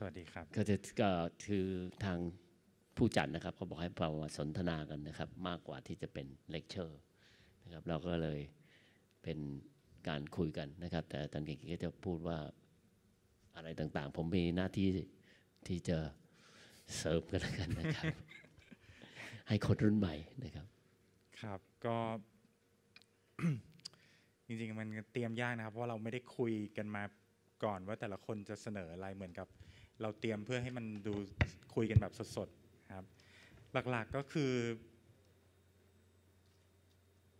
สวัสดีครับก็จะก็คือทางผู้จัดนะครับเขาบอกให้เราสนทนากันนะครับ มากกว่าที่จะเป็นเลคเชอร์นะครับเราก็เลยเป็นการคุยกันนะครับ แต่ต่ารเก่งก็จะพูดว่าอะไรต่าง ๆ ผมมีหน้าที่ที่จะเสริมกันแล้วกันนะครับ ให้คนรุ่นใหม่นะครับ ครับก็จริงๆมันเตรียมยากนะครับเพราะเราไม่ได้คุยกันมาก่อนว่าแต่ละคนจะเสนออะไรเหมือนกับเราเตรียมเพื่อให้มันดูคุยกันแบบสดๆครับหลักๆก็คือ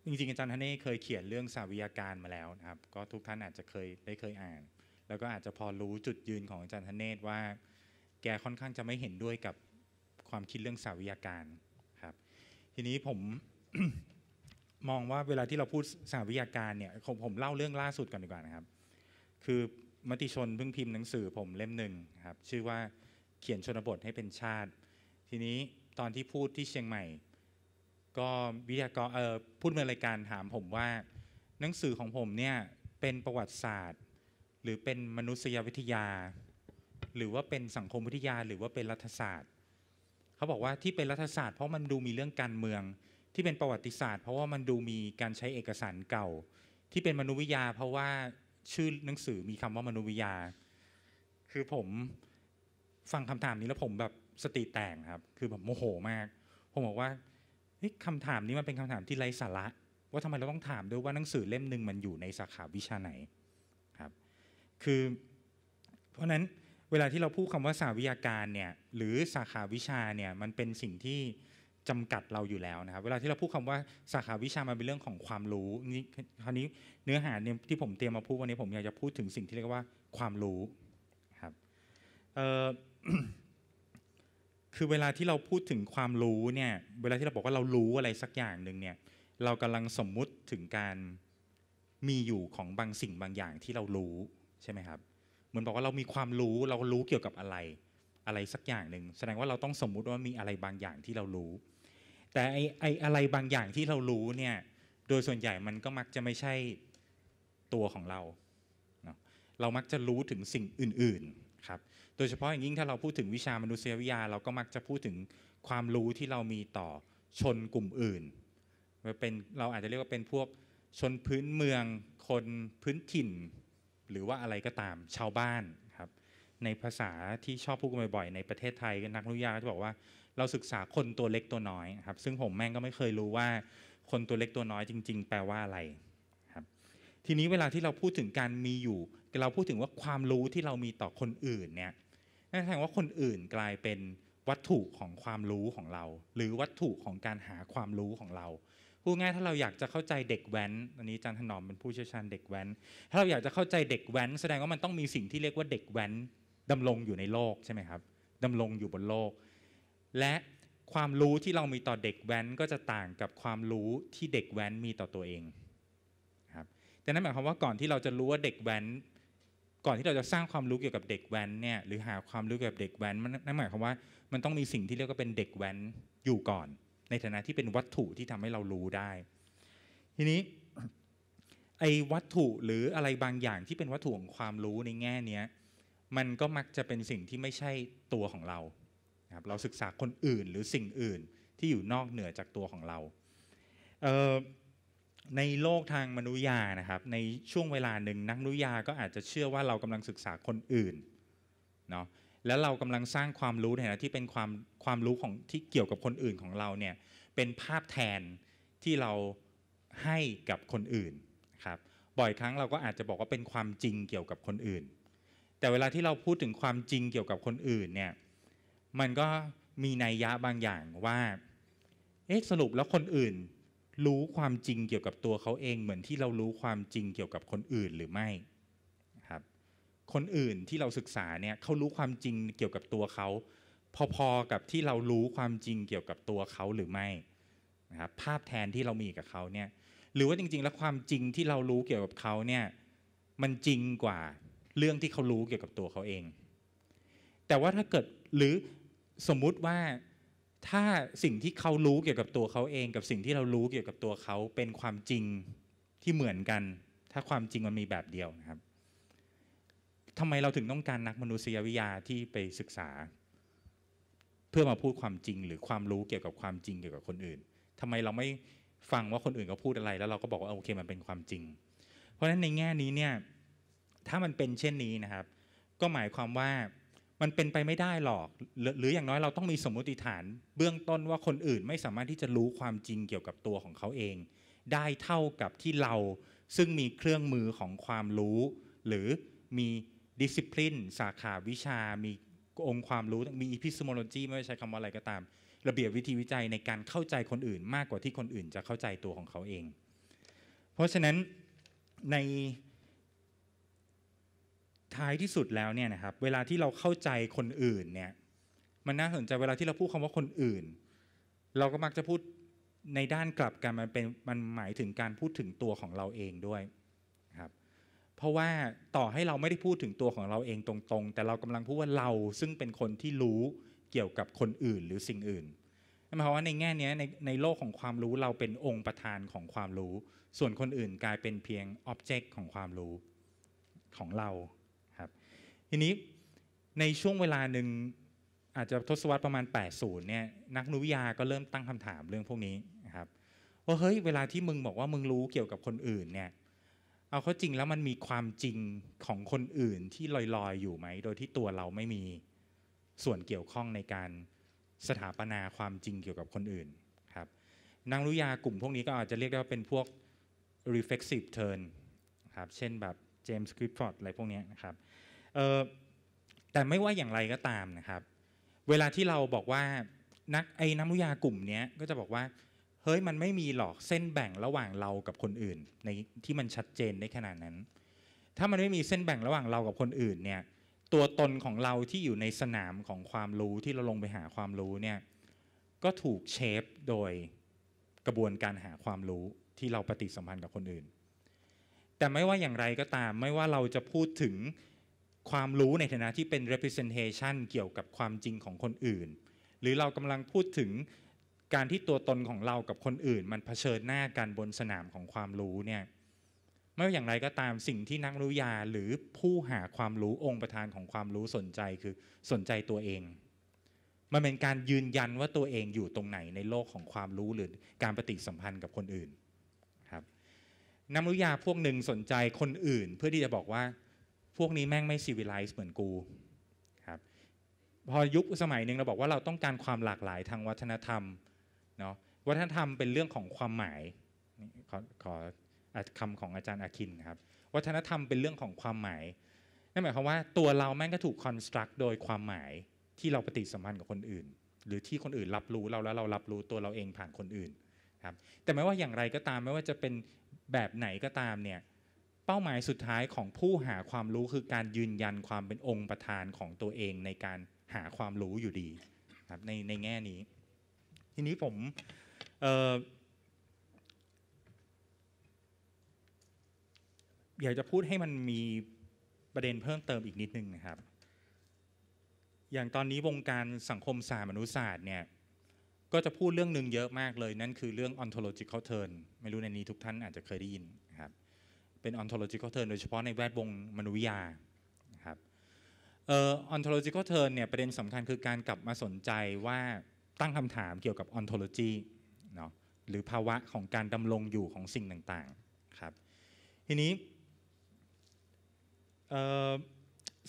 จริงๆอาจารย์ฮนเน่เคยเขียนเรื่องสาวิยาการมาแล้วนะครับ ก็ทุกท่านอาจจะเคยได้เคยอ่าน แล้วก็อาจจะพอรู้จุดยืนของอาจารย์ธนเน่ว่า แกค่อนข้างจะไม่เห็นด้วยกับความคิดเรื่องสาวิยาการครับทีนี้ผมมองว่าเวลาที่เราพูดสาวิยาการเนี่ยผมผมเล่าเรื่องล่าสุดก่อนดีกว่านะครับ คือมติชนเพิ่งพิมพ์หนังสือผมเล่มหนึ่งครับชื่อว่าเขียนชนบทให้เป็นชาติ ทีนี้ตอนที่พูดที่เชียงใหม่ ก็วิทยากรเออพูดในรายการถามผมว่า หนังสือของผมเนี่ยเป็นประวัติศาสตร์ หรือเป็นมนุษยวิทยา หรือว่าเป็นสังคมวิทยาหรือว่าเป็นรัฐศาสตร์ เขาบอกว่าที่เป็นรัฐศาสตร์ เพราะมันดูมีเรื่องการเมืองที่เป็นประวัติศาสตร์เพราะว่ามันดูมีการใช้เอกสารเก่า ที่เป็นมนุษยวิทยา เพราะว่าชื่อหนังสือมีคำว่ามนุษยวิทยา คือผมฟังคำถามนี้แล้วผมแบบสติแตกครับ คือแบบโมโหมาก ผมบอกว่าคำถามนี้มันเป็นคำถามที่ไร้สาระว่าทำไมเราต้องถามด้วยว่าหนังสือเล่มหนึ่งมันอยู่ในสาขาวิชาไหน ครับ คือเพราะนั้นเวลาที่เราพูดคำว่าสาวิยาการเนี่ยหรือสาขาวิชาเนี่ยมันเป็นสิ่งที่จำกัดเราอยู่แล้วนะครับเวลาที่เราพูดคำว่าสาขาวิชามันเป็นเรื่องของความรู้นี่คราวนี้เนื้อหาเนี่ยที่ผมเตรียมมาพูดวันนี้ผมอยากจะพูดถึงสิ่งที่เรียกว่าความรู้ครับคือเวลาที่เราพูดถึงความรู้เนี่ยเวลาที่เราบอกว่าเรารู้อะไรสักอย่างหนึ่งเนี่ยเรากำลังสมมุติถึงการมีอยู่ของบางสิ่งบางอย่างที่เรารู้ใช่ไหมครับเหมือนบอกว่าเรามีความรู้เรารู้เกี่ยวกับอะไร อะไรสักอย่างหนึ่งแสดงว่าเราต้องสมมุติว่ามีอะไรบางอย่างที่เรารู้แต่ไอไออะไรบางอย่างที่เรารู้เนี่ยโดยส่วนใหญ่มันก็มักจะไม่ใช่ตัวของเรา เรามักจะรู้ถึงสิ่งอื่นๆครับ โดยเฉพาะอย่างยิ่งถ้าเราพูดถึงวิชามนุษยวิทยา เราก็มักจะพูดถึงความรู้ที่เรามีต่อชนกลุ่มอื่นเป็นเราอาจจะเรียกว่าเป็นพวกชนพื้นเมือง คนพื้นถิ่น หรือว่าอะไรก็ตามชาวบ้านครับในภาษาที่ชอบพูดกันบ่อยๆ ในประเทศไทยนักนุทยาจะบอกว่าเราศึกษาคนตัวเล็กตัวน้อยครับ ซึ่งผมแม่งก็ไม่เคยรู้ว่า คนตัวเล็กตัวน้อยจริง ๆ แปลว่าอะไรครับทีนี้เวลาที่เราพูดถึงการมีอยู่เราพูดถึงว่าความรู้ที่เรามีต่อคนอื่นเนี่ยนั่นแสดงว่าคนอื่นกลายเป็นวัตถุของความรู้ของเรา หรือวัตถุของการหาความรู้ของเรา พูดง่ายถ้าเราอยากจะเข้าใจเด็กแว้นอันนี้จันทนอมเป็นผู้เชี่ยวชาญเด็กแว้นถ้าเราอยากจะเข้าใจเด็กแว้นแสดงว่ามันต้องมีสิ่งที่เรียกว่าเด็กแว้นดำรงอยู่ในโลกใช่ไหมครับดำรงอยู่บนโลกและความรู้ที่เรามีต่อเด็กแว้นก็จะต่างกับความรู้ที่เด็กแว้นมีต่อตัวเองครับดังนั้นหมายความว่าก่อนที่เราจะรู้ว่าเด็กแว้นก่อนที่เราจะสร้างความรู้เกี่ยวกับเด็กแว้นเนี่ยหรือหาความรู้เกี่ยวกับเด็กแว้นนั่นหมายความว่ามันต้องมีสิ่งที่เรียกว่าเป็นเด็กแว้นอยู่ก่อน ในฐานะที่เป็นวัตถุที่ทำให้เรารู้ได้ ทีนี้ไอ้วัตถุหรืออะไรบางอย่างที่เป็นวัตถุของความรู้ในแง่เนี้ยมันก็มักจะเป็นสิ่งที่ไม่ใช่ตัวของเราครับเราศึกษาคนอื่นหรือสิ่งอื่นที่อยู่นอกเหนือจากตัวของเราเในโลกทางมนุษยานะครับในช่วงเวลาหนึ่งนักนุษยาก็อาจจะเชื่อว่าเรากำลังศึกษาคนอื่นเนาะแล้วเรากำลังสร้างความรู้ในนะที่เป็นความความรู้ของที่เกี่ยวกับคนอื่นของเราเนี่ยเป็นภาพแทนที่เราให้กับคนอื่นครับบ่อยครั้งเราก็อาจจะบอกว่าเป็นความจริงเกี่ยวกับคนอื่น แต่เวลาที่เราพูดถึงความจริงเกี่ยวกับคนอื่นเนี่ยมันก็มีนัยยะบางอย่างว่า เอ๊ะสรุปแล้วคนอื่นรู้ความจริงเกี่ยวกับตัวเขาเอง เหมือนที่เรารู้ความจริงเกี่ยวกับคนอื่นหรือไม่ครับ คนอื่นที่เราศึกษาเนี่ยเขารู้ความจริงเกี่ยวกับตัวเขาพอๆกับที่เรารู้ความจริงเกี่ยวกับตัวเขาหรือไม่นะครับภาพแทนที่เรามีกับเขาเนี่ยหรือว่าจริง ๆ แล้วความจริงที่เรารู้เกี่ยวกับเขาเนี่ยมันจริงกว่าเรื่องที่เขารู้เกี่ยวกับตัวเขาเอง แต่ว่าถ้าเกิดหรือสมมุติว่าถ้าสิ่งที่เขารู้เกี่ยวกับตัวเขาเอง กับสิ่งที่เรารู้เกี่ยวกับตัวเขาเป็นความจริงที่เหมือนกัน ถ้าความจริงมันมีแบบเดียวนะครับทำไมเราถึงต้องการนักมนุษยวิทยาที่ไปศึกษา เพื่อมาพูดความจริงหรือความรู้เกี่ยวกับความจริงเกี่ยวกับคนอื่น ทำไมเราไม่ฟังว่าคนอื่นเขาพูดอะไร แล้วเราก็บอกว่าโอเคมันเป็นความจริง เพราะฉะนั้นในแง่นี้เนี่ยถ้ามันเป็นเช่นนี้นะครับ ก็หมายความว่ามันเป็นไปไม่ได้หรอกหรืออย่างน้อยเราต้องมีสมมติฐานเบื้องต้นว่าคนอื่นไม่สามารถที่จะรู้ความจริงเกี่ยวกับตัวของเขาเอง ได้เท่ากับที่เราซึ่งมีเครื่องมือของความรู้หรือมีดิสซิปลินสาขาวิชา มีองค์ความรู้มีอีพิสโมโลจีไม่ใช้คำว่าอะไรก็ตาม ระเบียบวิธีวิจัยในการเข้าใจคนอื่นมากกว่าที่คนอื่นจะเข้าใจตัวของเขาเอง เพราะฉะนั้นในท้ายที่สุดแล้วเนี่ยนะครับเวลาที่เราเข้าใจคนอื่นเนี่ยมันน่าสนใจเวลาที่เราพูดคำว่าคนอื่น เราก็มักจะพูดในด้านกลับกันมันเป็นมันหมายถึงการพูดถึงตัวของเราเองด้วยครับเพราะว่าต่อให้เราไม่ได้พูดถึงตัวของเราเองตรงๆ แต่เรากำลังพูดว่าเราซึ่งเป็นคนที่รู้เกี่ยวกับคนอื่น หรือสิ่งอื่นหมายความว่าในแง่นี้ในในโลกของความรู้เราเป็นองค์ประธานของความรู้ ส่วนคนอื่นกลายเป็นเพียงอ็อบเจกต์ของความรู้ของเราทีนี้ในช่วงเวลาหนึ่งอาจจะทศวรรษประมาณ 80เนี่ยนักนุวิยาก็เริ่มตั้งคำถามเรื่องพวกนี้นะครับว่าเฮ้ยเวลาที่มึงบอกว่ามึงรู้เกี่ยวกับคนอื่นเนี่ยเอาเข้าจริงแล้วมันมีความจริงของคนอื่นที่ลอยๆอยู่ไหมโดยที่ตัวเราไม่มีส่วนเกี่ยวข้องในการสถาปนาความจริงเกี่ยวกับคนอื่นครับนักนุยากลุ่มพวกนี้ก็อาจจะเรียกได้ว่าเป็นพวก reflexive turn ครับเช่นแบบเจมส์คริปฟอร์ดอะไรพวกนี้นะครับแต่ไม่ว่าอย่างไรก็ตามนะครับ เวลาที่เราบอกว่า นักไอ้นักวิทยากลุ่มนี้ก็จะบอกว่าเฮ้ยมันไม่มีหรอกเส้นแบ่งระหว่างเรากับคนอื่นในที่มันชัดเจนได้ขนาดนั้น ถ้ามันไม่มีเส้นแบ่งระหว่างเรากับคนอื่นเนี่ยตัวตนของเราที่อยู่ในสนามของความรู้ที่เราลงไปหาความรู้เนี่ยก็ถูกเชฟโดยกระบวนการหาความรู้ที่เราปฏิสัมพันธ์กับคนอื่นแต่ไม่ว่าอย่างไรก็ตามไม่ว่าเราจะพูดถึงความรู้ในฐานะที่เป็น representation เกี่ยวกับความจริงของคนอื่น หรือเรากำลังพูดถึงการที่ตัวตนของเรากับคนอื่น มันเผชิญ หน้ากันบนสนามของความรู้เนี่ยไม่ว่าอย่างไรก็ตามสิ่งที่นักรู้ยาหรือผู้หาความรู้องค์ประธานของความรู้สนใจคือสนใจตัวเอง มันเป็นการยืนยันว่าตัวเองอยู่ตรงไหนในโลกของความรู้หรือการปฏิสัมพันธ์กับคนอื่นครับนักรู้ยาพวกหนึ่งสนใจคนอื่นเพื่อที่จะบอกว่าพวกนี้แม่งไม่ซีวิไลซ์เหมือนกูครับพอยุคสมัยหนึ่งเราบอกว่าเราต้องการความหลากหลายทางวัฒนธรรมเนาะวัฒนธรรมเป็นเรื่องของความหมายขอขอคำของอาจารย์อาคินครับ วัฒนธรรมเป็นเรื่องของความหมายนั่นหมายความว่าตัวเราแม่งก็ถูกคอนสตรักโดยความหมายที่เราปฏิสัมพันธ์กับคนอื่น หรือที่คนอื่นรับรู้เราแล้วเรารับรู้ตัวเราเองผ่านคนอื่นครับแต่ไม่ว่าอย่างไรก็ตามไม่ว่าจะเป็นแบบไหนก็ตามเนี่ยเป้าหมายสุดท้ายของผู้หาความรู้คือการยืนยันความเป็นองค์ประธานของตัวเอง ในการหาความรู้อยู่ดีครับในในแง่นี้ทีนี้ผมอยากจะพูดให้มันมีประเด็นเพิ่มเติมอีกนิดนึงนะครับ อย่างตอนนี้วงการสังคมศาสตร์มนุษยศาสตร์เนี่ยก็จะพูดเรื่องหนึ่งเยอะมากเลยนั่นคือเรื่อง ontological turn ไม่รู้ในนี้ทุกท่านอาจจะเคยได้ยินเป็น ontological turn โดยเฉพาะในแวดวงมนุษยวิทยานะครับ ontological turn เนี่ยประเด็นสำคัญคือการกลับมาสนใจว่าตั้งคำถามเกี่ยวกับ ontology เนาะหรือภาวะของการดำรงอยู่ของสิ่งต่างๆครับทีนี้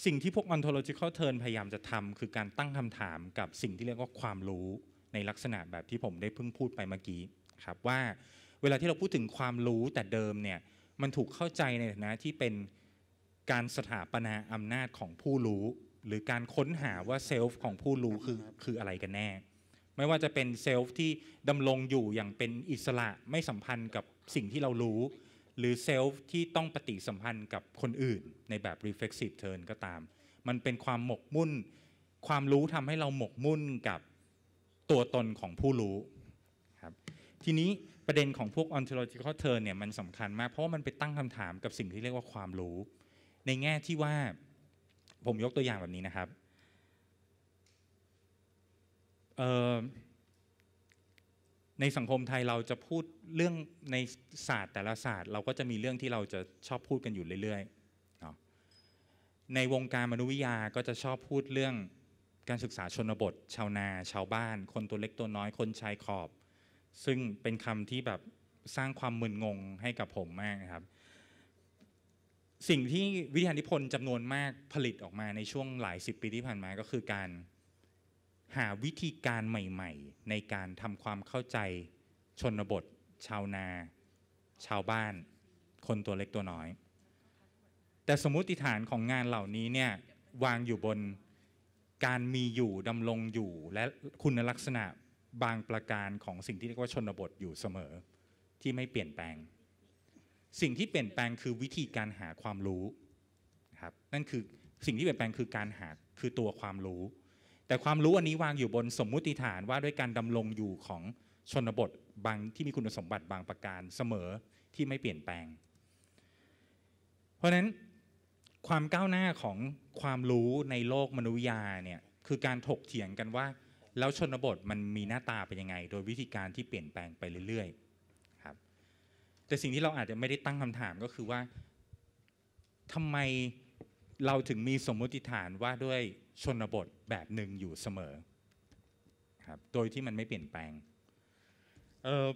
สิ่งที่พวก ontological turn พยายามจะทำคือการตั้งคำถามกับสิ่งที่เรียกว่าความรู้ในลักษณะแบบที่ผมได้เพิ่งพูดไปเมื่อกี้ครับว่าเวลาที่เราพูดถึงความรู้แต่เดิมเนี่ยมันถูกเข้าใจในฐานะที่เป็นการสถาปนาอำนาจของผู้รู้ หรือการค้นหาว่าเซลฟ์ของผู้รู้คือคืออะไรกันแน่ ไม่ว่าจะเป็นเซลฟ์ที่ดำรงอยู่อย่างเป็นอิสระไม่สัมพันธ์กับสิ่งที่เรารู้ หรือเซลฟ์ที่ต้องปฏิสัมพันธ์กับคนอื่นในแบบ reflexive turn ก็ตาม มันเป็นความหมกมุ่นความรู้ทำให้เราหมกมุ่นกับตัวตนของผู้รู้ครับทีนี้ประเด็นของพวก ontological turn เนี่ยมันสำคัญมากเพราะว่ามันไปตั้งคำถามกับสิ่งที่เรียกว่าความรู้ ในแง่ที่ว่าผมยกตัวอย่างแบบนี้นะครับในสังคมไทยเราจะพูดเรื่องในศาสตร์แต่ละศาสตร์เราก็จะมีเรื่องที่เราจะชอบพูดกันอยู่เรื่อยๆเนาะในวงการมนุษยวิทยาก็จะชอบพูดเรื่องการศึกษาชนบทชาวนาชาวบ้าน คนตัวเล็กตัวน้อยคนชายขอบซึ่งเป็นคำที่แบบสร้างความมึนงงให้กับผมมากนะครับ สิ่งที่วิทยานิพนธ์จำนวนมากผลิตออกมาในช่วงหลายสิบปีที่ผ่านมาก็คือการหาวิธีการใหม่ ๆ ในการทำความเข้าใจชนบทชาวนา ชาวบ้าน คนตัวเล็กตัวน้อย แต่สมมติฐานของงานเหล่านี้เนี่ยวางอยู่บนการมีอยู่ดำรงอยู่และคุณลักษณะบางประการของสิ่งที่เรียกว่าชนบทอยู่เสมอที่ไม่เปลี่ยนแปลง สิ่งที่เปลี่ยนแปลงคือวิธีการหาความรู้ครับนั่นคือสิ่งที่เปลี่ยนแปลงคือการหาคือตัวความรู้ แต่ความรู้อันนี้วางอยู่บนสมมุติฐานว่าด้วยการดำรงอยู่ของชนบทบางที่มีคุณสมบัติบางประการเสมอที่ไม่เปลี่ยนแปลง เพราะนั้นความก้าวหน้าของความรู้ในโลกมนุษยาเนี่ยคือการถกเถียงกันว่าแล้วชนบทมันมีหน้าตาเป็นยังไง โดยวิธีการที่เปลี่ยนแปลงไปเรื่อยๆครับแต่สิ่งที่เราอาจจะไม่ได้ตั้งคำถามก็คือว่า ทำไมเราถึงมีสมมติฐานว่าด้วยชนบทแบบหนึ่งอยู่เสมอครับโดยที่มันไม่เปลี่ยนแปลงเออ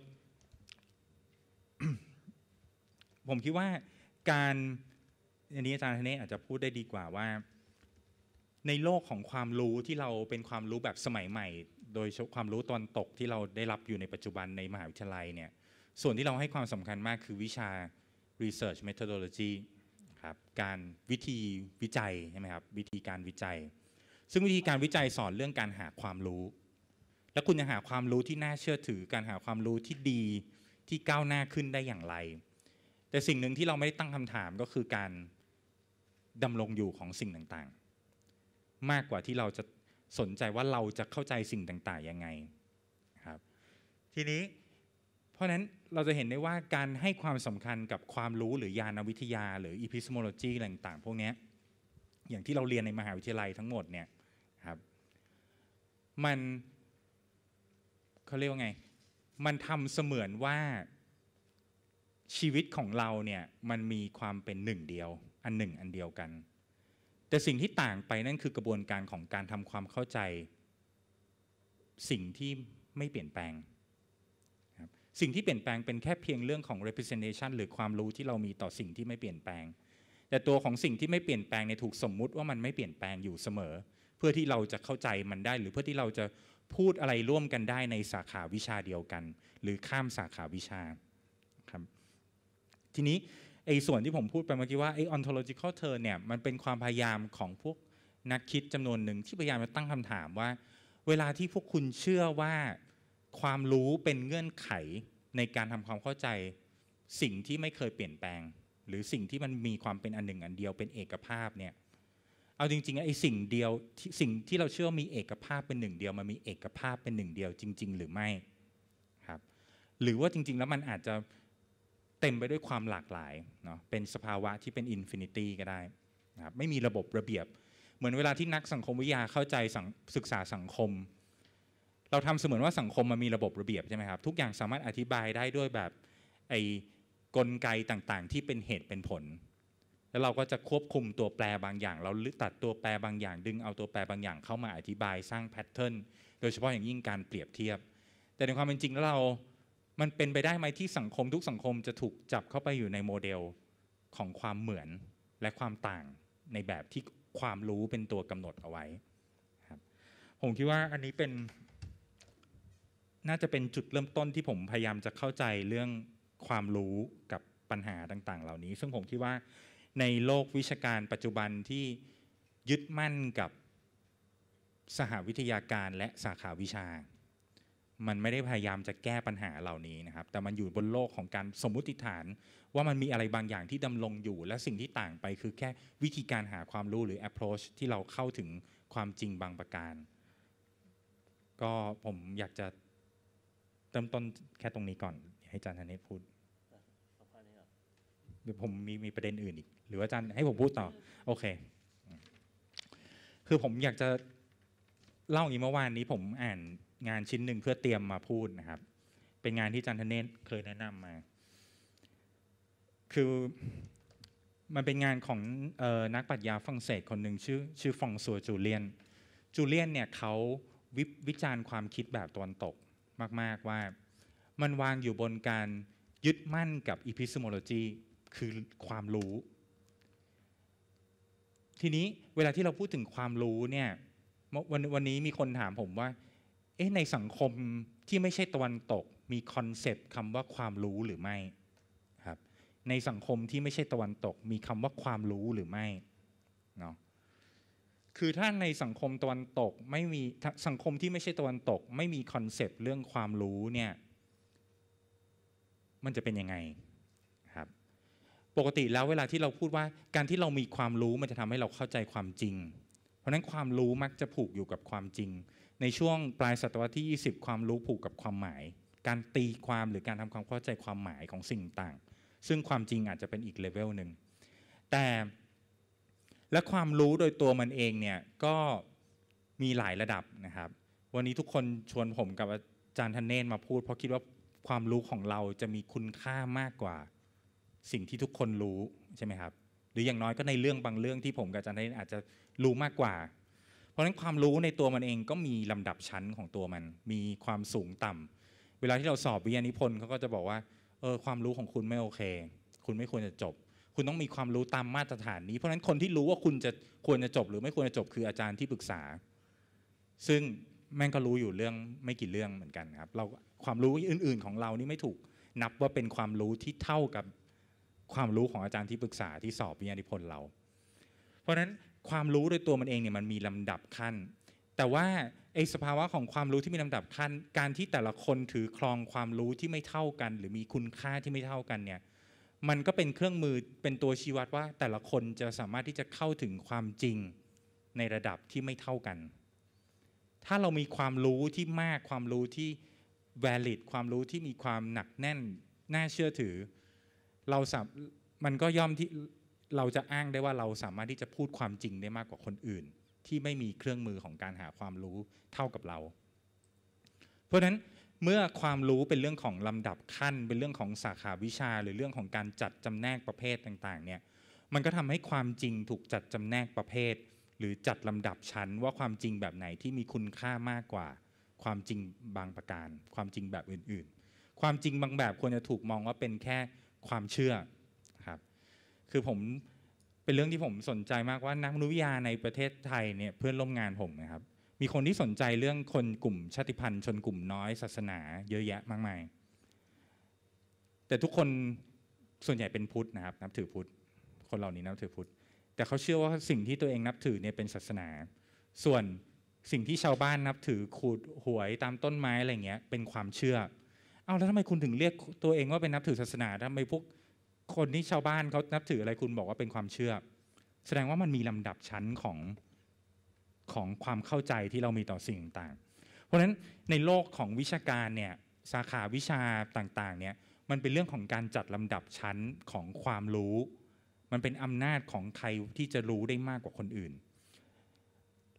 ผมคิดว่าการอันนี้อาจารย์ธเนศอาจจะพูดได้ดีกว่าว่าในโลกของความรู้ที่เราเป็นความรู้แบบสมัยใหม่ โดยความรู้ตอนตกที่เราได้รับอยู่ในปัจจุบันในมหาวิทยาลัยเนี่ยส่วนที่เราให้ความสำคัญมากคือวิชา research methodology ครับการวิธีวิจัยใช่ไหมครับวิธีการวิจัย ซึ่งวิธีการวิจัยสอนเรื่องการหาความรู้ และคุณจะหาความรู้ที่น่าเชื่อถือ การหาความรู้ที่ดีที่ก้าวหน้าขึ้นได้อย่างไร แต่สิ่งหนึ่งที่เราไม่ได้ตั้งคำถามก็คือการดำรงอยู่ของสิ่งต่างมากกว่าที่เราจะสนใจว่าเราจะเข้าใจสิ่งต่าง ๆ ยังไงครับทีนี้เพราะนั้นเราจะเห็นได้ว่าการให้ความสำคัญกับความรู้หรือยานวิทยา หรืออีพิสโมโลจีอะไรต่าง ๆ พวกนี้อย่างที่เราเรียนในมหาวิทยาลัยทั้งหมดเนี่ยครับมันเขาเรียกว่าไงมันทำเสมือนว่าชีวิตของเราเนี่ยมันมีความเป็นหนึ่งเดียวอันหนึ่งอันเดียวกันแต่สิ่งที่ต่างไปนั่นคือกระบวนการของการทำความเข้าใจ สิ่งที่ไม่เปลี่ยนแปลง สิ่งที่เปลี่ยนแปลงเป็นแค่เพียงเรื่องของ representation หรือความรู้ที่เรามีต่อสิ่งที่ไม่เปลี่ยนแปลง แต่ตัวของสิ่งที่ไม่เปลี่ยนแปลงในถูกสมมุติว่ามันไม่เปลี่ยนแปลงอยู่เสมอ เพื่อที่เราจะเข้าใจมันได้ หรือเพื่อที่เราจะพูดอะไรร่วมกันได้ในสาขาวิชาเดียวกัน หรือข้ามสาขาวิชาครับทีนี้ไอ้ส่วนที่ผมพูดไปเมื่อกี้ว่าไอ้ ontological turn เนี่ยมันเป็นความพยายามของพวกนักคิดจำนวนหนึ่งที่พยายามจะตั้งคำถามว่าเวลาที่พวกคุณเชื่อว่า ความรู้เป็นเงื่อนไขในการทำความเข้าใจ สิ่งที่ไม่เคยเปลี่ยนแปลง หรือสิ่งที่มันมีความเป็นอันหนึ่งอันเดียวเป็นเอกภาพเนี่ยเอาจริงๆไอ้สิ่งเดียวสิ่งที่เราเชื่อมีเอกภาพเป็นหนึ่งเดียวมันมีเอกภาพเป็นหนึ่งเดียวจริง ๆ หรือไม่ครับหรือว่าจริง ๆแล้วมันอาจจะเต็มไปด้วยความหลากหลายเนาะเป็นสภาวะที่เป็นอินฟินิตี้ก็ได้นะครับไม่มีระบบระเบียบ เหมือนเวลาที่นักสังคมวิทยาเข้าใจศึกษาสังคม เราทำเสมือนว่าสังคมมันมีระบบระเบียบใช่ไหมครับ ทุกอย่างสามารถอธิบายได้ด้วยแบบไอ้กลไกต่างๆ ที่เป็นเหตุเป็นผล แล้วเราก็จะควบคุมตัวแปรบางอย่าง เราตัดตัวแปรบางอย่างดึงเอาตัวแปรบางอย่างเข้ามาอธิบายสร้างแพทเทิร์น โดยเฉพาะอย่างยิ่งการเปรียบเทียบ แต่ในความเป็นจริงแล้วเรามันเป็นไปได้ไหมที่สังคมทุกสังคมจะถูกจับเข้าไปอยู่ในโมเดลของความเหมือนและความต่าง ในแบบที่ความรู้เป็นตัวกำหนดเอาไว้ครับผมคิดว่าอันนี้เป็นน่าจะเป็นจุดเริ่มต้นที่ผมพยายามจะเข้าใจเรื่องความรู้กับปัญหาต่างๆ เหล่านี้ ซึ่งผมคิดว่าในโลกวิชาการปัจจุบันที่ยึดมั่นกับสหวิทยาการและสาขาวิชามันไม่ได้พยายามจะแก้ปัญหาเหล่านี้นะครับ แต่มันอยู่บนโลกของการสมมุติฐาน ว่ามันมีอะไรบางอย่างที่ดำรงอยู่ และสิ่งที่ต่างไป คือแค่วิธีการหาความรู้หรือ approach ที่เราเข้าถึงความจริงบางประการ ก็ผมอยากจะเติมต้น แค่ตรงนี้ก่อนให้อาจารย์ธเนศพูดเดี๋ยวผมมีมีประเด็นอื่นอีกหรือว่าอาจารย์ให้ผมพูดต่อโอเค คือผมอยากจะเล่าอย่างนี้เมื่อวานนี้ผมอ่านงานชิ้นหนึ่งเพื่อเตรียมมาพูดนะครับ เป็นงานที่จันทเนศเคยแนะนำมา คือมันเป็นงานของออนักปรัชญาฝรั่งเศสคนหนึ่งชื่อ ชื่อฟองซัวจูเลียน จูเลียนเนี่ยเขาวิวจารณ์ความคิดแบบตอวนตกมากๆว่ามันวางอยู่บนการยึดมั่นกับอีพิสโมโลจีคือความรู้ ทีนี้เวลาที่เราพูดถึงความรู้เนี่ยวันวันนี้มีคนถามผมว่าเอ๊ะในสังคมที่ไม่ใช่ตะวันตก มีคอนเซปต์คำว่าความรู้หรือไม่ครับในสังคมที่ไม่ใช่ตะวันตกมีคำว่าความรู้หรือไม่เนาะคือถ้าในสังคมตะวันตกไม่มีสังคมที่ไม่ใช่ตะวันตก ไม่มีคอนเซปต์เรื่องความรู้เนี่ยมันจะเป็นยังไงครับปกติแล้วเวลาที่เราพูดว่าการที่เรามีความรู้มันจะทำให้เราเข้าใจความจริง เพราะฉะนั้นความรู้มักจะผูกอยู่กับความจริงในช่วงปลายศตวรรษที่ 20 ความรู้ผูกกับความหมาย การตีความหรือการทำความเข้าใจความหมายของสิ่งต่าง ซึ่งความจริงอาจจะเป็นอีกเลเวลหนึ่ง แต่และความรู้โดยตัวมันเองเนี่ยก็มีหลายระดับนะครับ วันนี้ทุกคนชวนผมกับอาจารย์ทันเนศมาพูด เพราะคิดว่าความรู้ของเราจะมีคุณค่ามากกว่าสิ่งที่ทุกคนรู้ใช่ไหมครับ หรืออย่างน้อยก็ในเรื่องบางเรื่องที่ผมกับอาจารย์ทันเนศอาจจะรู้มากกว่าเพราะฉะนั้นความรู้ในตัวมันเองก็มีลำดับชั้นของตัวมัน มีความสูงต่ำ เวลาที่เราสอบวิทยานิพนธ์เขาก็จะบอกว่าเออความรู้ของคุณไม่โอเค คุณไม่ควรจะจบ คุณต้องมีความรู้ตามมาตรฐานนี้ เพราะฉะนั้นคนที่รู้ว่าคุณจะควรจะจบ หรือไม่ควรจะจบคืออาจารย์ที่ปรึกษา ซึ่งแม่งก็รู้อยู่เรื่องไม่กี่เรื่องเหมือนกันครับเราความรู้อื่นๆ ของเรานี่ไม่ถูกนับว่าเป็นความรู้ที่เท่ากับความรู้ของอาจารย์ที่ปรึกษาที่สอบวิทยานิพนธ์เรา เพราะฉะนั้นความรู้โดยตัวมันเองเนี่ยมันมีลำดับขั้น แต่ว่าไอสภาวะของความรู้ที่มีลำดับขั้นการที่แต่ละคนถือครองความรู้ที่ไม่เท่ากัน หรือมีคุณค่าที่ไม่เท่ากันเนี่ยมันก็เป็นเครื่องมือเป็นตัวชี้วัดว่าแต่ละคนจะสามารถที่จะเข้าถึงความจริงในระดับที่ไม่เท่ากัน ถ้าเรามีความรู้ที่มากความรู้ที่ valid ความรู้ที่มีความหนักแน่นน่าเชื่อถือ เราสับมันก็ย่อมที่เราจะอ้างได้ว่าเราสามารถที่จะพูดความจริงได้มากกว่าคนอื่น ที่ไม่มีเครื่องมือของการหาความรู้เท่ากับเรา เพราะฉะนั้นเมื่อความรู้เป็นเรื่องของลำดับขั้น เป็นเรื่องของสาขาวิชา หรือเรื่องของการจัดจำแนกประเภทต่างๆเนี่ยมันก็ทำให้ความจริงถูกจัดจำแนกประเภท หรือจัดลำดับชั้น ว่าความจริงแบบไหนที่มีคุณค่ามากกว่าความจริงบางประการความจริงแบบอื่นๆ ความจริงบางแบบควรจะถูกมองว่าเป็นแค่ความเชื่อคือผมเป็นเรื่องที่ผมสนใจมากว่านักมนุษยวิทยาในประเทศไทยเนี่ยเพื่อนร่วมงานผมนะครับ มีคนที่สนใจเรื่องคนกลุ่มชาติพันธุ์ชนกลุ่มน้อยศาสนา เยอะแยะมากมาย แต่ทุกคนส่วนใหญ่เป็นพุทธนะครับนับถือพุทธคนเหล่านี้นับถือพุทธแต่เขาเชื่อว่าสิ่งที่ตัวเองนับถือเนี่ยเป็นศาสนา ส่วนสิ่งที่ชาวบ้านนับถือขูดหวยตามต้นไม้อะไรเงี้ยเป็นความเชื่อเอาแล้วทำไมคุณถึงเรียกตัวเองว่าเป็นนับถือศาสนาทำไมพวกคนที่ชาวบ้านเขานับถืออะไรคุณบอกว่าเป็นความเชื่อ แสดงว่ามันมีลำดับชั้นของของความเข้าใจที่เรามีต่อสิ่งต่างเพราะฉะนั้นในโลกของวิชาการเนี่ยสาขาวิชาต่างๆเนี่ยมันเป็นเรื่องของการจัดลำดับชั้นของความรู้ มันเป็นอำนาจของใครที่จะรู้ได้มากกว่าคนอื่น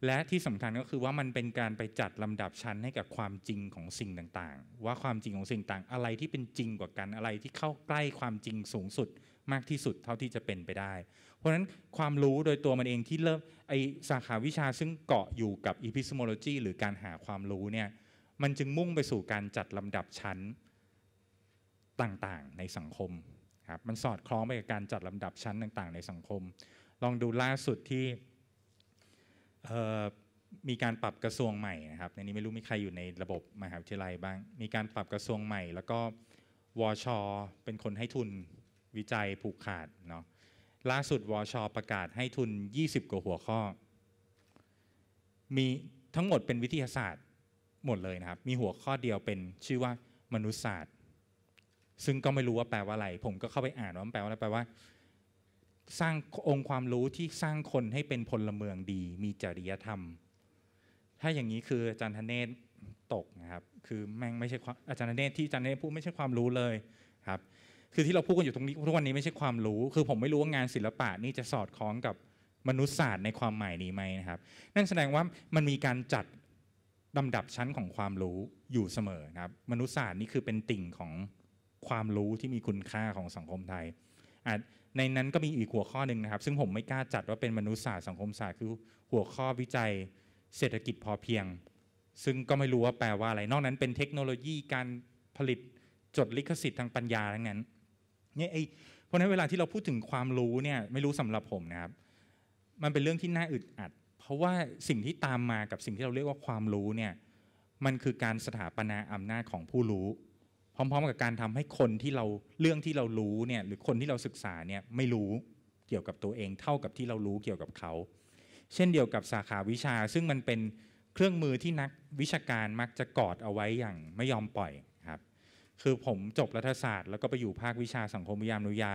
และที่สำคัญก็คือว่ามันเป็นการไปจัดลำดับชั้นให้กับความจริงของสิ่งต่างๆ ว่าความจริงของสิ่งต่างอะไรที่เป็นจริงกว่ากันอะไรที่เข้าใกล้ความจริงสูงสุดมากที่สุดเท่าที่จะเป็นไปได้เพราะฉะนั้นความรู้โดยตัวมันเองที่เริ่มไอสาขาวิชาซึ่งเกาะอยู่กับ epistemology หรือการหาความรู้เนี่ยมันจึงมุ่งไปสู่การจัดลำดับชั้นต่างๆ ในสังคมครับมันสอดคล้องไปกับการจัดลำดับชั้นต่าง ๆ ในสังคม ลองดูล่าสุดที่มีการปรับกระทรวงใหม่นะครับในนี้ไม่รู้มีใครอยู่ในระบบมหาวิทยาลัยบ้าง มีการปรับกระทรวงใหม่ แล้วก็วอชอเป็นคนให้ทุนวิจัยผูกขาดเนาะล่าสุดวอชอประกาศให้ทุน 20กว่าหัวข้อ มีทั้งหมดเป็นวิทยาศาสตร์หมดเลยนะครับมีหัวข้อเดียวเป็นชื่อว่ามนุษยศาสตร์ ซึ่งก็ไม่รู้ว่าแปลว่าอะไรผมก็เข้าไปอ่านว่ามันแปลว่าอะไรแปลว่าสร้างองค์ความรู้ที่สร้างคนให้เป็นพลเมืองดี มีจริยธรรม ถ้าอย่างนี้คืออาจารย์ธเนศตกนะครับคือแม่งไม่ใช่อาจารย์ธเนศที่อาจารย์ธเนศพูดไม่ใช่ความรู้เลยครับคือที่เราพูดกันอยู่ตรงนี้ ทุกวันนี้ไม่ใช่ความรู้ คือผมไม่รู้ว่างานศิลปะนี่จะสอดคล้องกับมนุษยศาสตร์ในความหมายนี้ไหมนะครับ นั่นแสดงว่ามันมีการจัดลำดับชั้นของความรู้อยู่เสมอครับ มนุษยศาสตร์นี่คือเป็นติ่งของความรู้ที่มีคุณค่าของสังคมไทยอาจในนั้นก็มีอีกหัวข้อหนึ่งนะครับ ซึ่งผมไม่กล้าจัดว่าเป็นมนุษยศาสตร์สังคมศาสตร์คือหัวข้อวิจัยเศรษฐกิจพอเพียง ซึ่งก็ไม่รู้ว่าแปลว่าอะไร นอกนั้น เป็นเทคโนโลยีการผลิตจดลิขสิทธิ์ทางปัญญาทั้งนั้นเนี่ยไอเพราะฉะนั้นเวลาที่เราพูดถึงความรู้เนี่ยไม่รู้สำหรับผมนะครับ มันเป็นเรื่องที่น่าอึดอัด เพราะว่าสิ่งที่ตามมากับสิ่งที่เราเรียกว่าความรู้เนี่ยมันคือการสถาปนาอำนาจของผู้รู้พร้อมๆกับการทำให้คนที่เราเรื่องที่เรารู้เนี่ยหรือคนที่เราศึกษาเนี่ยไม่รู้เกี่ยวกับตัวเองเท่ากับที่เรารู้เกี่ยวกับเขา เช่นเดียวกับสาขาวิชา ซึ่งมันเป็นเครื่องมือที่นักวิชาการมักจะกอดเอาไว้อย่างไม่ยอมปล่อยครับคือผมจบรัฐศาสตร์ แล้วก็ไปอยู่ภาควิชาสังคมวิทยานุยา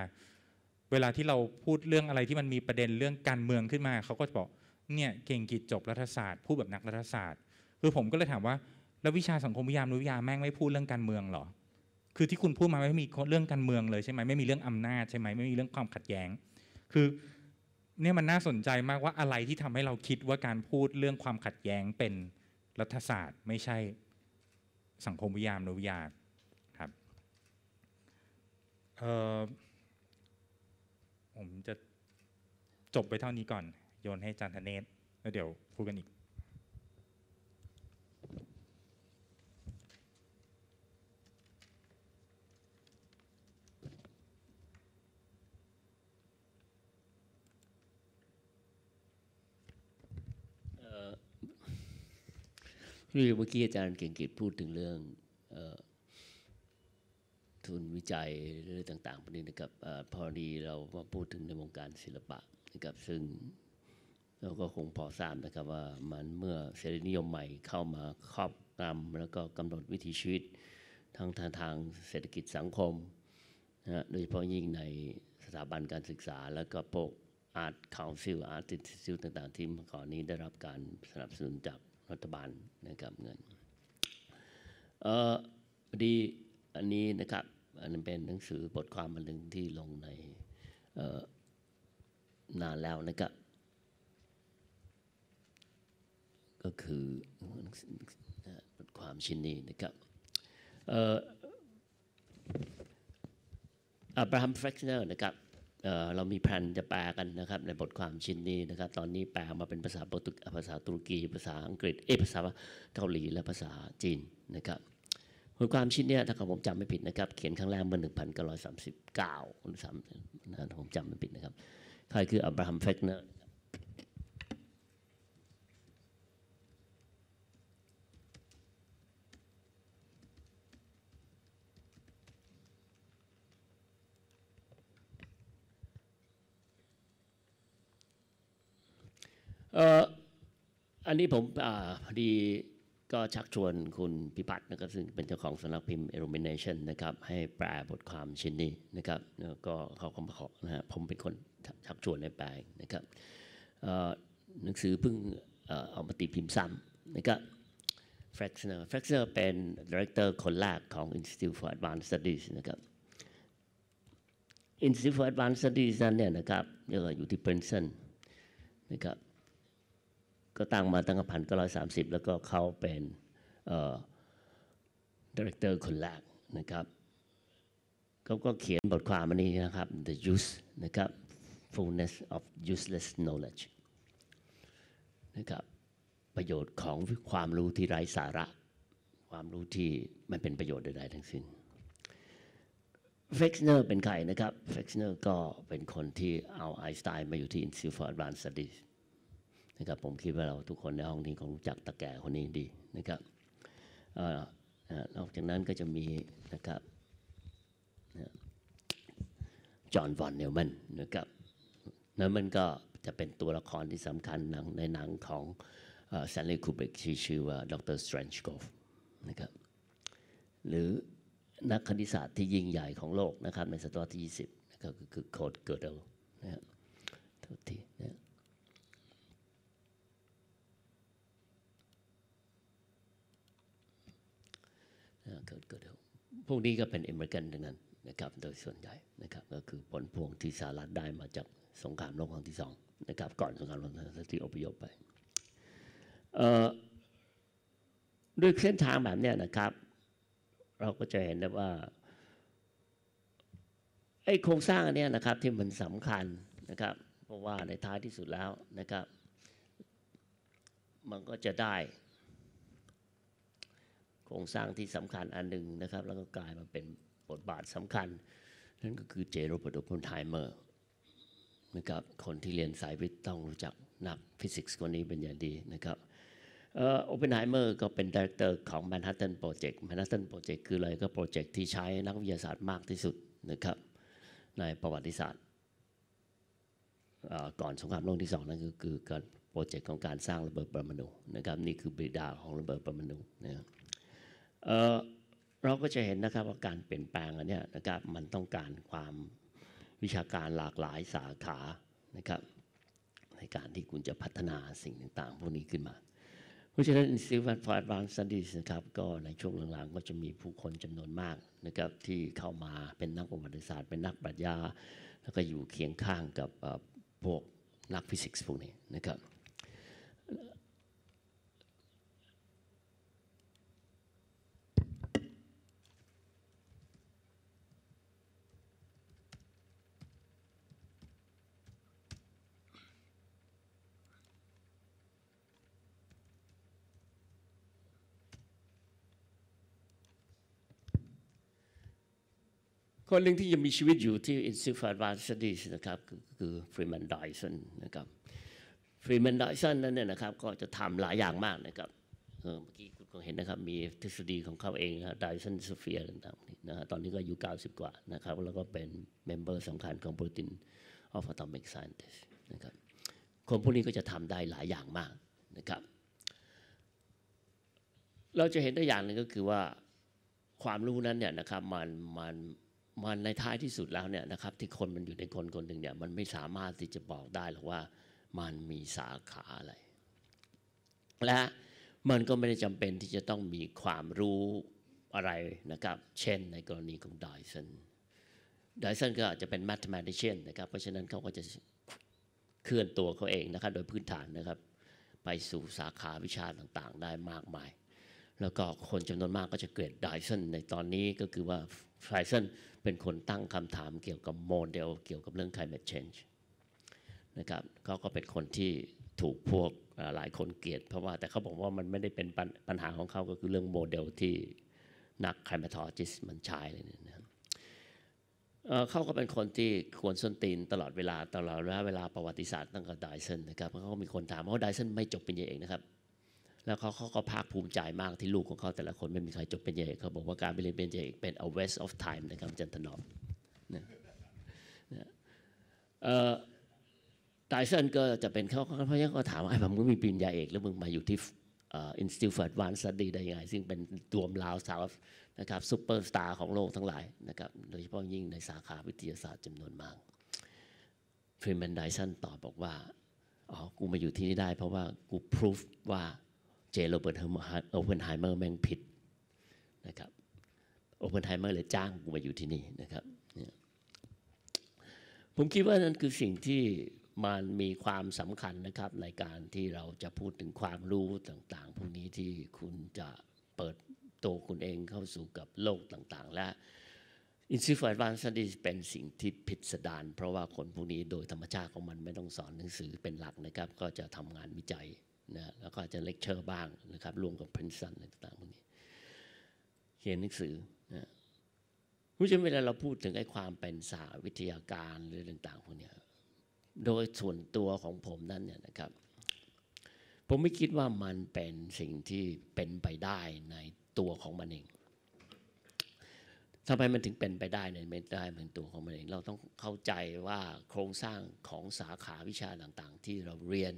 เวลาที่เราพูดเรื่องอะไรที่มันมีประเด็นเรื่องการเมืองขึ้นมาเขาก็จะบอกเนี่ยเก่งกิจจบรัฐศาสตร์พูดแบบนักรัฐศาสตร์ คือผมก็เลยถามว่าแล้ววิชาสังคมวิทยานุยาแม่งไม่พูดเรื่องการเมืองหรอคือที่คุณพูดมาไม่มีเรื่องการเมืองเลยใช่ไหมไม่มีเรื่องอำนาจใช่ไหมไม่มีเรื่องความขัดแย้ง คือเนี่ยมันน่าสนใจมากว่าอะไรที่ทำให้เราคิดว่าการพูดเรื่องความขัดแย้งเป็นรัฐศาสตร์ไม่ใช่สังคมวิทยามนุวิทยาครับผมจะจบไปเท่านี้ก่อน โยนให้จันท์เนศแล้วเดี๋ยวพูดกันอีกคือเมื่อกี้อาจารย์เก่งกิจพูดถึงเรื่องทุนวิจัยเรื่องต่างๆประเด็นนะครับพอดีเรามาพูดถึงในวงการศิลปะนะครับซึ่งเราก็คงพอทราบนะครับว่ามันเมื่อเสรีนิยมใหม่เข้ามาครอบงำแล้วก็กำหนดวิถีชีวิตทั้งทางทางเศรษฐกิจสังคมนะโดยเฉพาะยิ่งในสถาบันการศึกษา แล้วก็พวกอาร์ตคาวซิลอาร์ตติสติลต่าง ๆ ที่เมื่อก่อนนี้ได้รับการสนับสนุนจากรัฐบาลนะครับเงินเออพอดีอันนี้นะครับอันนั้นเป็นหนังสือบทความบันทึงที่ลงในนานแล้วนะครับก็คือบทความชิ้นนี้นะครับอับราฮัมแฟรชเนอร์นะครับเรามีแผนจะแปลกันนะครับในบทความชิ้นนี้นะครับตอนนี้แปลมาเป็นภาษาโปรตุกภาษาตุรกี ภาษาอังกฤษเอภาษาเกาหลี และภาษาจีนนะครับบทความชิ้นนี้ถ้าผมจำไม่ผิดนะครับเขียนครั้งแรกเมื่อ1939าร้อกนะผมจำไม่ผิดนะครับใครคืออับราฮัมเฟกเนอร์เอออันนี้ผมอพอดีก็ชักชวนคุณพิพัฒน์นะครับซึ่งเป็นเจ้าของสำนักพิมพ์ Illumination นะครับให้แปลบทความชิ้นนี้นะครับแล้วก็เขาก็มาขอนะฮะผมเป็นคนชักชวนให้แปลนะครับหนังสือเพิ่งเอามาตีพิมพ์ซ้ำนะครับแฟร็กเซอร์แฟร็กเซอร์เป็นดีเรคเตอร์คนแรกของ Institute for Advanced Studies นะครับ Institute for Advanced Studies นั่นเนี่ยนะครับอยู่ที่ Princeton นะครับก็ตั้งมาตั้งพันเก้าร้อยสามสิบแล้วก็เขาเป็นดีเรคเตอร์คนแรกนะครับเขาก็เขียนบทความอันนี้นะครับ The Use นะครับ Fullness of Useless Knowledge นะครับประโยชน์ของความรู้ที่ไร้สาระความรู้ที่ไม่เป็นประโยชน์ใดๆทั้งสิ้นเฟกเนอร์เป็นใครนะครับเฟกเนอร์ก็เป็นคนที่เอาไอน์สไตน์มาอยู่ที่ Institute for Advanced Studies นะครับผมคิดว่าเราทุกคนในห้องนี้คงรู้จักตะแก่คนนี้ดีนะครับนอกจากนั้นก็จะมีนะครับจอห์นวอนเนลแมนนะครับนัแนมันก็จะเป็นตัวละครที่สำคัญในหนังของแซนลีคูเบกที่ชื่อว่าด็ออกเตร์สเตรนจ์โกฟนะครับหรือนักคณิตศาสตร์ที่ยิ่งใหญ่ของโลกนะครับในศตวรรษที่ 20 นะครับก็คือโคดเกิร์เดลนะครับทุกทีนะเกิดเกิดพวกนี้ก็เป็นอเมริกันทั้งนั้นนะครับโดยส่วนใหญ่นะครับ ก็คือผลพวงที่สหรัฐได้มาจากสงครามโลกครั้งที่สองนะครับก่อนสงครามโลกครั้งที่อพยพไปด้วยเส้นทางแบบนี้นะครับ เราก็จะเห็นได้ว่าไอ้โครงสร้างอันนี้นะครับที่มันสำคัญนะครับ เพราะว่าในท้ายที่สุดแล้วนะครับ มันก็จะได้โครงสร้างที่สำคัญอันหนึ่งนะครับแล้วก็กลายมาเป็นบทบาทสำคัญนั่นก็คือเจโรเบิร์ตโอเพนไทเมอร์นะครับคนที่เรียนสายวิทย์ต้องรู้จักนักฟิสิกส์คนนี้เป็นอย่างดีนะครับโอเปนไฮเมอร์ก็เป็นดีเรคเตอร์ของแมนฮัตตันโปรเจกต์แมนฮัตตันโปรเจกต์คืออะไรก็โปรเจกต์ที่ใช้นักวิทยาศาสตร์มากที่สุดนะครับในประวัติศาสตร์ก่อนสงครามโลกที่สองนั่นก็คือการโปรเจกต์ของการสร้างระเบิดปรมาณูนะครับนี่คือบิดาของระเบิดปรมาณูนะครับเเราก็จะเห็นนะครับว่าการเปลี่ยนแปลงอันนี้นะครับมันต้องการความวิชาการหลากหลายสาขานะครับในการที่คุณจะพัฒนาสิ่งต่างๆ พวกนี้ขึ้นมาเพราะฉะนั้นซิลฟันฟาร์ o r น d v a n c นะครับก็ในช่วงหลังๆก็จะมีผู้คนจำนวนมากนะครับที่เข้ามาเป็นนักประวัติศาสตร์เป็นนักปรัชญาแล้วก็อยู่เคียงข้างกับพวกนักฟิสิกส์พวกนี้นะครับคนหนึ่งที่ยังมีชีวิตอยู่ที่อินสติฟาร์ o r a d v a n c นะครับคือฟรีแมนไดสันนะครับฟรีแมนไดสันนั้นเนี่ยนะครับก็จะทำหลายอย่างมากนะครับเมื่อกี้คุณคงเห็นนะครับมีทฤษฎีของเขาเองนะไดสันสเฟียร์ต่างๆนะฮะตอนนี้ก็อายุ90 กว่านะครับแล้วก็เป็นเมมเบอร์สำคัญของโปรตีนออฟอะตอมิกไซนติสนะครับคนพวกนี้ก็จะทำได้หลายอย่างมากนะครับเราจะเห็นได้อย่างหนึ่งก็คือว่าความรู้นั้นเนี่ยนะครับมันมันมันในท้ายที่สุดแล้วเนี่ยนะครับที่คนมันอยู่ในคนคนหนึ่งเนี่ยมันไม่สามารถที่จะบอกได้หรอกว่ามันมีสาขาอะไร และมันก็ไม่ได้จำเป็นที่จะต้องมีความรู้อะไรนะครับเช่นในกรณีของดายสันดายสันก็อาจจะเป็นม a t h ม m a t i c i นะครับเพราะฉะนั้นเขาก็จะเคลื่อนตัวเขาเองนะครับโดยพื้นฐานนะครับไปสู่สาขาวิชาต่างๆ ได้มากมายแล้วก็คนจำนวนมากก็จะเกิดไดเซนในตอนนี้ก็คือว่าไดเซนเป็นคนตั้งคำถามเกี่ยวกับโมเดลเกี่ยวกับเรื่อง climate change นะครับเขาก็เป็นคนที่ถูกพวกหลายคนเกลียดเพราะว่าแต่เขาบอกว่ามันไม่ได้เป็นปัญหาของเขาก็คือเรื่องโมเดลที่นัก climatologist มันใช้เลยนี่ยับเขาก็เป็นคนที่ควรส้นตีนตลอดเวลาตลอดเวลาประวัติศาสตร์ตั้งแต่ไดเซนนะครับเขาก็มีคนถามว่าไดเซนไม่จบเป็นยัาเอกนะครับแล้วเขาเขาก็ภาคภูมิใจมากที่ลูกของเขาแต่ละคนไม่มีใครจบเป็นใหญ่เขาบอกว่าการไปเรียนเป็นใหญ่เป็น a waste of time นะครับจันทนอมนะนะไตเซนก็จะเป็นเขาเพราะงั้นก็ถามว่าไอ้ผมก็มีปริญญาเอกแล้วมึงมาอยู่ที่อินสติทูตวานสตดีได้ยังไงซึ่งเป็นัวมลาวสาวนะครับซูเปอร์สตาร์ของโลกทั้งหลายนะครับโดยเฉพาะยิ่งในสาขาวิทยาศาสตร์จำนวนมากฟรีแมนไดเซนตอบบอกว่าอ๋อกูมาอยู่ที่นี่ได้ เพราะว่ากูพิสูจว่าโรเบิร์ตโอเพนไฮเมอร์แม่งผิดนะครับโอเพนไฮเมอร์เลยจ้างกูมาอยู่ที่นี่นะครับผมคิดว่านั่นคือสิ่งที่มันมีความสำคัญนะครับในการที่เราจะพูดถึงความรู้ต่างๆพวกนี้ที่คุณจะเปิดตัวคุณเองเข้าสู่กับโลกต่างๆ และอินซ n ฟ e ร์ t u น i e s เป็นสิ่งที่ผิดสดานเพราะว่าคนพวกนี้โดยธรรมชาติของมันไม่ต้องสอนหนังสือเป็นหลักนะครับ ก็จะทำงานวิจัยนะแล้วก็อาจจะเลคเชอร์บ้างนะครับ รวมกับเพนซันต่างๆพวกนี้เขียนหนังสือนะผู้ชมเวลาเราพูดถึงไอ้ความเป็นสาวิทยาการหรือต่างๆพวกนี้โดยส่วนตัวของผมนั้นเนี่ยนะครับ ผมไม่คิดว่ามันเป็นสิ่งที่เป็นไปได้ในตัวของมันเองทำไมมันถึงเป็นไปได้ในไม่ได้เือนตัวของมันเอง เราต้องเข้าใจว่าโครงสร้างของสาขาวิชาต่างๆ ที่เราเรียน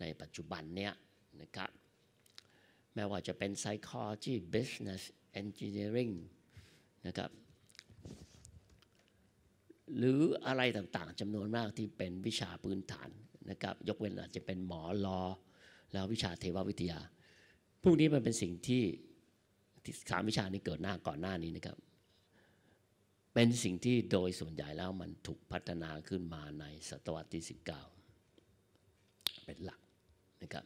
ในปัจจุบันเนี่ยนะครับแม้ว่าจะเป็น psychology business engineering นะครับหรืออะไรต่างๆจำนวนมากที่เป็นวิชาพื้นฐานนะครับยกเว้นอาจจะเป็นหมอลอแล้ววิชาเทววิทยาพวกนี้มันเป็นสิ่งที่สามวิชานี้เกิดหน้าก่อนหน้านี้นะครับเป็นสิ่งที่โดยส่วนใหญ่แล้วมันถูกพัฒนาขึ้นมาในศตวรรษที่19เป็นหลักะครับ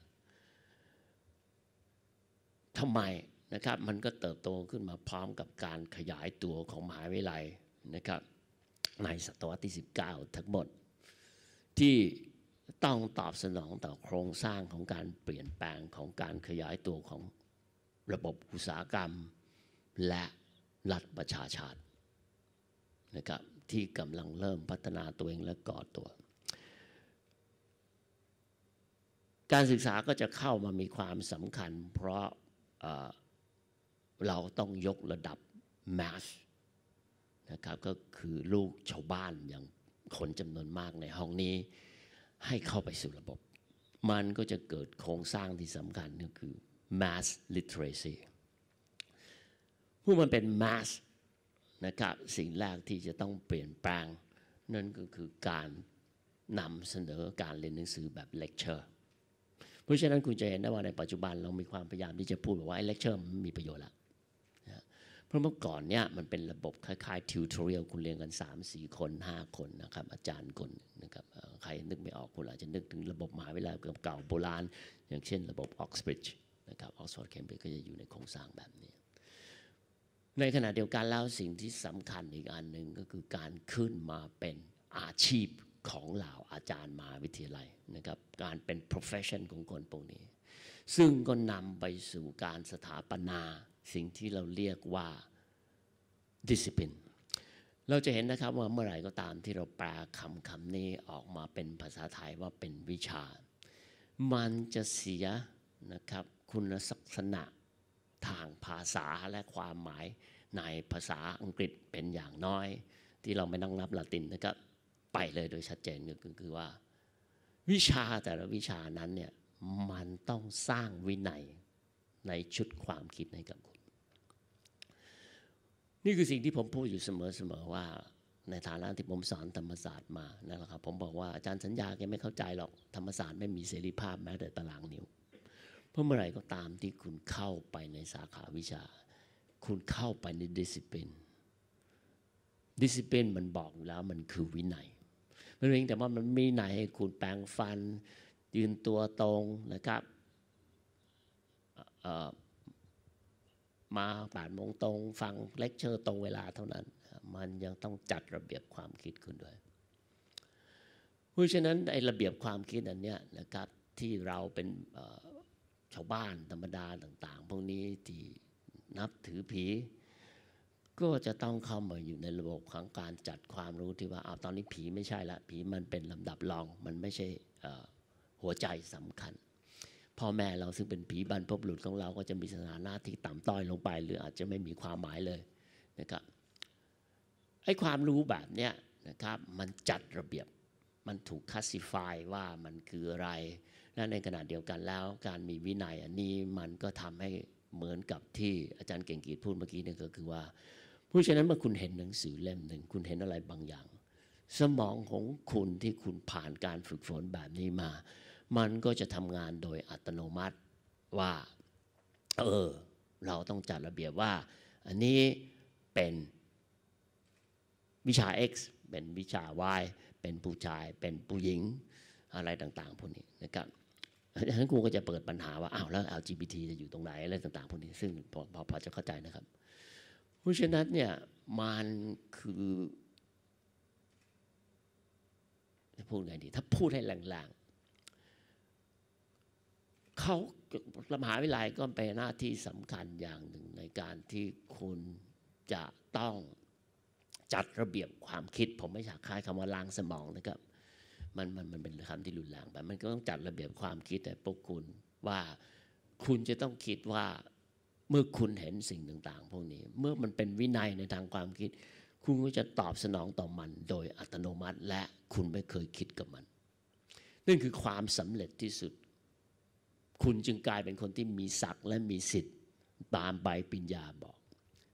ทำไมนะครับมันก็เติบโตขึ้นมาพร้อมกับการขยายตัวของมหาวิทยาลัยนะครับในศตวรรษที่ 19 ทั้งหมดที่ต้องตอบสนองต่อโครงสร้างของการเปลี่ยนแปลงของการขยายตัวของระบบอุตสาหกรรม และรัฐประชาชาตินะครับที่กำลังเริ่มพัฒนาตัวเองและก่อตัวการศึกษาก็จะเข้ามามีความสำคัญ เพราะเราต้องยกระดับ math นะครับก็คือลูกชาวบ้านอย่างคนจำนวนมากในห้องนี้ให้เข้าไปสู่ระบบ มันก็จะเกิดโครงสร้างที่สำคัญก็คือ mass literacy เมื่อมันเป็น mass นะครับสิ่งแรกที่จะต้องเปลี่ยนแปลงนั่นก็คือการนำเสนอการเรียนหนังสือแบบ lecture เพราะฉะนั้นคุณจะเห็นได้ว่าในปัจจุบันเรามีความพยายามที่จะพูดว่าไอ้เลคเชอร์มันมีประโยชน์ละ เพราะเมื่อก่อนเนี่ยมันเป็นระบบคล้ายๆทิวทอเรียลคุณเรียนกัน 3 4 คน 5 คนนะครับอาจารย์คนนะครับใครนึกไม่ออกคุณอาจจะนึกถึงระบบมหาวิทยาลัยเก่าโบราณอย่างเช่น ระบบออกซฟอร์ดนะครับออกซฟอร์ดเคมบริดจ์ก็จะอยู่ในโครงสร้างแบบนี้ ในขณะเดียวกันแล้วสิ่งที่สำคัญอีกอันหนึ่งก็คือการขึ้นมาเป็นอาชีพของเหล่าอาจารย์มาวิทยาลัยนะครับ การเป็น profession ของคนพวกนี้ซึ่งก็นำไปสู่การสถาปนาสิ่งที่เราเรียกว่า discipline เราจะเห็นนะครับว่าเมื่อไหร่ก็ตามที่เราแปลคำคำนี้ออกมาเป็นภาษาไทยว่าเป็นวิชา มันจะเสียนะครับคุณลักษณะทางภาษาและความหมายในภาษาอังกฤษเป็นอย่างน้อย ที่เราไม่ต้องนับละตินนะครับไปเลยโดยชัดเจนก็คือว่า วิชาแต่ละวิชานั้นเนี่ยมันต้องสร้างวินัยในชุดความคิดให้กับคุณ นี่คือสิ่งที่ผมพูดอยู่เสมอๆว่า ในฐานะที่ผมสอนธรรมศาสตร์มานะครับ ผมบอกว่าอาจารย์สัญญาแกไม่เข้าใจหรอกธรรมศาสตร์ไม่มีเสรีภาพแม้แต่ตารางนิ้วเพราะเมื่อไหร่ก็ตามที่คุณเข้าไปในสาขาวิชา คุณเข้าไปในดิสซิปลินดิสซิปลินมันบอกอยู่แล้วมันคือวินัยมันเพียงแต่ว่ามันมีไหนให้คุณแปลงฟันยืนตัวตรงนะครับมาบ่านมงตรง ฟังเลคเชอร์ตรงเวลาเท่านั้น มันยังต้องจัดระเบียบความคิดคุณด้วยเพราะฉะนั้นไอ้ระเบียบความคิดอันเนี้ยนะครับที่เราเป็นชาวบ้านธรรมดาต่างๆพวกนี้ที่นับถือผีก็จะต้องเข้ามาอยู่ในระบบของการจัดความรู้ที่ว่าเอาตอนนี้ผีไม่ใช่ละผีมันเป็นลำดับรอง มันไม่ใช่หัวใจสำคัญพ่อแม่เราซึ่งเป็นผีบรรพบุรุษของเราก็จะมีสถานะที่ต่ำต้อยลงไป หรืออาจจะไม่มีความหมายเลยนะครับไอ้ความรู้แบบเนี้ยนะครับมันจัดระเบียบมันถูกคัสซิฟายว่ามันคืออะไรและในขณะเดียวกันแล้ว การมีวินัยอันนี้มันก็ทำให้เหมือนกับที่อาจารย์เก่งกีดพูดเมื่อกี้นี่ก็คือว่าราะฉะนั้นเมื่อคุณเห็นหนังสือเล่มหนึ่งคุณเห็นอะไรบางอย่าง สมองของคุณที่คุณผ่านการฝึกฝนแบบนี้มา มันก็จะทำงานโดยอัตโนมัติว่า เออเราต้องจัดระเบียบว่า อันนี้เป็นวิชา X เป็นวิชา Y เป็นผู้ชายเป็นผู้หญิงอะไรต่างๆพวกนี้นะครับดังนั้นกูก็จะเปิดปัญหาว่าอ้าวแล้ว LGBT จะอยู่ตรงไหนอะไรต่างๆพวกนี้ ซึ่งพอพอจะเข้าใจนะครับราะฉะนั้นเนี่ยมานคือพูดไงดีถ้าพูดให้หลังๆเขามหาวิไาลยก็เป็นหน้าที่สำคัญอย่างหนึ่งในการที่คุณจะต้องจัดระเบียบความคิด ผมไม่อยากคายคำว่าล้างสมองนะครับมันมันมันเป็นคำที่รุนแรงไปมันก็ต้องจัดระเบียบความคิดแต่พวกคุณว่าคุณจะต้องคิดว่าเมื่อคุณเห็นสิ่งต่าง ๆ พวกนี้เมื่อมันเป็นวินัยในทางความคิด คุณก็จะตอบสนองต่อมัน โดยอัตโนมัติและคุณไม่เคยคิดกับมันนั่นคือความสำเร็จที่สุด คุณจึงกลายเป็นคนที่มีศักดิ์และมีสิทธิ์ตามใบปิญญาบอก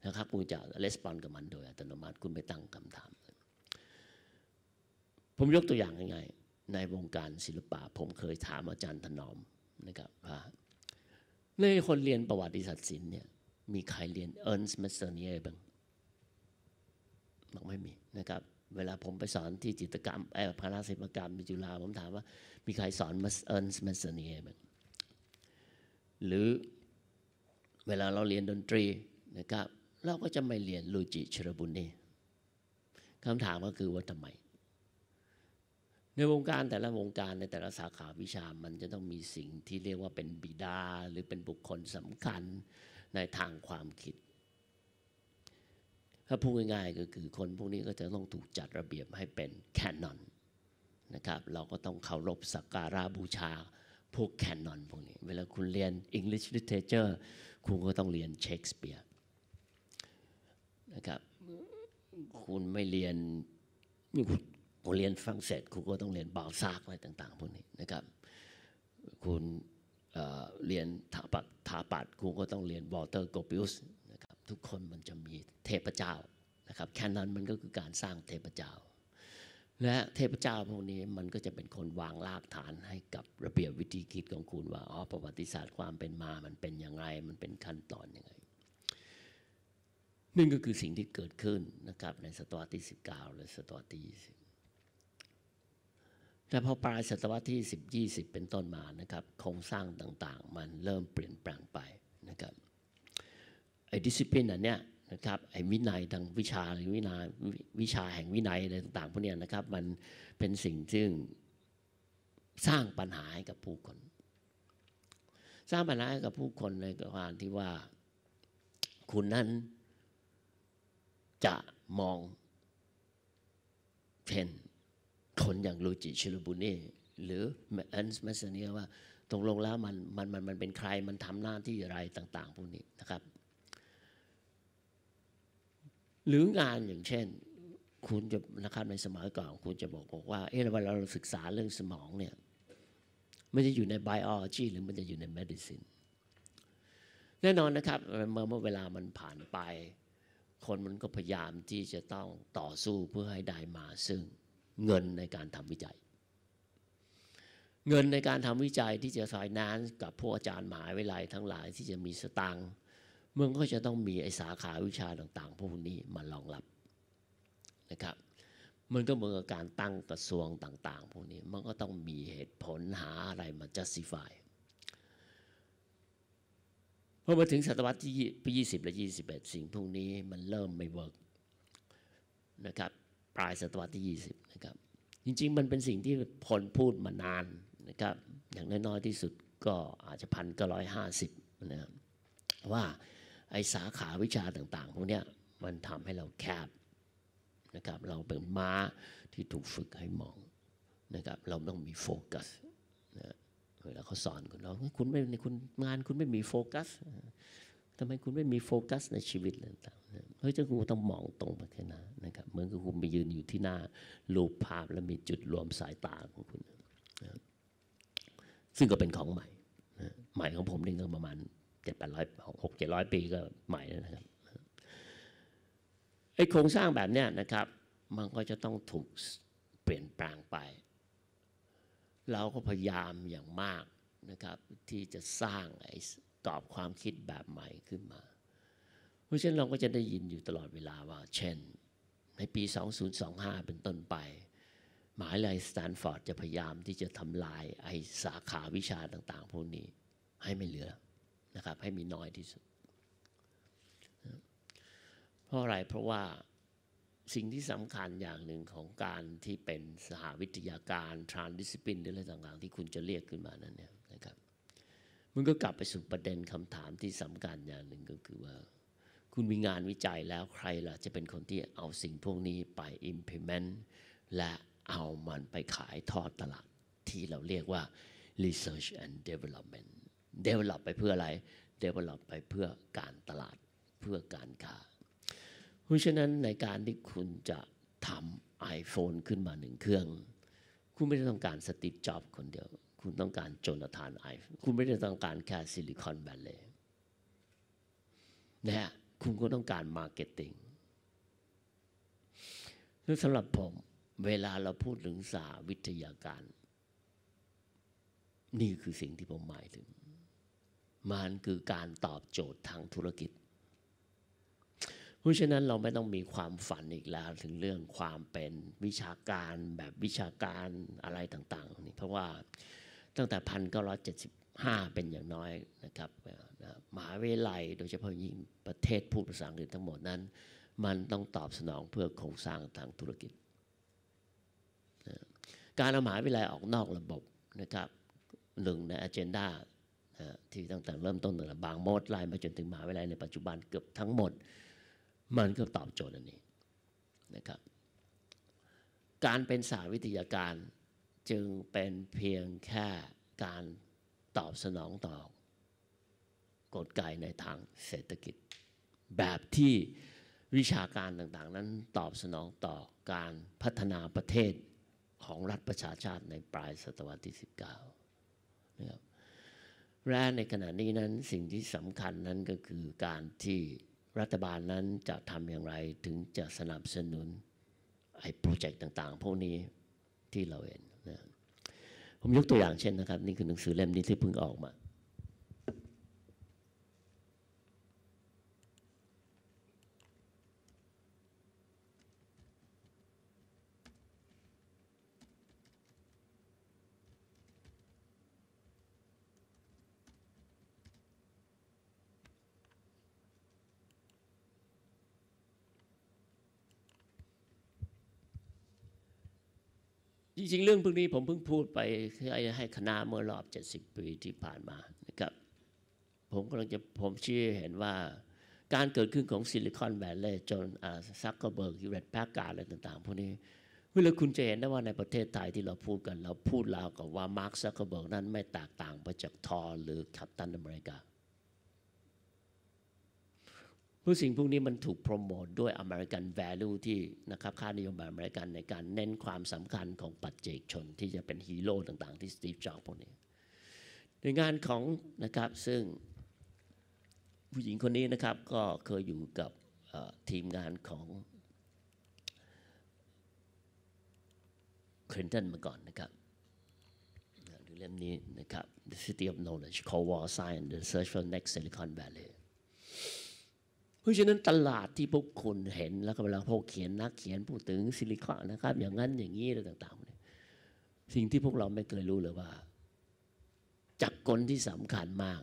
นะครับคุณจะレスปอนกับมัน โดยอัตโนมัติคุณไม่ตั้งคำถามผมยกตัวอย่างง่ายๆในวงการศิลปะ ผมเคยถามอาจารย์ถนอมนะครับว่าในคนเรียนประวัติศาสตร์ศิลป์เนี่ยมีใครเรียนเอิร์นส์เมสเซเนียบ้างบอกไม่มีนะครับเวลาผมไปสอนที่จิตกรรมไอ้พณรศิลปกรรมจุฬาผมถามว่ามีใครสอนเอิร์นส์เมสเซเนียบ้างหรือเวลาเราเรียนดนตรีนะครับเราก็จะไม่เรียนลูจิชรบุนีคำถามก็คือว่าทำไมในวงการแต่ละวงการในแต่ละสาขาวิชา มันจะต้องมีสิ่งที่เรียกว่าเป็นบิดา หรือเป็นบุคคลสำคัญในทางความคิดถ้าพูดง่ายๆก็คือคนพวกนี้ก็จะต้องถูกจัดระเบียบให้เป็นแคนนอนนะครับเราก็ต้องเคารพสักการะบูชาพวกแคนนอนพวกนี้เวลาคุณเรียน English Literature คุณก็ต้องเรียนเชคสเปียร์นะครับคุณไม่เรียนุณเรียนฝรั่งเศสคุูก็ต้องเรียนบาลซากอะไรต่างๆพวกนี้นะครับคุณเรียนถาปัดถาปัดคุูก็ต้องเรียนวอเตอร์โกปิอุสนะครับทุกคนมันจะมีเทพเจ้านะครับแค่นั้นมันก็คือการสร้างเทพเจ้าและเทพเจ้าพวกนี้มันก็จะเป็นคนวางรากฐานให้กับระเบียบวิธีคิดของคุณว่าอ๋อประวัติศาสตร์ความเป็นมามันเป็นอย่างไรมันเป็นขั้นตอนอย่างไรนั่นก็คือสิ่งที่เกิดขึ้นนะครับในศตวรรษที่19และศตวรรษที่20แต่พอปลายศตวรรษที่ 10 20 เป็นต้นมานะครับโครงสร้างต่าง ๆมันเริ่มเปลี่ยนแปลงไปนะครับไอ้ดิสซิปลินอันเนี้ยนะครับไอ้วินัยทางวิชาหรือวินาวิชาแห่งวินัยอะไรต่าง ๆพวกเนี้ยนะครับ มันเป็นสิ่งซึ่งสร้างปัญหาให้กับผู้คนสร้างปัญหาให้กับผู้คนในความที่ว่าคุณนั้นจะมองเห็นคนอย่างโูจิชิลบุน่หรืออันมสเนียว่าตรงลงแล้วมันมันมันมันเป็นใครมันทำหน้าที่อะไรต่างๆพวกนี้นะครับหรืองานอย่างเช่นคุณจะนะครับในสมัยก่อนคุณจะบอกบอกว่าเออเวลาเราศึกษาเรื่องสมองเนี่ยมันจะอยู่ในบโอโลจีหรือมันจะอยู่ในเมดิซินแน่นอนนะครับเมื่อเวลามันผ่านไป คนมันก็พยายามที่จะต้องต่อสู้เพื่อให้ได้มาซึ่งเงินในการทำวิจัย เงินในการทำวิจัยที่จะสายนานกับพวกอาจารย์หมหาวิทยาลัยทั้งหลายที่จะมีสตังมึงก็จะต้องมีไอสาขาวิชาต่างๆพวกนี้มารองรับนะครับมันก็เหมือนกับการตั้งกระทรวงต่าง ๆพวกนี้มันก็ต้องมีเหตุผลหาอะไรมา justify พอมาถึงศตวรรษที่ยี่สิบและยี่สิบเอ็ดสิ่งพวกนี้มันเริ่มไม่เวิร์กนะครับปลายศตวรรษที่20 นะครับ จริง ๆ มันเป็นสิ่งที่คนพูดมานานนะครับ อย่างน้อยๆที่สุดก็อาจจะพันก็ร้อยห้าสิบนะครับว่าไอสาขาวิชาต่างๆพวกเนี้ยมันทำให้เราแคบนะครับเราเป็นม้าที่ถูกฝึกให้มองนะครับ เราต้องมีโฟกัสนะเวลาเขาสอนคุณเราคุณไม่ในคุณงานคุณไม่มีโฟกัสทำไมคุณไม่มีโฟกัส ในชีวิตเลยต่างๆเฮ้ยเจ้าคุณต้องมองตรงไปแค่นัน้นนะครับเหมือนกับคุณไปยืนอยู่ที่หน้ารูปภาพและมีจุดรวมสายตาของคุณนะซึ่งก็เป็นของใหม่นะใหม่ของผมนี่ก็ประมาณเจ็ดแปดร้อยหกเจ็ดร้อยปีก็ใหม่แล้วนะครับไอ้โครงสร้างแบบเนี้ยนะครับ มันก็จะต้องถูกเปลี่ยนแปลงไป เราก็พยายามอย่างมากนะครับที่จะสร้างไอ้ตอบความคิดแบบใหม่ขึ้นมา เพราะฉะนั้นเราก็จะได้ยินอยู่ตลอดเวลาว่า เช่นในปี 2025 เป็นต้นไป หมหาวิทยาลัยสแตนฟอร์ดจะพยายามที่จะทำลายไอสาขาวิชาต่าง ๆ พวกนี้ให้ไม่เหลือนะครับให้มีน้อยที่สุดเพราะอะไรเพราะว่าสิ่งที่สำคัญอย่างหนึ่งของการที่เป็นสหวิทยาการ transdiscipline หรืออะไรต่างๆที่คุณจะเรียกขึ้นมานั้นเนี่ยมันก็กลับไปสู่ประเด็นคำถามที่สำคัญอย่างหนึ่งก็คือว่า คุณมีงานวิจัยแล้วใครล่ะจะเป็นคนที่เอาสิ่งพวกนี้ไป implement และเอามันไปขายทอดตลาดที่เราเรียกว่า research and development develop ไปเพื่ออะไร develop ไปเพื่อการตลาดเพื่อการค้าเพราะฉะนั้นในการที่คุณจะทำ iPhone ขึ้นมาหนึ่งเครื่อง คุณไม่ได้ต้องการสติจ็อบคนเดียวคุณต้องการโจนาธานไอฟ์คุณไม่ได้ต้องการแค่ซิลิคอนแวลเลย์นะฮะคุณก็ต้องการมาร์เก็ตติ้งซึ่งสำหรับผมเวลาเราพูดถึงสาวิทยาการนี่คือสิ่งที่ผมหมายถึง มันคือการตอบโจทย์ทางธุรกิจ เพราะฉะนั้นเราไม่ต้องมีความฝันอีกแล้วถึงเรื่องความเป็นวิชาการแบบวิชาการอะไรต่างๆนี่เพราะว่าตั้งแต่1975 เป็นอย่างน้อยนะครับมหาวิทยาลัยโดยเฉพาะยิ่งประเทศผู้ภาษาอังกฤษทั้งหมดนั้น มันต้องตอบสนองเพื่อโครงสร้างทางธุรกิจ การเอามหาวิทยาลัยออกนอกระบบนะครับหนึ่งในอเจนดาที่ตั้งแต่เริ่มต้นตั้งแต่บางมดไลน์มาจนถึงมหาวิทยาลัยในปัจจุบันเกือบทั้งหมด มันก็ตอบโจทย์อันนี้นะครับการเป็นศาสตร์วิทยาการจึงเป็นเพียงแค่การตอบสนองต่อกฎไกในทางเศรษฐกิจ แบบที่วิชาการต่างๆนั้นตอบสนองต่อการพัฒนาประเทศของรัฐประชาชาติในปลาย ศตวรรษที่19นะครับแรกในขณะนี้นั้นสิ่งที่สำคัญนั้นก็คือการที่รัฐบาลนั้นจะทำอย่างไรถึงจะสนับสนุนไอ้โปรเจกต์ต่างๆพวกนี้ที่เราเห็นผมยกตัวอย่างเช่นนะครับนี่คือหนังสือเล่มนี้ที่เพิ่งออกมาที่จริงเรื่องพวกนี้ผมเพิ่งพูดไปให้คณะเมื่อรอบ 70 ปีที่ผ่านมานะครับผมกำลังจะผมชี้เห็นว่าการเกิดขึ้นของซิลิคอนแวลเลย์จนซักเกอร์เบิร์กยูเรตแพกการอะไรต่างๆพวกนี้ เวลาคุณจะเห็นได้ว่าในประเทศไทยที่เราพูดกัน เราพูดราวกับว่ามาร์คซักเกอร์เบิร์กนั้นไม่แตกต่างไปจากทอหรือคัปตันอเมริกาผู้สิ่งพวกนี้มันถูกโปรโมทด้วยอเมริกันแวลูที่นะครับค่านิยมแบบอเมริกันในการเน้นความสำคัญของปัจเจกชนที่จะเป็นฮีโร่ต่างๆที่สตีฟจ็อบพวกนี้ในงานของนะครับซึ่งผู้หญิงคนนี้นะครับก็เคยอยู่กับทีมงานของคลินตันมาก่อนนะครับดูเล่มนี้นะครับ The City of Knowledge Cold War Science The Search for Next Silicon Valley เพราะฉะนั้นตลาดที่พวกคนเห็นแล้วก็เวลาพวกเขียนนักเขียนพูดถึงซิลิคอนนะครับอย่างนั้นอย่างนี้อะไรต่างๆเนี่ยสิ่งที่พวกเราไม่เคยรู้เลยว่าจักรกลที่สำคัญมาก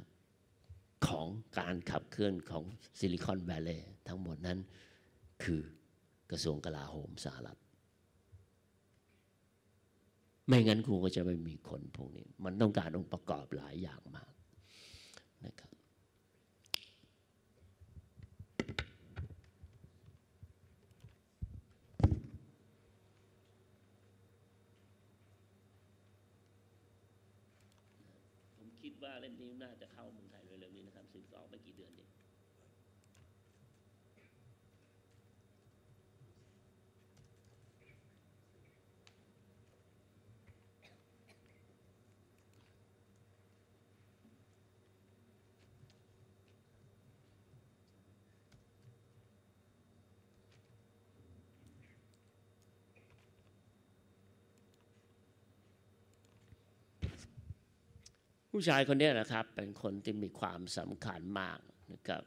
ของการขับเคลื่อนของซิลิคอนแวลเลย์ทั้งหมดนั้นคือกระทรวงกลาโหมสหรัฐ ไม่งั้นคุณก็จะไม่มีคนพวกนี้มันต้องการองค์ประกอบหลายอย่างมากผู้ชายคนนี้นะครับเป็นคนที่มีความสำคัญมากนะครับ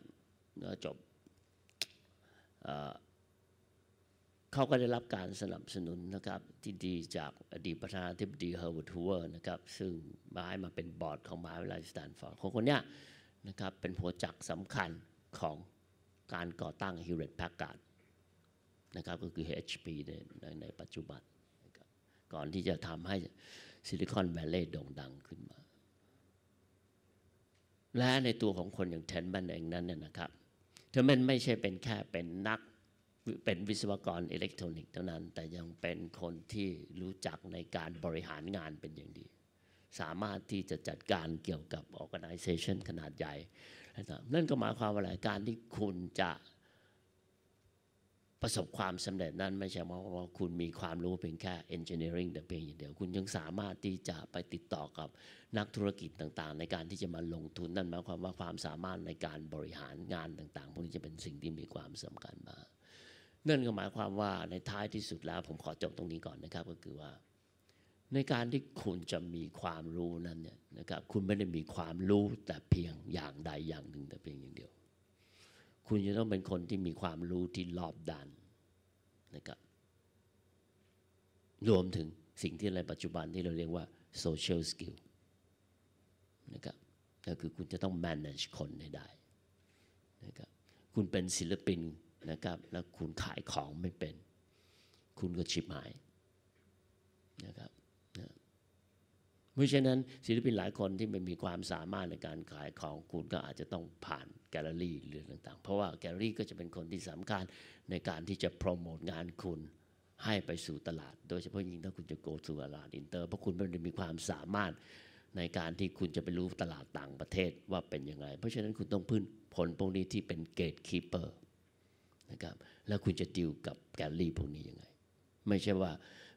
เมื่อจบเขาก็ได้รับการสนับสนุนนะครับที่ดีจากอดีตประธานาธิบดีเฮอร์วิร์ดทัวร์นะครับซึ่งมาให้มาเป็นบอร์ดของมหาวิทยาลัยสแตนฟอร์ดคนคนนี้นะครับเป็นหัวจักสำคัญของการก่อตั้งฮิวเรตแพ็กการ์ดนะครับก็คือ HP ในในปัจจุบันก่อนที่จะทำให้ซิลิคอนแวลลย์โด่งดังขึ้นมาและในตัวของคนอย่างเทนแันเองนั้นน่ยนะครับเทนแมนไม่ใช่เป็นแค่เป็นนักเป็นวิศวกรอิเล็กทรอนิกส์เท่านั้น แต่ยังเป็นคนที่รู้จักในการบริหารงานเป็นอย่างดี สามารถที่จะจัดการเกี่ยวกับ organization ขนาดใหญ่นั่นก็หมายความว่าอะไรการที่คุณจะประสบความสำเร็จนั้นไม่ใช่เพราะว่า คุณมีความรู้เพียงแค่ engineering แต่เพียงอย่างเดียว คุณยังสามารถที่จะไปติดต่อกับนักธุรกิจต่างๆ ในการที่จะมาลงทุนนั่นหมายความว่าความสามารถในการบริหารงานต่าง ๆ พวกนี้จะเป็นสิ่งที่มีความสำคัญมากนั่นก็หมายความว่าในท้ายที่สุดแล้ว ผมขอจบตรงนี้ก่อนนะครับก็คือว่า ในการที่คุณจะมีความรู้นั้นเนี่ยนะครับคุณไม่ได้มีความรู้แต่เพียงอย่างใดอย่างหนึ่ง แต่เพียงอย่างเดียวคุณจะต้องเป็นคนที่มีความรู้ที่รอบด้านนะครับรวมถึงสิ่งที่ในปัจจุบันที่เราเรียกว่า social skill นะครับก็คือคุณจะต้อง manage คนได้นะครับคุณเป็นศิลปินนะครับ แล้วคุณขายของไม่เป็น คุณก็ชิบหายนะครับเพราะฉะนั้นศิลปินหลายคนที่มันมีความสามารถในการขายของคุณก็อาจจะต้องผ่านแกลเลอรี่หรือต่าง ๆ เพราะว่าแกลเลอรี่ก็จะเป็นคนที่สำคัญในการที่จะโปรโมทงานคุณให้ไปสู่ตลาด โดยเฉพาะยิ่งถ้าคุณจะโกสู่ตลาดอินเตอร์เพราะคุณมันมีความสามารถในการที่คุณจะไปรู้ตลาดต่างประเทศว่าเป็นยังไงเพราะฉะนั้นคุณต้องพึ่งผลพวกนี้ที่เป็นเกตคีเปอร์นะครับแล้วคุณจะดิวกับแกลเลอรี่พวกนี้ยังไง ไม่ใช่ว่า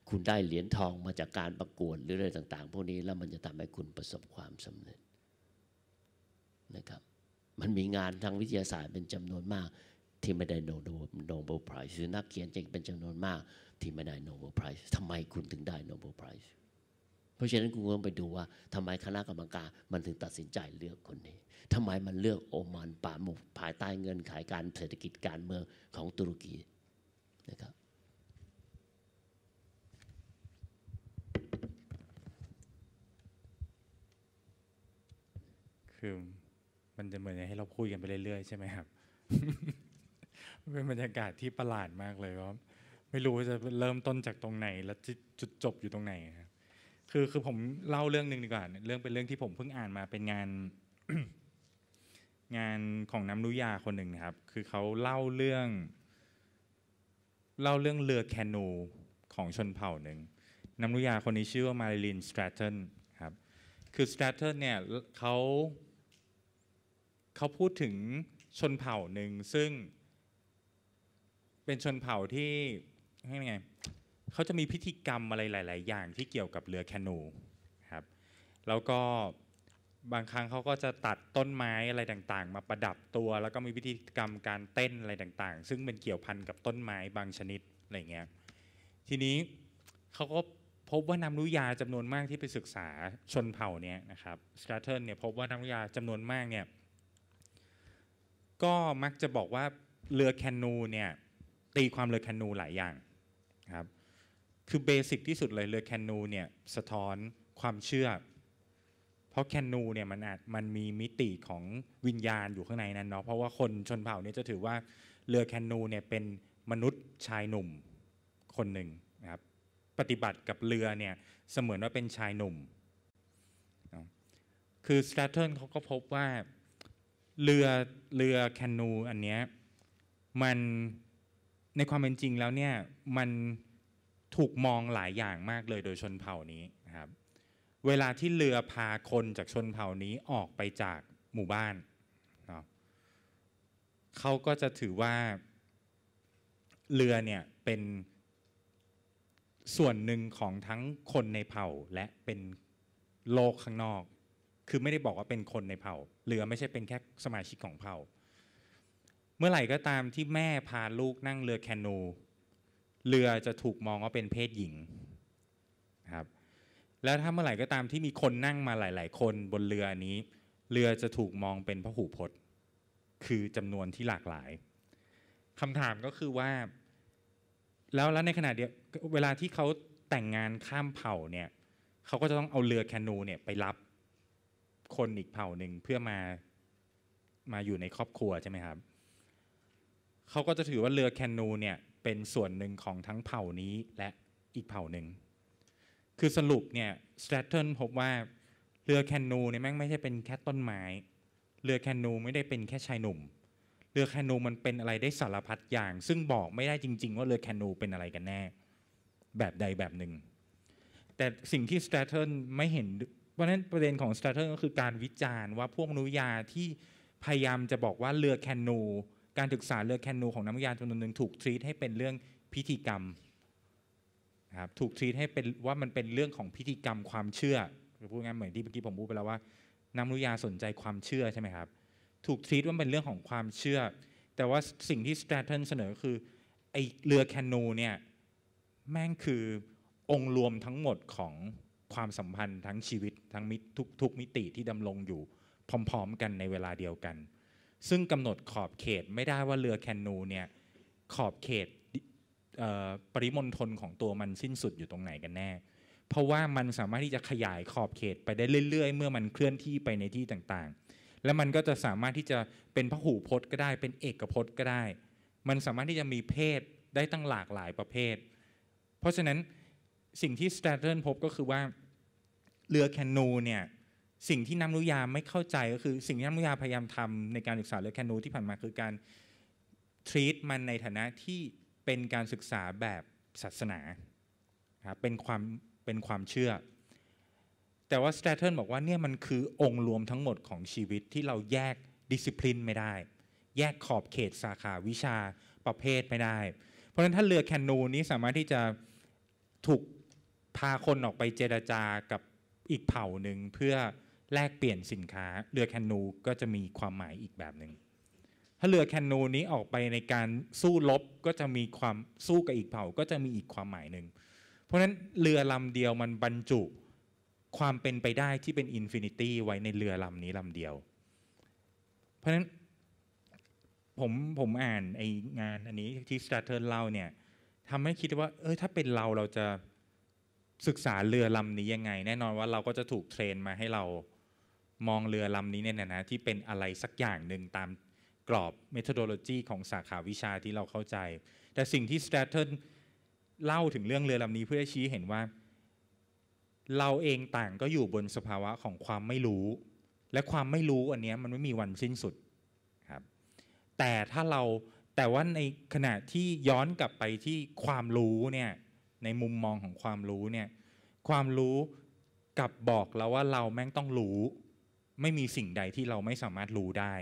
คุณได้เหรียญทองมาจากการประกวดหรืออะไรต่างๆพวกนี้แล้วมันจะทำให้คุณประสบความสำเร็จนะครับ มันมีงานทางวิทยาศาสตร์เป็นจำนวนมากที่ไม่ได้โนเบลไพรส์หรือนักเขียนเกงเป็นจำนวนมากที่ไม่ได้โนเบลไพรส์ทำไมคุณถึงได้โนเบลไพรส์เพราะฉะนั้นคุณต้องไปดูว่าทำไมคณะกรรมการมันถึงตัดสินใจเลือกคนนี้ทำไมมันเลือกโอมานป่ามุกภายใต้เงินขายการเศรษฐกิจการเมืองของตุรกีนะครับือมันจะเหมือนให้เราคุยกันไปเรื่อยๆใช่ไหมครับเป็นบรรยากาศที่ประหลาดมากเลยครับ ไม่รู้จะเริ่มต้นจากตรงไหนและจุดจบอยู่ตรงไหนครับ คือคือผมเล่าเรื่องหนึ่งดีกว่า เรื่องเป็นเรื่องที่ผมเพิ่งอ่านมาเป็นงาน งานของน้ำนุยาคนหนึ่งครับ คือเขาเล่าเรื่อง เล่าเรื่องเรือแคนูของชนเผ่าหนึ่งน้ำนุยาคนนี้ชื่อว่ามาริลินสแตรทเทนครับ คือสแตรทเทนเนี่ยเขาเขาพูดถึงชนเผ่าหนึ่งซึ่งเป็นชนเผ่าที่ยังไงเขาจะมีพิธีกรรมอะไรหลาย ๆ อย่างที่เกี่ยวกับเรือแคนูครับ แล้วก็บางครั้งเขาก็จะตัดต้นไม้อะไรต่าง ๆ มาประดับตัว แล้วก็มีพิธีกรรมการเต้นอะไรต่าง ๆ ซึ่งเป็นเกี่ยวพันกับต้นไม้บางชนิดอะไรเงี้ย ทีนี้เขาก็พบว่านักวิทยาจำนวนมากที่ไปศึกษาชนเผ่าเนี่ยนะครับสตารเทิลเนี่ยพบว่านักวิทยาจำนวนมากเนี่ยก็มักจะบอกว่าเรือแคนูเนี่ยตีความเรือแคนูหลายอย่างครับคือเบสิกที่สุดเลยเรือแคนูเนี่ยสะท้อนความเชื่อเพราะแคนูเนี่ยมันอาจมันมีมิติของวิญญาณอยู่ข้างในนั้นเนาะเพราะว่าคนชนเผ่าเนี่ยจะถือว่าเรือแคนูเนี่ยเป็นมนุษย์ชายหนุ่มคนหนึ่งนะครับปฏิบัติกับเรือเนี่ยเสมือนว่าเป็นชายหนุ่มคือสแตทเทิลเขาก็พบว่าเรือเรือแคนูอันเนี้ยมันในความเป็นจริงแล้วเนี่ยมันถูกมองหลายอย่างมากเลยโดยชนเผ่านี้นะครับเวลาที่เรือพาคนจากชนเผ่านี้ออกไปจากหมู่บ้านเนาะเขาก็จะถือว่าเรือเนี่ยเป็นส่วนหนึ่งของทั้งคนในเผ่าและเป็นโลกข้างนอกคือไม่ได้บอกว่าเป็นคนในเผ่าเหลือไม่ใช่เป็นแค่สมาชิกของเผ่า เมื่อไหร่ก็ตามที่แม่พาลูกนั่งเรือแคนู เรือจะถูกมองว่าเป็นเพศหญิงครับ แล้วถ้าเมื่อไหร่ก็ตามที่มีคนนั่งมาหลาย ๆ คนบนเรือนี้ เรือจะถูกมองเป็นพหูพจน์ คือจำนวนที่หลากหลายคำถามก็คือว่าแล้วแล้วในขณะเดียวเวลาที่เขาแต่งงานข้ามเผ่าเนี่ยเขาก็จะต้องเอาเรือแคนูเนี่ยไปรับคนอีกเผ่าหนึ่งเพื่อมามาอยู่ในครอบครัวใช่ไหมครับเขาก็จะถือว่าเรือแคนูเนี่ยเป็นส่วนหนึ่งของทั้งเผ่านี้และอีกเผ่าหนึ่งคือสรุปเนี่ยสแตรเทนพบว่าเรือแคนูเนี่ยแม่งไม่ใช่เป็นแค่ต้นไม้เรือแคนูไม่ได้เป็นแค่ชายหนุ่มเรือแคนูมันเป็นอะไรได้สารพัดอย่าง ซึ่งบอกไม่ได้จริง ๆว่าเรือแคนูเป็นอะไรกันแน่ แบบใดแบบหนึ่ง แต่สิ่งที่สแตรเทนไม่เห็นเพราะฉะนั้นประเด็นของสตาร์เทอร์ก็คือการวิจารณ์ว่าพวกนุยาที่พยายามจะบอกว่าเรือแคนูการศึกษาเรือแคนูของนักวิทยาจำนวนหนึ่งถูกทรีตให้เป็นเรื่องพิธีกรรมนะครับถูกทรีตให้เป็นว่ามันเป็นเรื่องของพิธีกรรม ความเชื่อพูดง่ายเหมือนที่เมื่อกี้ผมพูดไปแล้วว่านักวิทยาสนใจความเชื่อใช่ไหมครับถูกทรีตว่าเป็นเรื่องของความเชื่อ แต่ว่าสิ่งที่สแต์เท์เสนอคือไอเรือแคนูเนี่ยแม่งคือองค์รวมทั้งหมดของความสัมพันธ์ทั้งชีวิตทั้งมิทุกทุกมิติที่ดำรงอยู่พร้อมๆ กันในเวลาเดียวกัน ซึ่งกำหนดขอบเขตไม่ได้ว่าเรือแคนูเนี่ยขอบเขตปริมณฑลของตัวมันสิ้นสุดอยู่ตรงไหนกันแน่เพราะว่ามันสามารถที่จะขยายขอบเขตไปได้เรื่อย ๆ เมื่อมันเคลื่อนที่ไปในที่ต่างๆ และมันก็จะสามารถที่จะเป็นพหูพจน์ก็ได้เป็นเอกพจน์ก็ได้ มันสามารถที่จะมีเพศได้ตั้งหลากหลายประเภท เพราะฉะนั้นสิ่งที่สแตเทิลพบก็คือว่าเรือแคนูเนี่ยสิ่งที่นักนุยาไม่เข้าใจก็คือสิ่งที่นักนุยาพยายามทำในการศึกษาเรือแคนูที่ผ่านมาคือการทรีตมันในฐานะที่เป็นการศึกษาแบบศาสนาครับเป็นความเป็นความเชื่อแต่ว่าสแตเทิลบอกว่าเนี่ยมันคือองค์รวมทั้งหมดของชีวิตที่เราแยกดิสซิปลินไม่ได้ แยกขอบเขตสาขาวิชาประเภทไม่ได้ เพราะฉะนั้นถ้าเรือแคนูนี้สามารถที่จะถูกพาคนออกไปเจรจากับอีกเผ่าหนึ่งเพื่อแลกเปลี่ยนสินค้า เรือแคนูก็จะมีความหมายอีกแบบหนึ่งถ้าเรือแคนูนี้ออกไปในการสู้รบก็จะมีความสู้กับอีกเผ่าก็จะมีอีกความหมายหนึ่งเพราะฉะนั้นเรือลำเดียวมันบรรจุความเป็นไปได้ที่เป็นอินฟินิตี้ไว้ในเรือลำนี้ลำเดียว เพราะฉะนั้นผมผมอ่านไองานอันนี้ที่สตาร์เทิร์เล่าเนี่ยทำให้คิดว่าเออถ้าเป็นเราเราจะศึกษาเรือลำนี้ยังไง แน่นอนว่าเราก็จะถูกเทรนมาให้เรามองเรือลำนี้เนี่ยนะที่เป็นอะไรสักอย่างหนึ่งตามกรอบเมทอดโลจี ของสาขาวิชาที่เราเข้าใจ แต่สิ่งที่สแต a เทิเล่าถึงเรื่องเรือลำนี้เพื่อชี้เห็นว่าเราเองต่างก็อยู่บนสภาวะของความไม่รู้ และความไม่รู้อันนี้มันไม่มีวันสิ้นสุดครับแต่ถ้าเราแต่ว่าในขณะที่ย้อนกลับไปที่ความรู้เนี่ยในมุมมองของความรู้เนี่ยความรู้กับบอกเราว่าเราแม่งต้องรู้ ไม่มีสิ่งใดที่เราไม่สามารถรู้ได้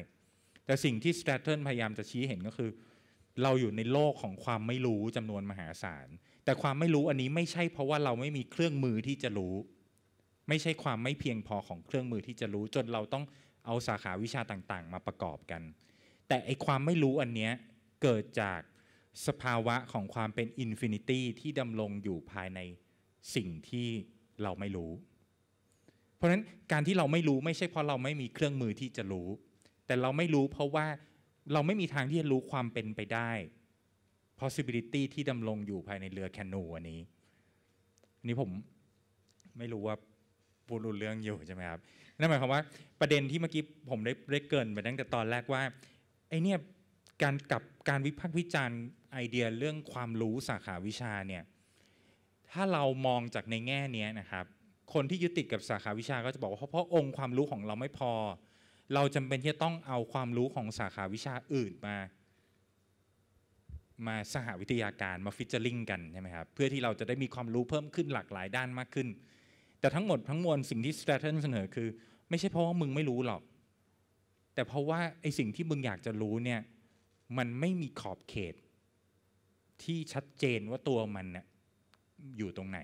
แต่สิ่งที่สแตทเทิลพยายามจะชี้เห็นก็คือ เราอยู่ในโลกของความไม่รู้จำนวนมหาศาลแต่ความไม่รู้อันนี้ไม่ใช่เพราะว่าเราไม่มีเครื่องมือที่จะรู้ ไม่ใช่ความไม่เพียงพอของเครื่องมือที่จะรู้จนเราต้องเอาสาขาวิชาต่างๆ มาประกอบกัน แต่ไอความไม่รู้อันเนี้ยเกิดจากสภาวะของความเป็นอินฟินิตี้ที่ดำรงอยู่ภายในสิ่งที่เราไม่รู้ เพราะฉะนั้นการที่เราไม่รู้ไม่ใช่เพราะเราไม่มีเครื่องมือที่จะรู้ แต่เราไม่รู้เพราะว่าเราไม่มีทางที่จะรู้ความเป็นไปได้ possibility ที่ดำรงอยู่ภายในเรือแคนูอันนี้ อันนี้ผมไม่รู้ว่าพูดรู้เรื่องอยู่ใช่ไหมครับ นั่นหมายความว่าประเด็นที่เมื่อกี้ผมได้ได้เกินไปตั้งแต่ตอนแรกว่าไอเนี่ยการกับการวิพากษ์วิจารณ์ไอเดียเรื่องความรู้สาขาวิชาเนี่ย ถ้าเรามองจากในแง่นี้นะครับ คนที่ยึดติดกับสาขาวิชาก็จะบอกว่าเพราะองค์ความรู้ของเราไม่พอ เราจำเป็นที่จะต้องเอาความรู้ของสาขาวิชาอื่นมา มาสหวิทยาการมาฟิชเชอร์ลิงกันใช่ไหมครับ เพื่อที่เราจะได้มีความรู้เพิ่มขึ้นหลากหลายด้านมากขึ้น แต่ทั้งหมดทั้งมวลสิ่งที่สแตทเทนเสนอคือไม่ใช่เพราะว่ามึงไม่รู้หรอก แต่เพราะว่าไอสิ่งที่มึงอยากจะรู้เนี่ยมันไม่มีขอบเขตที่ชัดเจนว่าตัวมันน่ยอยู่ตรงไหน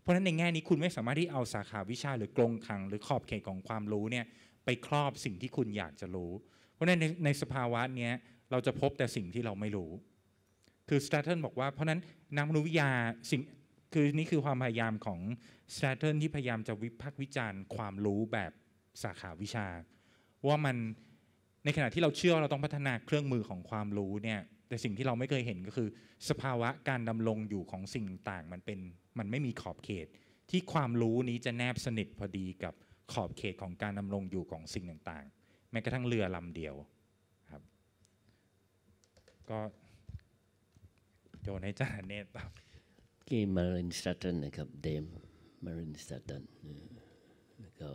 เพราะฉะนั้นในแง่นี้คุณไม่สามารถที่เอาสาขาวิชาหรือกรงขัง หรือขอบเขตของความรู้เนี่ยไปครอบสิ่งที่คุณอยากจะรู้ เพราะฉะนั้นในในสภาวะนี้เราจะพบแต่สิ่งที่เราไม่รู้ คือสตาร์เทิลบอกว่าเพราะนั้นนักมนุษยวิทยาสิ่งคือนี่คือความพยายามของสตาร์เทิลที่พยายามจะวิพากษ์วิจารณ์ ความรู้แบบสาขาวิชา ว่ามันในขณะที่เราเชื่อเราต้องพัฒนาเครื่องมือของความรู้เนี่ยแต่สิ่งที่เราไม่เคยเห็นก็คือสภาวะการดำรงอยู่ของสิ่งต่างมันเป็นมันไม่มีขอบเขต ที่ความรู้นี้จะแนบสนิทพอดีกับขอบเขตของการดำรงอยู่ของสิ่งต่างๆ แม้กระทั่งเรือลำเดียวครับก็โยนให้จานเนตครับกีมารินสตันนะครับเดมมารินสตันแล้วก็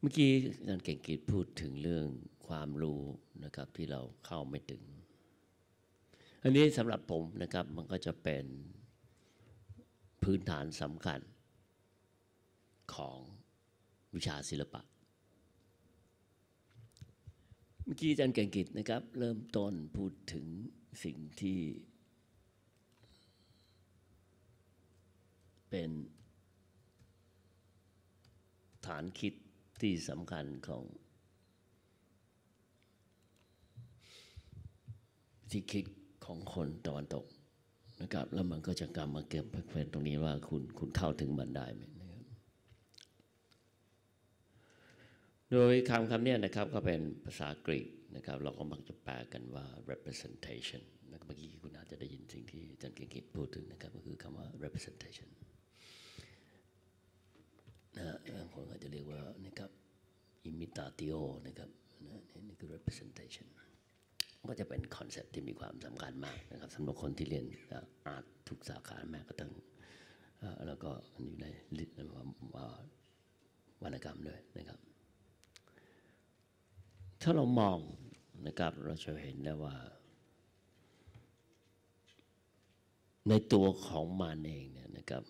เมื่อกี้อาจารย์เก่งกิจพูดถึงเรื่องความรู้นะครับที่เราเข้าไม่ถึง อันนี้สำหรับผมนะครับมันก็จะเป็นพื้นฐานสำคัญ ของวิชาศิลปะ เมื่อกี้อาจารย์เก่งกิจนะครับ เริ่มต้นพูดถึงสิ่งที่ เป็นฐานคิดที่สำคัญของที่คิดของคนตะวันตกนะครับแล้วมันก็จะกลับมาเก็บเพื่อนตรงนี้ว่าคุณคุณเข้าถึงมันได้ไหมนะครับโดยคำคำนี้นะครับก็เป็นภาษากรีกนะครับเราก็มักจะแปลกันว่า representation นะเมื่อกี้คุณอาจจะได้ยินสิ่งที่อาจารย์เก่งกิพูดถึงนะครับก็คือคำว่า representation นะบางคนก็จะเรียกว่านะครับอิมิตาติโอนะครับนะนี่คือ representation ก็จะเป็นคอนเซปต์ที่มีความสำคัญมากนะครับสำหรับคนที่เรียนอาร์ตทุกสาขาแม้กระทั่งแล้วก็อยู่ในวรรณกรรมด้วยนะครับ ถ้าเรามองนะครับเราจะเห็นได้ว่า ในตัวของมันเองเนี่ยนะครับ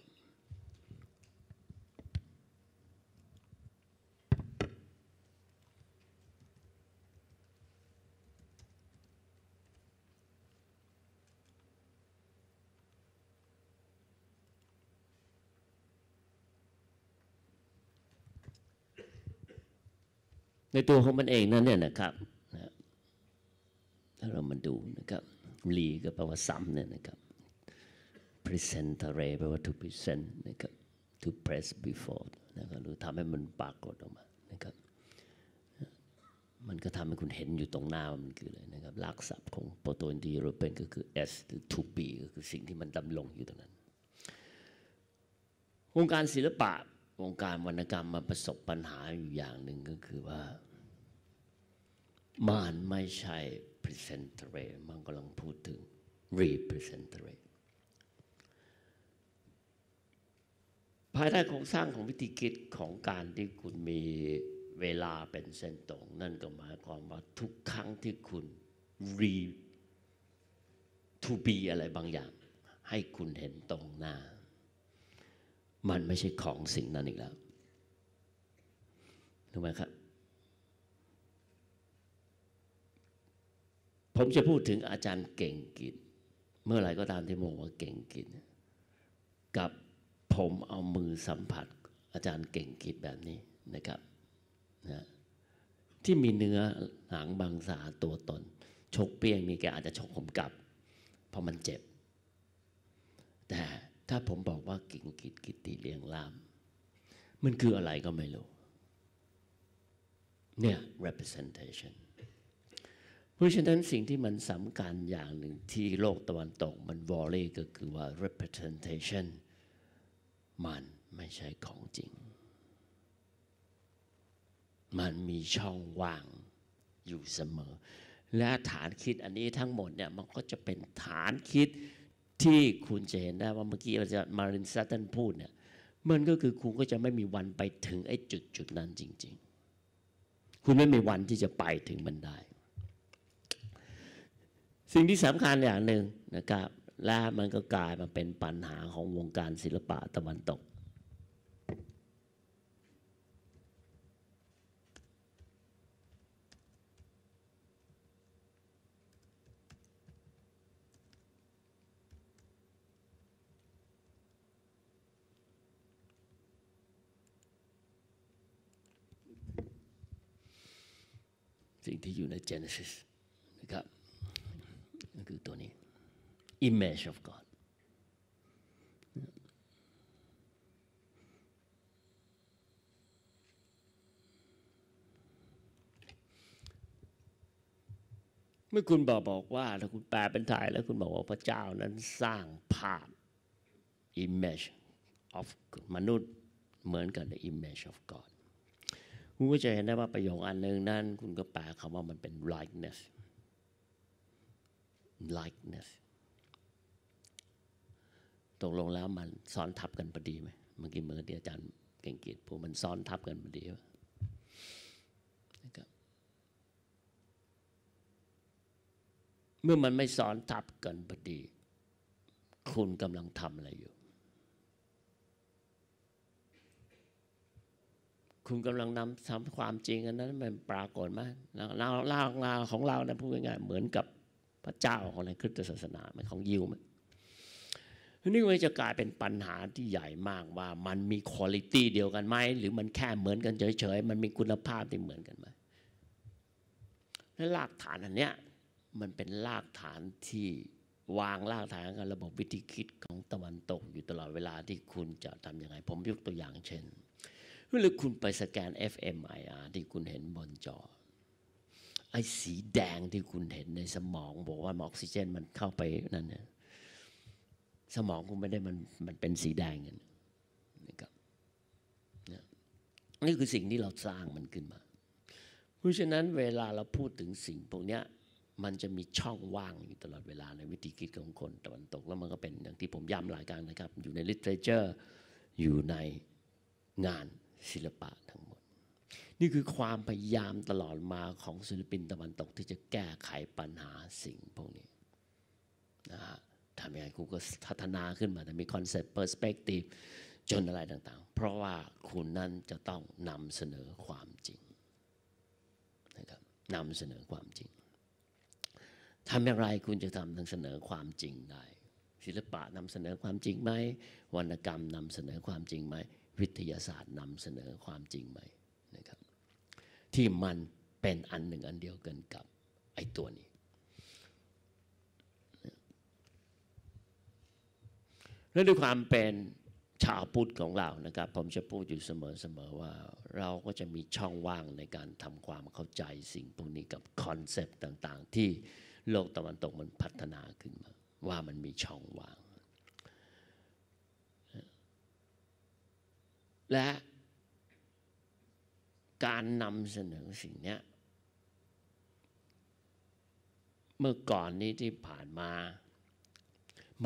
ในตัวของมันเองนั่นเนี่ยนะครับ ถ้าเรามาดูนะครับรีก็แปลว่าซ้ำเนี่ยนะครับ presentare แปลว่า to present นะครับ to press before นะครับหรือทำให้มันปรากฏออกมานะครับ มันก็ทำให้คุณเห็นอยู่ตรงหน้ามันคือเลยนะครับลักษณะของโปรโตอนดีโรเป็นก็คือ S หรือ to be ก็คือสิ่งที่มันดำรงอยู่ตรงนั้นวงการศิลปะวงการวรรณกรรมมาประสบปัญหาอยู่อย่างหนึ่งก็คือว่ามันไม่ใช่ presentere มันกำลังพูดถึง representere ภายใต้โครงสร้างของวิธีคิดของการที่คุณมีเวลาเป็นเส้นตรงนั่นก็หมายความว่าทุกครั้งที่คุณ re to be อะไรบางอย่าง ให้คุณเห็นตรงหน้ามันไม่ใช่ของสิ่งนั้นอีกแล้วถูกไหมครับ ผมจะพูดถึงอาจารย์เก่งกินเมื่อไหร่ก็ตามที่มองว่าเก่งกินกับผมเอามือสัมผัส อาจารย์เก่งกินแบบนี้นะครับนะที่มีเนื้อหังบางสาตัวตนชกเปี้ยงนี่แกอาจจะชกผมกลับ เพราะมันเจ็บ แต่ถ้าผมบอกว่ากิ่งกิจกิติเลียงลามมันคืออะไรก็ไม่รู้ เนี่ย representation เพราะฉะนั้นสิ่งที่มันสำคัญอย่างหนึ่งที่โลกตะวันตกมันวอลเล่ก็คือว่า representation มันไม่ใช่ของจริง มันมีช่องว่างอยู่เสมอ และฐานคิดอันนี้ทั้งหมดเนี่ยมันก็จะเป็นฐานคิดที่คุณจะเห็นได้ว่าเมื่อกี้อาจารย์มารินซัตตันพูดเนี่ยมันก็คือคุณก็จะไม่มีวันไปถึงไอ้จุดจุดนั้นจริง ๆ คุณไม่มีวันที่จะไปถึงมันได้สิ่งที่สำคัญอย่างหนึ่งนะครับและมันก็กลายมาเป็นปัญหาของวงการศิลปะตะวันตกสิ่งที่อยู่ใน Genesis นะครับก็คือตัวนี้ image of God เมื่อคุณบอกบอกว่าถ้าคุณแปลเป็นไทยแล้ว คุณบอกว่าพระเจ้านั้นสร้างภาพ image of มนุษย์เหมือนกับ the image of God คุณก็จะเห็นได้ว่าประโยคอันหนึ่งนั้น คุณก็แปลคำว่ามันเป็น likeness likeness ตกลงแล้วมันซ้อนทับกันพอดีไหมเมื่อกี้เมื่อกี้อาจารย์ เก่งเกริพผมมันซ้อนทับกันพอดี เมื่อมันไม่ซ้อนทับกันพอดี คุณกำลังทำอะไรอยู่คุณกำลังนำทำความจริงอันนั้นมันปรากฏมากเราล่างลาของเราเนี่ยพูดง่ายๆเหมือนกับพระเจ้าของในคริสตศาสนามันของยิวมันนี่มันจะกลายเป็นปัญหาที่ใหญ่มากว่ามันมีคุณภาตี้เดียวกันไหมหรือมันแค่เหมือนกัน เฉย ๆมันมีคุณภาพที่เหมือนกันไหมและรากฐานอันเนี้ยมันเป็นรากฐานที่วางรากฐานกับระบบวิธีคิดของตะวันตกอยู่ตลอดเวลาที่คุณจะทำยังไงผมยกตัวอย่างเช่นหรือคุณไปสแกน fMRI ที่คุณเห็นบนจอไอ้สีแดงที่คุณเห็นในสมองบอกว่าออกซิเจนมันเข้าไปนั่นเนี่ยสมองคุณไม่ได้มันมันเป็นสีแดงนนะครับนี่คือสิ่งที่เราสร้างมันขึ้นมา เพราะฉะนั้นเวลาเราพูดถึงสิ่งพวกนี้มันจะมีช่องว่างอยู่ตลอดเวลาในวิธีคิดของคนตะวันตกแล้วมันก็เป็นอย่างที่ผมย้ำหลายการนะครับอยู่ในลิเทเจอร์อยู่ในงานศิลปะทั้งหมด นี่คือความพยายามตลอดมาของศิลปินตะวันตก ที่จะแก้ไขปัญหาสิ่งพวกนี้นะฮะทำยังไงคุณก็พัฒนาขึ้นมาแต่มีคอนเซ็ปต์เปอร์สเปกทีฟจนอะไรต่าง ๆ เพราะว่าคุณนั้นจะต้องนำเสนอความจริงนะครับนำเสนอความจริงทำอย่างไรคุณจะทำนำเสนอความจริงได้ศิลปะนำเสนอความจริงไหมวรรณกรรมนำเสนอความจริงไหมวิทยาศาสตร์นำเสนอความจริงใหม่นะครับที่มันเป็นอันหนึ่งอันเดียวกันกับไอ้ตัวนี้และด้วยความเป็นชาวพุทธของเรานะครับผมจะพูดอยู่เสมอๆว่า เราก็จะมีช่องว่างในการทำความเข้าใจสิ่งพวกนี้กับคอนเซปต์ต่าง ๆ ที่โลกตะวันตกมันพัฒนาขึ้นมา ว่ามันมีช่องว่างและการนำเสนอสิ่งนี้เมื่อก่อนนี้ที่ผ่านมา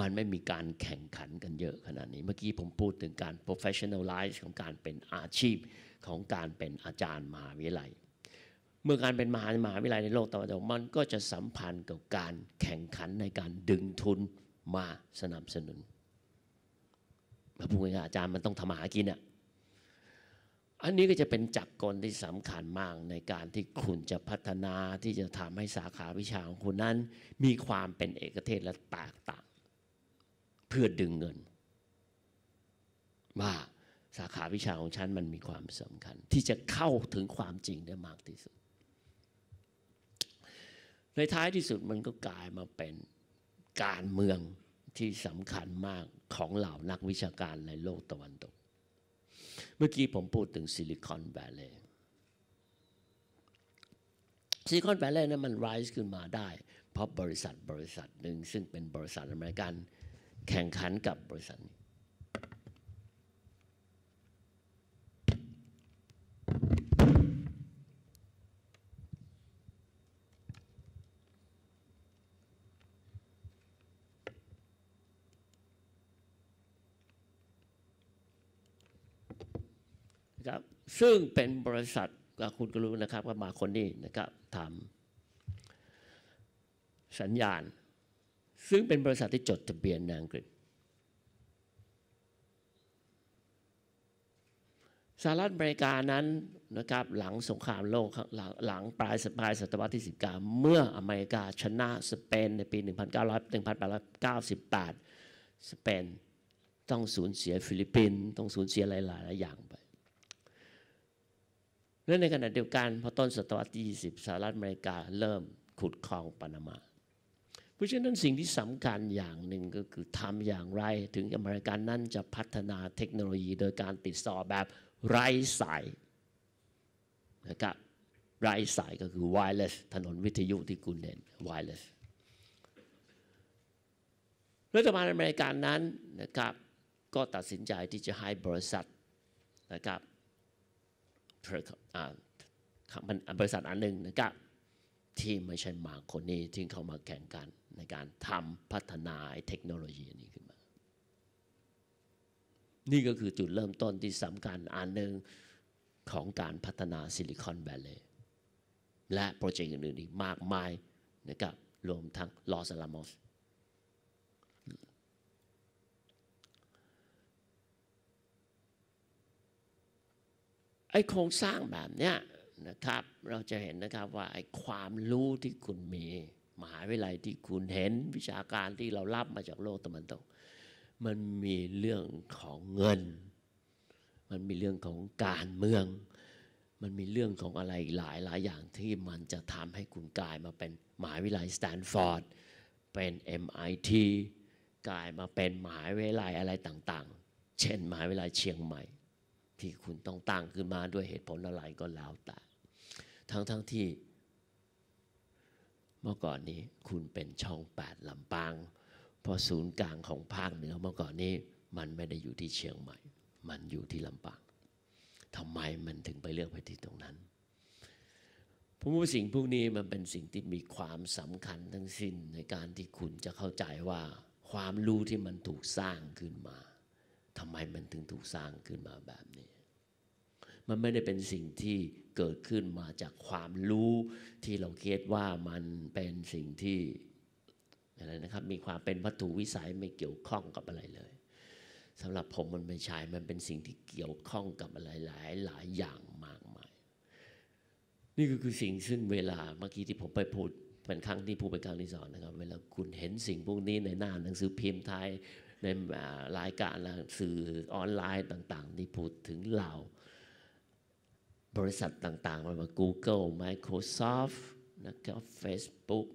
มันไม่มีการแข่งขันกันเยอะขนาดนี้ เมื่อกี้ผมพูดถึงการ professionalize ของการเป็นอาชีพของการเป็นอาจารย์มหาวิทยาลัย เมื่อการเป็นมหาวิทยาลัยในโลกตะวันตก มันก็จะสัมพันธ์กับการแข่งขันในการดึงทุนมาสนับสนุนระพูดง่ายๆอาจารย์มันต้องทำาหากินอ่ะอันนี้ก็จะเป็นจักรกลที่สำคัญมากในการที่คุณจะพัฒนาที่จะทำให้สาขาวิชาของคุณนั้นมีความเป็นเอกเทศและแตกต่างเพื่อดึงเงินว่าสาขาวิชาของฉันมันมีความสำคัญที่จะเข้าถึงความจริงได้มากที่สุด ในท้ายที่สุดมันก็กลายมาเป็นการเมืองที่สำคัญมากของเหล่านักวิชาการในโลกตะวันตกเมื่อกี้ผมพูดถึงซิลิคอนแวลเลย์ซิลิคอนแวลเลย์นั้นมันไรส์ขึ้นมาได้เพราะบริษัทบริษัทหนึ่งซึ่งเป็นบริษัทอเมริกันแข่งขันกับบริษัทนี้ซึ่งเป็นบริษัทคุณก็รู้นะครับว่ามาคนนี้นะครับทำสัญญาณ ซึ่งเป็นบริษัทที่จดทะเบียนในอังกฤษสหรัฐอเมริกานั้นนะครับหลังสงครามโลกหลังหลังปลายสปาย ศตวรรษที่19เมื่ออเมริกาชนะสเปนในปี1898สเปนต้องสูญเสียฟิลิปปินส์ต้องสูญเสียหลายหลายอย่างไปและในขณะเดียวกันพอต้นศตวรรษที่20 สหรัฐอเมริกาเริ่มขุดคลองปานามา เพราะฉะนั้นสิ่งที่สำคัญอย่างหนึ่งก็คือทำอย่างไรถึงอเมริกันนั่นจะพัฒนาเทคโนโลยี โดยการติดต่อแบบไร้สายนะครับไร้สายก็คือ wireless ถนนวิทยุที่คุณเห็น wireless รัฐบาลอเมริกันนั้นนะครับก็ตัดสินใจที่จะให้บริษัทนะครับบริษัทอันหนึ่งนะครับที่ไม่ใช่มาคนนี้ที่เขามาแข่งกันในการทำพัฒนาเทคโนโลยีนี้ขึ้นมา นี่ก็คือจุดเริ่มต้นที่สำคัญอันหนึ่งของการพัฒนาซิลิคอนแวลเลย์และโปรเจกต์อื่นๆอีกมากมายนะครับรวมทั้งลอสแอลามอสไอ้โครงสร้างแบบเนี้ยนะครับ เราจะเห็นนะครับว่าไอ้ความรู้ที่คุณมี มหาวิทยาลัยที่คุณเห็นวิชาการที่เรารับมาจากโลกตะวันตก มันมีเรื่องของเงิน มันมีเรื่องของการเมือง มันมีเรื่องของอะไรหลายหลายอย่างที่มันจะทำให้คุณกลายมาเป็น มหาวิทยาลัยสแตนฟอร์ดเป็น MIT กลายมาเป็นมหาวิทยาลัยอะไรต่างๆ เช่นมหาวิทยาลัยเชียงใหม่ที่คุณต้องตั้งขึ้นมาด้วยเหตุผลอะไรก็แล้วแต่ทั้งทั้งที่ เมื่อก่อนนี้ คุณเป็นช่องแปดลำปางเพราะศูนย์กลางของภาคเหนือเมื่อก่อนนี้มันไม่ได้อยู่ที่เชียงใหม่ มันอยู่ที่ลำปางทำไมมันถึงไปเลือกไปที่ตรงนั้นผมว่าสิ่งพวกนี้มันเป็นสิ่งที่มีความสำคัญทั้งสิ้นในการที่คุณจะเข้าใจว่า ความรู้ที่มันถูกสร้างขึ้นมาทำไมมันถึงถูกสร้างขึ้นมาแบบนี้ มันไม่ได้เป็นสิ่งที่เกิดขึ้นมาจากความรู้ที่เราคิดว่ามันเป็นสิ่งที่อะไรนะครับ มีความเป็นวัตถุวิสัยไม่เกี่ยวข้องกับอะไรเลยสำหรับผมมันไม่ใช่ มันเป็นสิ่งที่เกี่ยวข้องกับอะไรหลายหลายอย่างมากมาย นี่ก็คือสิ่งซึ่งเวลาเมื่อกี้ที่ผมไปพูดเป็นครั้งที่ผู้เป็นครั้งที่สองนะครับเวลาคุณเห็นสิ่งพวกนี้ในหน้าหนังสือพิมพ์ไทยในรายการสื่อออนไลน์ต่าง ๆ ที่พูดถึงเราบริษัทต่างๆไม่ว่า Google Microsoft นะครับ Facebook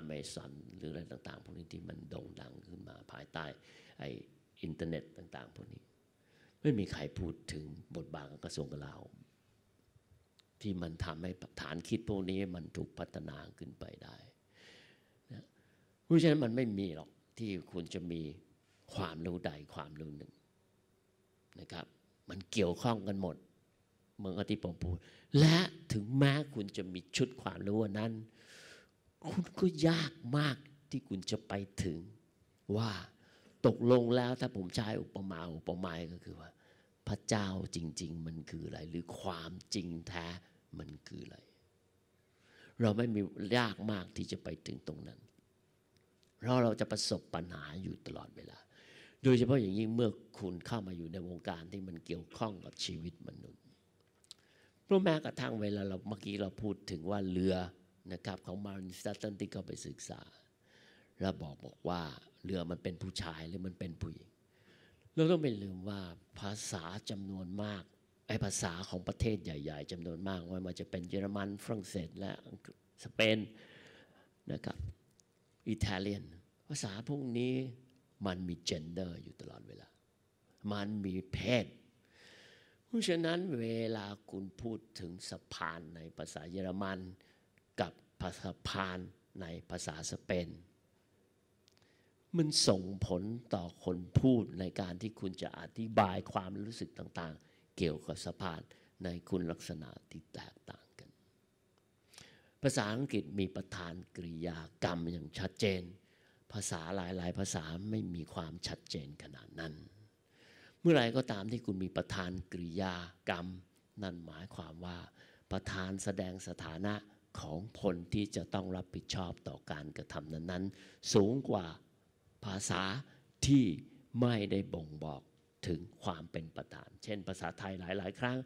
Amazon หรืออะไรต่าง ๆพวกนี้ที่มันโด่งดังขึ้นมาภายใต้ไออินเทอร์เน็ตต่าง ๆพวกนี้ไม่มีใครพูดถึงบทบาทของกระทรวงกลาโหมที่มันทำให้ฐานคิดพวกนี้มันถูกพัฒนาขึ้นไปได้นะเพราะฉะนั้นมันไม่มีหรอกที่คุณจะมีความรู้ใดความรู้หนึ่งนะครับ มันเกี่ยวข้องกันหมดเมืองอธิปมพูดและถึงแม้คุณจะมีชุดความรู้นั้น คุณก็ยากมากที่คุณจะไปถึงว่า ตกลงแล้วถ้าผมใช้อุปมาอุปไมยก็คือว่า พระเจ้าจริง ๆ มันคืออะไร หรือความจริงแท้มันคืออะไรเราไม่มียากมากที่จะไปถึงตรงนั้นเพราะเราจะประสบปัญหาอยู่ตลอดเวลาโดยเฉพาะอย่างยิ่งเมื่อคุณเข้ามาอยู่ในวงการที่มันเกี่ยวข้องกับชีวิตมนุษย์พราะแม้กระทั่งเวลาเราเมื่อกี้เราพูดถึงว่าเรือนะครับของมารินสตตันที่เขาไปศึกษาแลาบอกบอกว่าเรือมันเป็นผู้ชายหรือมันเป็นผู้หญิง เราต้องไม่ลืมว่าภาษาจำนวนมากไอภาษาของประเทศใหญ่ ๆ จำนวนมากว่ามันจะเป็นเยอรมันฝรั่งเศสและสเปนนะครับอิตาเลียน ภาษาพวกนี้มันมีเจนเดอร์อยู่ตลอดเวลา มันมีเพศ เพราะฉะนั้นเวลาคุณพูดถึงสะพานในภาษาเยอรมันกับภาษาพานในภาษาสเปนมันส่งผลต่อคนพูดในการที่คุณจะอธิบายความรู้สึกต่าง ๆ เกี่ยวกับสะพานในคุณลักษณะที่แตกต่างกัน ภาษาอังกฤษมีประธานกริยากรรมอย่างชัดเจนภาษาหลาย ๆ ภาษาไม่มีความชัดเจนขนาดนั้น เมื่อไรก็ตามที่คุณมีประธานกริยากรรมนั่นหมายความว่าประธานแสดงสถานะของคนที่จะต้องรับผิดชอบต่อการกระทำนั้น ๆ สูงกว่าภาษาที่ไม่ได้บ่งบอกถึงความเป็นประธาน เช่นภาษาไทยหลาย ๆ ครั้ง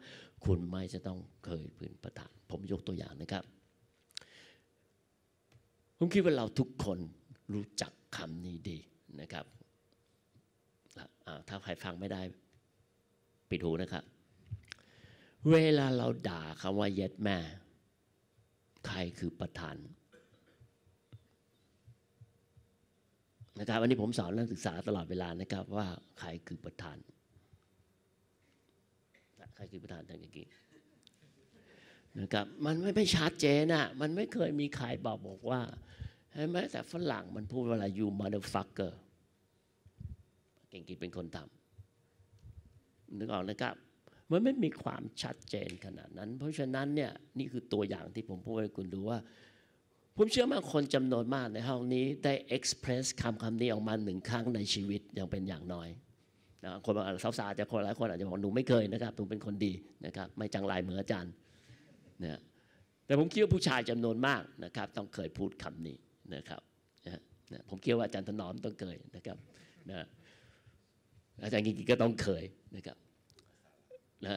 คุณไม่จะต้องเคยเป็นประธาน ผมยกตัวอย่างนะครับผมคิดว่าเราทุกคนรู้จักคำนี้ดีนะครับถ้าใครฟังไม่ได้ ปิดหูนะครับ เวลาเราด่าคำว่าเย็ดแม่ใครคือประธาน นะครับอันนี้ผมสอนนักศึกษาตลอดเวลานะครับ ว่าใครคือประธาน ใครคือประธานทางจริงนะครับ มันไม่ไม่ชัดเจนอ่ะมันไม่เคยมีใครบอกบอกว่าไหมแต่ฝรั่งมันพูดว่าอะไรยูมาเดอร์ฟักเกอร์เก่งกิจเป็นคนทำนึกออกนะครับมันไม่มีความชัดเจนขนาดนั้น เพราะฉะนั้นเนี่ยนี่คือตัวอย่างที่ผมพูดให้คุณดูว่า ผมเชื่อว่าคนจำนวนมากในห้องนี้ได้เอ็กซ์เพรสคำคำนี้ออกมาหนึ่งครั้งในชีวิตอย่างเป็นอย่างน้อยนะคนบางสาวๆจะคนหลายคนอาจจะบอกหนูไม่เคยนะครับหนูเป็นคนดีนะครับไม่จังไรเหมือนอาจารย์เนี่ยแต่ผมคิดว่าผู้ชายจำนวนมากนะครับต้องเคยพูดคำนี้นะครับนะผมเกี่ยวว่าอาจารย์ถนอมต้องเคยนะครับนะอาจารย์กิกิก็ต้องเคยนะครับนะ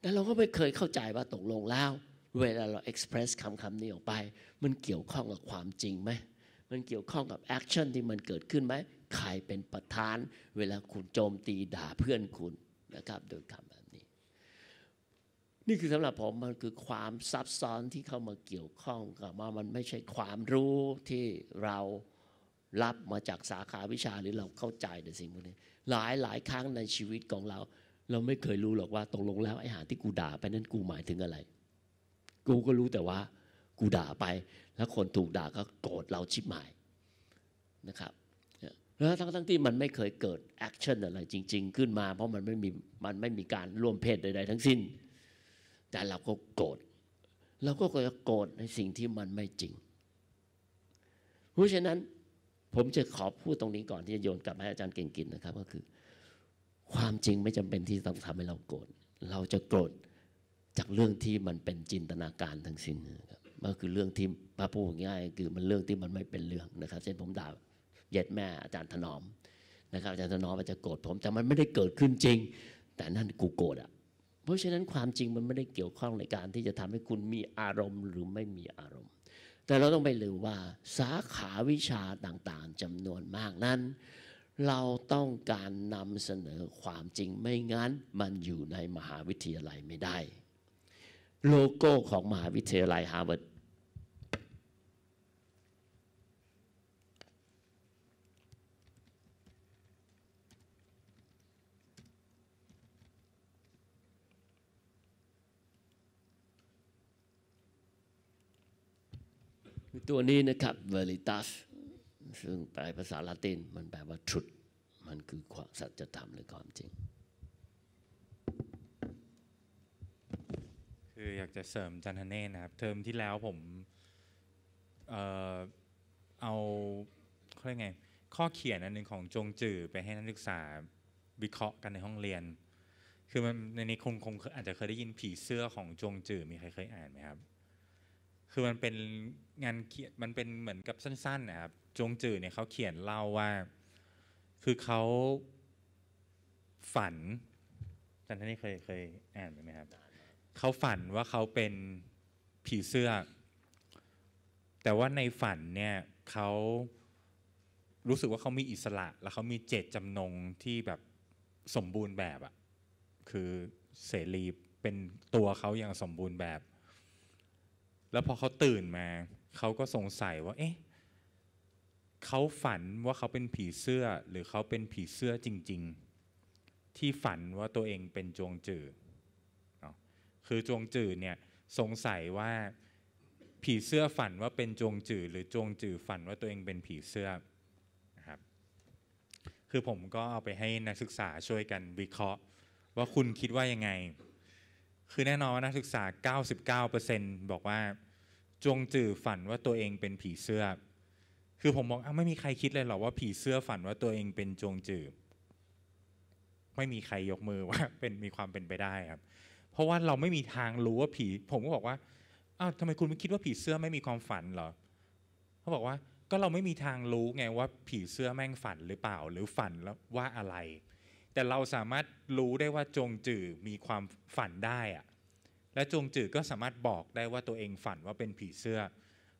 แต่เราก็ไม่เคยเข้าใจว่าตกลงแล้วเวลาเรา express คำคำนี้ออกไป มันเกี่ยวข้องกับความจริงไหม มันเกี่ยวข้องกับแอคชั่นที่มันเกิดขึ้นไหมใครเป็นประธาน เวลาคุณโจมตีด่าเพื่อนคุณนะครับโดยคำนี่คือสำหรับผมมันคือความซับซ้อนที่เข้ามาเกี่ยวข้องกับว่ามันไม่ใช่ความรู้ที่เรารับมาจากสาขาวิชาหรือเราเข้าใจในสิ่งพวกนี้ หลายหลายครั้งในชีวิตของเรา เราไม่เคยรู้หรอกว่าตกลงแล้วไอ้หาที่กูด่าไปนั้นกูหมายถึงอะไร กูก็รู้แต่ว่ากูด่าไป แล้วคนถูกด่าก็โกรธเราชิบหมายนะครับแล้วทั้งทั้งที่มันไม่เคยเกิดแอคชั่นอะไรจริง ๆ ขึ้นมาเพราะมันไม่มีมันไม่มีการร่วมเพศใดๆทั้งสิ้นแต่เราก็โกรธเราก็จะโกรธในสิ่งที่มันไม่จริงเพราะฉะนั้นผมจะขอพูดตรงนี้ก่อนที่จะโยนกลับให้อาจารย์เก่งกินนะครับ ก็คือความจริงไม่จำเป็นที่ต้องทำให้เราโกรธเราจะโกรธจากเรื่องที่มันเป็นจินตนาการทั้งสิ้นนะครับก็คือเรื่องที่พระพูดง่ายคือมันเรื่องที่มันไม่เป็นเรื่องนะครับเช่นผมด่าเย็ดแม่อาจารย์ถนอมนะครับอาจารย์ถนอมอาจจะโกรธผมแต่มันไม่ได้เกิดขึ้นจริง แต่นั่นกูโกรธอะเพราะฉะนั้นความจริงมันไม่ได้เกี่ยวข้องในการที่จะทำให้คุณมีอารมณ์หรือไม่มีอารมณ์ แต่เราต้องไปลืมว่า สาขาวิชาต่างๆ จำนวนมากนั้น เราต้องการนำเสนอความจริงไม่งั้นมันอยู่ในมหาวิทยาลัยไม่ได้ โลโก้ของมหาวิทยาลัยฮาร์วาร์ดตัวนี้นะครับ veritas ซึ่งแปลภาษาละตินมันแปลว่าชุดมันคือความสัจธรรมหรือความจริง คืออยากจะเสริมจันทเน่นะครับ เทอมที่แล้วผม เออเอาเขาเรียกไงข้อเขียนอันหนึ่งของจงจื่อไปให้นักศึกษาวิเคราะห์กันในห้องเรียน คือมันในนี้คงคงอาจจะเคยได้ยินผีเสื้อของจงจื่อมีใครเคยอ่านไหมครับคือมันเป็นงานเขียนมันเป็นเหมือนกับสั้นๆนะครับจงจือเนี่ยเขาเขียนเล่าว่า คือเขาฝันจันทนี่เคยเคยอ่านไหมครับเขาฝันว่าเขาเป็นผีเสื้อ แต่ว่าในฝันเนี่ยเขารู้สึกว่าเขามีอิสระแล้วเขามีเจตจำนงที่แบบสมบูรณ์แบบอะคือเสรีเป็นตัวเขาอย่างสมบูรณ์แบบแล้วพอเขาตื่นมาเขาก็สงสัยว่า เอ๊ะเขาฝันว่าเขาเป็นผีเสื้อหรือเขาเป็นผีเสื้อจริง ๆ ที่ฝันว่าตัวเองเป็นจวงจื่อคือจวงจื่อเนี่ยสงสัยว่าผีเสื้อฝันว่าเป็นจงจือหรือจงจื่อฝันว่าตัวเองเป็นผีเสื้อนะครับคือผมก็เอาไปให้นักศึกษาช่วยกันวิเคราะห์ว่าคุณคิดว่ายังไง คือแน่นอนว่านักศึกษา 99%บอกว่าจงจื่อฝันว่าตัวเองเป็นผีเสื้อ คือผมมองอ่ะไม่มีใครคิดเลยหรอว่า ผีเสื้อฝันว่าตัวเองเป็นจงจื่อไม่มีใครยกมือว่า เป็นมีความเป็นไปได้ครับ เพราะว่าเราไม่มีทางรู้ว่าผีผมก็บอกว่า อ้าวทำไมคุณไม่คิดว่าผีเสื้อไม่มีความฝันเหรอเขาบอกว่าก็เราไม่มีทางรู้ไงว่า ผีเสื้อแม่งฝันหรือเปล่าหรือฝันแล้วว่าอะไร แต่เราสามารถรู้ได้ว่าจงจื่อมีความฝันได้อะและจงจือก็สามารถบอกได้ว่าตัวเองฝันว่าเป็นผีเสื้อ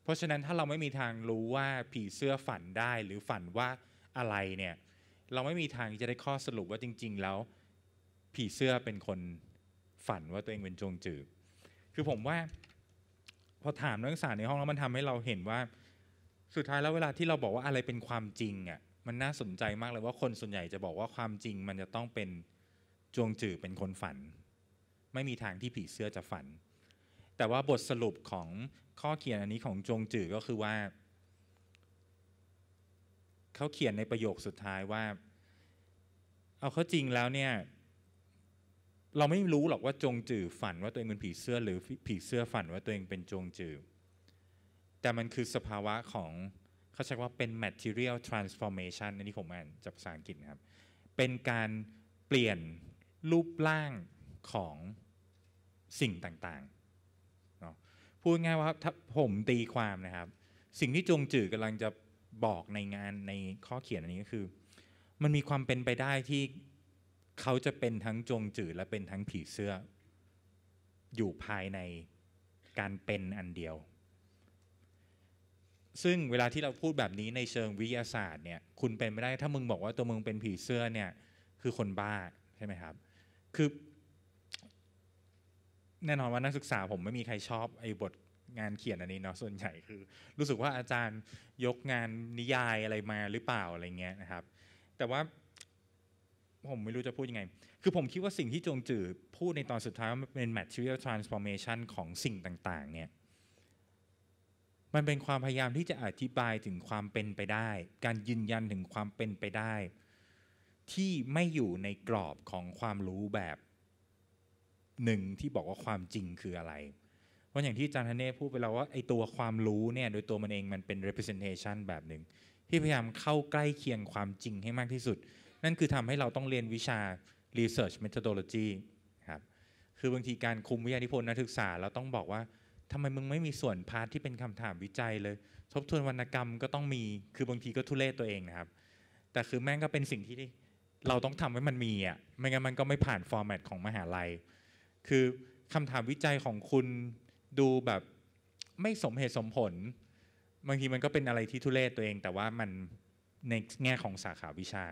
เพราะฉะนั้นถ้าเราไม่มีทางรู้ว่าผีเสื้อฝันได้หรือฝันว่าอะไรเนี่ยเราไม่มีทางจะได้ข้อสรุปว่าจริง ๆ แล้ว ผีเสื้อเป็นคนฝันว่าตัวเองเป็นจงจือ คือผมว่า พอถามนักศึกษาในห้องแล้วมันทำให้เราเห็นว่าสุดท้ายแล้วเวลาที่เราบอกว่าอะไรเป็นความจริงอ่ะมันน่าสนใจมากเลยว่าคนส่วนใหญ่จะบอกว่าความจริง มันจะต้องเป็นจวงจือเป็นคนฝันไม่มีทางที่ผีเสื้อจะฝัน แต่ว่าบทสรุปของข้อเขียนอันนี้ของจงจือก็คือว่าเขาเขียนในประโยคสุดท้ายว่าเอาเข้าจริงแล้วเนี่ยเราไม่รู้หรอกว่าจงจือฝันว่าตัวเองเป็นผีเสื้อหรือผีเสื้อฝันว่าตัวเองเป็นจงจือแต่มันคือสภาวะของเขาใช้ว่าเป็น material transformation อันนี้ผมอ่านจากภาษาอังกฤษครับ เป็นการเปลี่ยนรูปร่างของสิ่งต่างๆเนาะพูดง่ายว่าถ้าผมตีความนะครับ สิ่งที่จงจือกำลังจะบอกในงานในข้อเขียนอันนี้ก็คือ มันมีความเป็นไปได้ที่เขาจะเป็นทั้งจงจือและเป็นทั้งผีเสื้อ อยู่ภายในการเป็นอันเดียว ซึ่งเวลาที่เราพูดแบบนี้ในเชิงวิทยาศาสตร์เนี่ย คุณเป็นไม่ได้ถ้ามึงบอกว่าตัวมึงเป็นผีเสื้อเนี่ยคือคนบ้าใช่ไหมครับ คือแน่นอนว่านักศึกษาผมไม่มีใครชอบไอ้บทงานเขียนอันนี้เนาะส่วนใหญ่คือ รู้สึกว่าอาจารย์ยกงานนิยายอะไรมาหรือเปล่าอะไรเงี้ยนะครับแต่ว่าผมไม่รู้จะพูดยังไง คือผมคิดว่าสิ่งที่จงจือพูดในตอนสุดท้ายมันเป็น material transformation ของสิ่งต่างๆเนี่ยมันเป็นความพยายามที่จะอธิบายถึงความเป็นไปได้ การยืนยันถึงความเป็นไปได้ ที่ไม่อยู่ในกรอบของความรู้แบบหนึ่งที่บอกว่าความจริงคืออะไรเพราะอย่างที่จารย์ธเนศพูดไปแล้วว่าไอตัวความรู้เนี่ยโดยตัวมันเองมันเป็น representation แบบหนึ่งที่พยายามเข้าใกล้เคียงความจริงให้มากที่สุด นั่นคือทำให้เราต้องเรียนวิชา research methodology ครับคือบางทีการคุมวิทยานิพนธ์นักศึกษาเราต้องบอกว่าทำไมมึงไม่มีส่วนพาร์ทที่เป็นคำถามวิจัยเลยทบทวนวรรณกรรมก็ต้องมีคือบางทีก็ทุเลตตัวเองนะครับแต่คือแม่งก็เป็นสิ่งที่เราต้องทำให้มันมีอ่ะไม่งั้นมันก็ไม่ผ่านฟอร์แมตของมหาลัยคือคำถามวิจัยของคุณดูแบบไม่สมเหตุสมผล บางทีมันก็เป็นอะไรที่ทุเรศตัวเอง แต่ว่ามันในแง่ของสาขาวิชา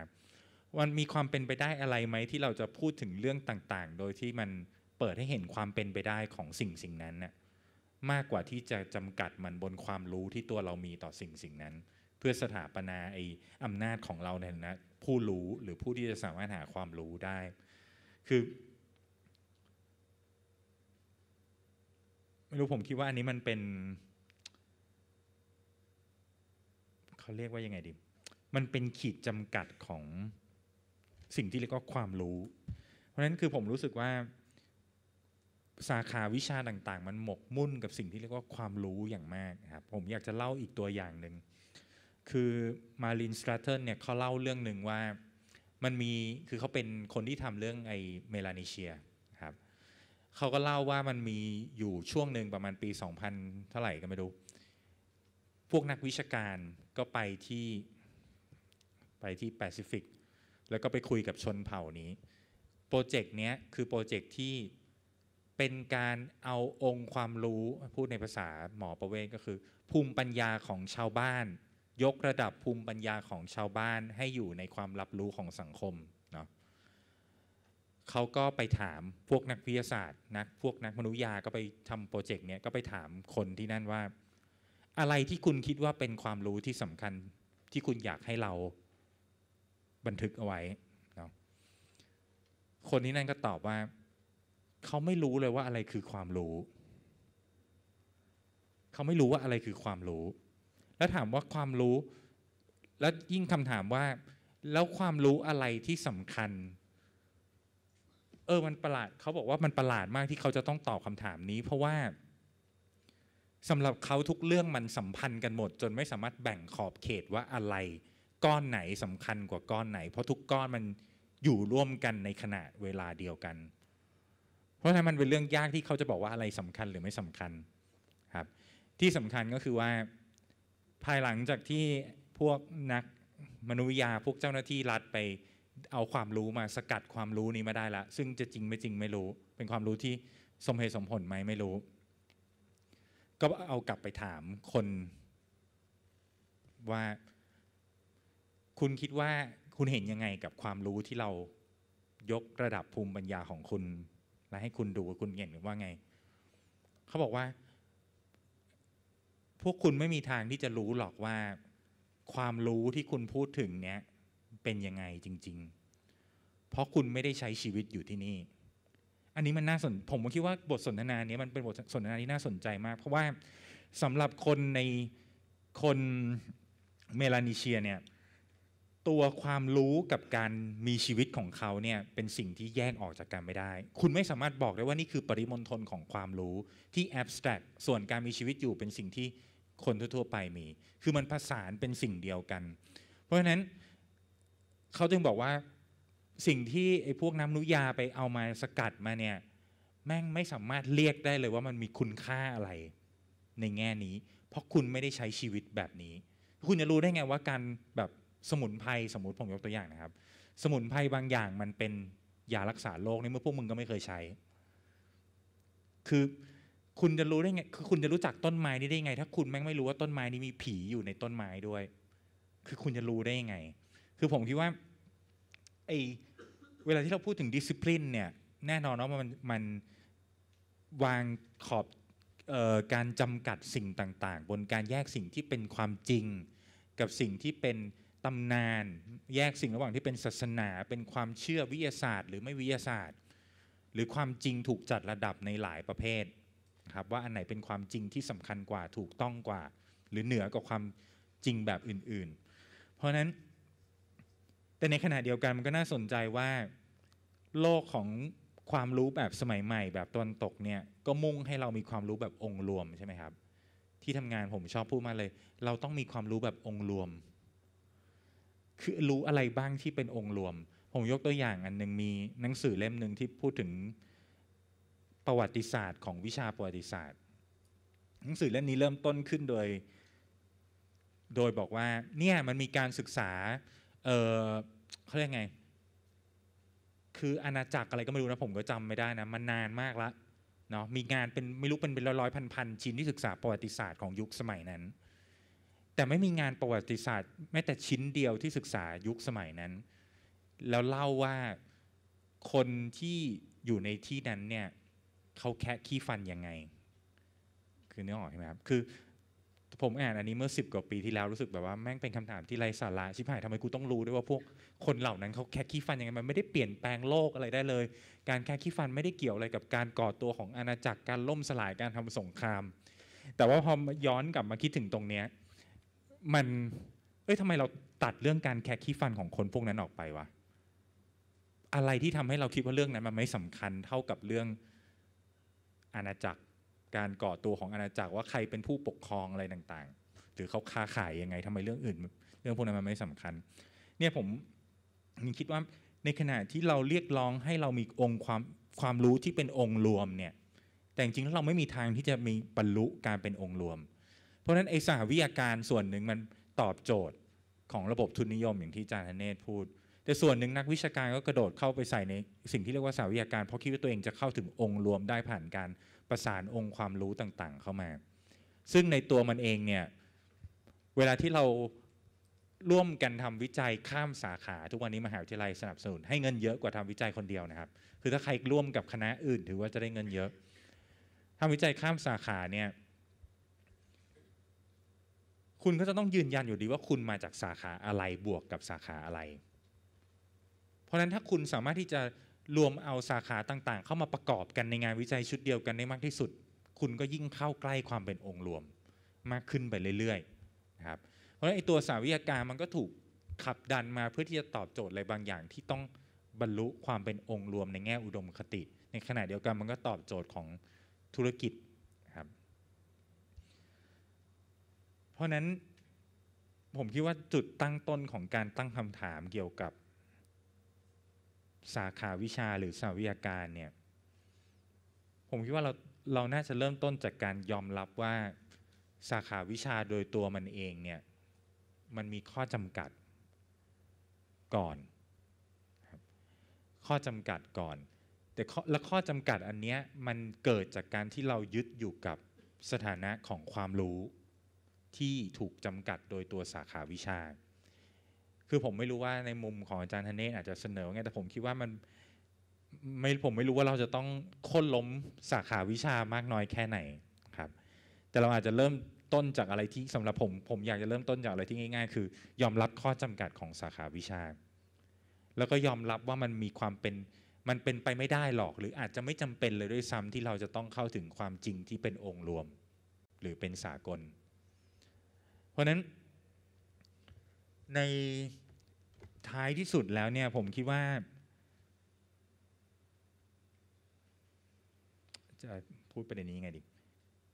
มันมีความเป็นไปได้อะไรไหมที่เราจะพูดถึงเรื่องต่าง ๆ โดยที่มันเปิดให้เห็นความเป็นไปได้ของสิ่งสิ่งนั้นน่มากกว่าที่จะจำกัดมันบนความรู้ที่ตัวเรามีต่อสิ่งสิ่งนั้น เพื่อสถาปนาไอ้อำนาจของเราในฐานะผู้รู้หรือผู้ที่จะสามารถหาความรู้ได้ คือไม่รู้ผมคิดว่าอันนี้มันเป็นเขาเรียกว่ายังไงดีมันเป็นขีดจำกัดของสิ่งที่เรียกว่าความรู้ เพราะฉะนั้นคือผมรู้สึกว่าสาขาวิชาต่างๆ มันหมกมุ่นกับสิ่งที่เรียกว่าความรู้อย่างมากครับผมอยากจะเล่าอีกตัวอย่างหนึ่งคือมารินสตรัทเทลเนี่ยเขาเล่าเรื่องหนึ่งว่ามันมีคือเขาเป็นคนที่ทำเรื่องไอเมลานีเชียเขาก็เล่าว่ามันมีอยู่ช่วงหนึ่งประมาณปี 2000 เท่าไหร่ก็ไม่รู้ พวกนักวิชาการก็ไปที่ไปที่แปซิฟิกแล้วก็ไปคุยกับชนเผ่านี้ โปรเจกต์เนี้ยคือโปรเจกต์ที่เป็นการเอาองค์ความรู้พูดในภาษาหมอประเวศก็คือภูมิปัญญาของชาวบ้าน ยกระดับภูมิปัญญาของชาวบ้านให้อยู่ในความรับรู้ของสังคมเขาก็ไปถามพวกนักวิทยาศาสตร์นักพวกนักมนุษยาก็ไปทำโปรเจกต์เนี้ยก็ไปถามคนที่นั่นว่า อะไรที่คุณคิดว่าเป็นความรู้ที่สำคัญที่คุณอยากให้เราบันทึกเอาไว้เนาะคนที่นั่นก็ตอบว่า เขาไม่รู้เลยว่าอะไรคือความรู้ เขาไม่รู้ว่าอะไรคือความรู้ แล้วถามว่าความรู้ แล้วยิ่งคำถามว่า แล้วความรู้อะไรที่สำคัญเออ มันประหลาดเขาบอกว่ามันประหลาดมากที่เขาจะต้องตอบคำถามนี้ เพราะว่า สำหรับเขาทุกเรื่องมันสัมพันธ์กันหมด จนไม่สามารถแบ่งขอบเขตว่าอะไรก้อนไหนสำคัญกว่าก้อนไหน เพราะทุกก้อนมันอยู่ร่วมกันในขณะเวลาเดียวกัน เพราะฉะนั้นมันเป็นเรื่องยากที่เขาจะบอกว่าอะไรสำคัญหรือไม่สำคัญครับที่สำคัญก็คือว่าภายหลังจากที่พวกนักมนุษยวิทยาพวกเจ้าหน้าที่รัฐไปเอาความรู้มาสกัดความรู้นี้มาได้ละซึ่งจะจริงไม่จริงไม่รู้ เป็นความรู้ที่สมเหตุสมผลไหมไม่รู้ ก็เอากลับไปถามคนว่า คุณคิดว่าคุณเห็นยังไงกับความรู้ที่เรายกระดับภูมิปัญญาของคุณและให้คุณดูว่าคุณเห็นว่าไงเขาบอกว่า พวกคุณไม่มีทางที่จะรู้หรอกว่า ความรู้ที่คุณพูดถึงเนี้ยเป็นยังไงจริง ๆ เพราะคุณไม่ได้ใช้ชีวิตอยู่ที่นี่ อันนี้มันน่าสน ผมคิดว่า บทสนทนานี้มันเป็นบทสนทนาที่น่าสนใจมาก เพราะว่าสำหรับคนในคนเมลานีเชียเนี่ย ตัวความรู้กับการมีชีวิตของเขาเนี่ยเป็นสิ่งที่แยกออกจากกันไม่ได้ คุณไม่สามารถบอกได้ว่านี่คือปริมณฑลของความรู้ที่แอบสแตรกส่วนการมีชีวิตอยู่เป็นสิ่งที่คนทั่ว ๆ ไปมี คือมันผสานเป็นสิ่งเดียวกัน เพราะฉะนั้นเขาจึงบอกว่าสิ่งที่ไอ้พวกน้ำนุยาไปเอามาสกัดมาเนี่ยแม่งไม่สามารถเรียกได้เลยว่ามันมีคุณค่าอะไรในแง่นี้ เพราะคุณไม่ได้ใช้ชีวิตแบบนี้ คุณจะรู้ได้ไงว่าการแบบสมุนไพรสมมติผมยกตัวอย่างนะครับ สมุนไพรบางอย่างมันเป็นยารักษาโรคในเมื่อพวกมึงก็ไม่เคยใช้ คือคุณจะรู้ได้ไงคือคุณจะรู้จักต้นไม้นี้ได้ไง ถ้าคุณแม่งไม่รู้ว่าต้นไม้นี้มีผีอยู่ในต้นไม้ด้วย คือคุณจะรู้ได้ยังไงคือผมคิดว่าไอเวลาที่เราพูดถึงดิสซิปลินเนี่ย แน่นอนว่ามันมันวางขอบออการจำกัดสิ่งต่างๆ บนการแยกสิ่งที่เป็นความจริง กับสิ่งที่เป็นตำนานแยกสิ่งระหว่างที่เป็นศาสนาเป็นความเชื่อวิทยาศาสตร์ หรือไม่วิทยาศาสตร์ หรือความจริงถูกจัดระดับในหลายประเภทครับว่าอันไหนเป็นความจริงที่สำคัญกว่าถูกต้องกว่า หรือเหนือกว่าความจริงแบบอื่น ๆ เพราะนั้นแต่ในขณะเดียวกันมันก็น่าสนใจว่าโลกของความรู้แบบสมัยใหม่ แบบตอนตกเนี่ยก็มุ่งให้เรามีความรู้แบบองค์รวมใช่ไหมครับที่ทำงานผมชอบพูดมาเลย เราต้องมีความรู้แบบองค์รวมคือรู้อะไรบ้างที่เป็นองค์รวม ผมยกตัวอย่างอันหนึ่งมีหนังสือเล่มหนึ่งที่พูดถึงประวัติศาสตร์ ของวิชาประวัติศาสตร์ หนังสือเล่มนี้เริ่มต้นขึ้นโดย โดยบอกว่าเนี่ยมันมีการศึกษาเเขาเรียกไง คืออาณาจักรอะไรก็ไม่รู้นะผมก็จำไม่ได้นะ มันนานมากละ เนาะ มีงานเป็นไม่รู้เป็นเป็นร้อยๆพันๆชิ้นที่ศึกษาประวัติศาสตร์ของยุคสมัยนั้น แต่ไม่มีงานประวัติศาสตร์แม้แต่ชิ้นเดียวที่ศึกษายุคสมัยนั้น แล้วเล่าว่าคนที่อยู่ในที่นั้นเนี่ยเขาแคะขี้ฟันยังไง คือเนื้อออกใช่ไหมครับ คือผมอ่านอันนี้เมื่อสิบกว่าปีที่แล้วรู้สึกแบบว่าแม่งเป็นคำถามที่ไร้สาระชิบหายทำไมกูต้องรู้ด้วยว่าพวกคนเหล่านั้นเขาแค่ขี้ฟันยังไงมันไม่ได้เปลี่ยนแปลงโลกอะไรได้เลย การแค่ขี้ฟันไม่ได้เกี่ยวอะไรกับการก่อตัวของอาณาจักรการล่มสลายการทำสงคราม แต่ว่าพอย้อนกลับมาคิดถึงตรงเนี้ยมันเอ้ยทำไมเราตัดเรื่องการแค่ขี้ฟันของคนพวกนั้นออกไปวะอะไรที่ทำให้เราคิดว่าเรื่องนั้นมันไม่สำคัญเท่ากับเรื่องอาณาจักรการก่อตัวของอาณาจักรว่าใครเป็นผู้ปกครองอะไรต่างๆ หรือเขาค้าขายยังไงทำไมเรื่องอื่น เรื่องพวกนั้นมันไม่สำคัญ เนี่ยผมยังคิดว่าในขณะที่เราเรียกร้องให้เรามีองค์ความความรู้ที่เป็นองค์รวมเนี่ย แต่จริงๆ แล้วเราไม่มีทางที่จะมีบรรลุการเป็นองค์รวม เพราะฉะนั้นไอ้สาวิทยาการส่วนหนึ่งมันตอบโจทย์ของระบบทุนนิยม อย่างที่จารย์ธเนศพูด แต่ส่วนหนึ่งนักวิชาการก็กระโดดเข้าไปใส่ในสิ่งที่เรียกว่าสาวิทยาการ เพราะคิดว่าตัวเองจะเข้าถึงองค์รวมได้ผ่านการประสานองค์ความรู้ต่าง ๆ เข้ามา ซึ่งในตัวมันเองเนี่ยเวลาที่เราร่วมกันทำวิจัยข้ามสาขา ทุกวันนี้มหาวิทยาลัยสนับสนุนให้เงินเยอะกว่าทำวิจัยคนเดียวนะครับ คือถ้าใครร่วมกับคณะอื่น ถือว่าจะได้เงินเยอะ ทำวิจัยข้ามสาขาเนี่ยคุณก็จะต้องยืนยันอยู่ดีว่าคุณมาจากสาขาอะไรบวกกับสาขาอะไร เพราะฉะนั้นถ้าคุณสามารถที่จะรวมเอาสาขาต่างๆ เข้ามาประกอบกันในงานวิจัยชุดเดียวกันได้มากที่สุด คุณก็ยิ่งเข้าใกล้ความเป็นองค์รวมมากขึ้นไปเรื่อยๆนะครับ เพราะฉะไอ้ตัวสาวิทยาการมันก็ถูกขับดันมาเพื่อที่จะตอบโจทย์อะไรบางอย่างที่ต้องบรรลุความเป็นองค์รวมในแง่อุดมคติ ในขณะเดียวกันมันก็ตอบโจทย์ของธุรกิจครับ เพราะนั้นผมคิดว่าจุดตั้งต้นของการตั้งคำถามเกี่ยวกับสาขาวิชาหรือสาวิทยาการเนี่ยผมคิดว่าเราเราน่าจะเริ่มต้นจากการยอมรับว่าสาขาวิชาโดยตัวมันเองเนี่ยมันมีข้อจำกัดก่อน ข้อจำกัดก่อน แต่และข้อจำกัดอันเนี้ยมันเกิดจากการที่เรายึดอยู่กับสถานะของความรู้ ที่ถูกจำกัดโดยตัวสาขาวิชาคือผมไม่รู้ว่าในมุมของอาจารย์ธเนศอาจจะเสนอไง แต่ผมคิดว่ามันไม่ผมไม่รู้ว่าเราจะต้องค้นล้มสาขาวิชามากน้อยแค่ไหนครับ แต่เราอาจจะเริ่มต้นจากอะไรที่สำหรับผมผมอยากจะเริ่มต้นจากอะไรที่ง่ายๆ คือ ยอมรับข้อจำกัดของสาขาวิชา แล้วก็ยอมรับว่ามันมีความเป็นมันเป็นไปไม่ได้หรอก หรืออาจจะไม่จำเป็นเลยด้วยซ้ำที่เราจะต้องเข้าถึงความจริงที่เป็นองค์รวม หรือเป็นสากล เพราะฉะนั้นในท้ายที่สุดแล้วเนี่ยผมคิดว่า จะพูดประเด็นนี้ไงดี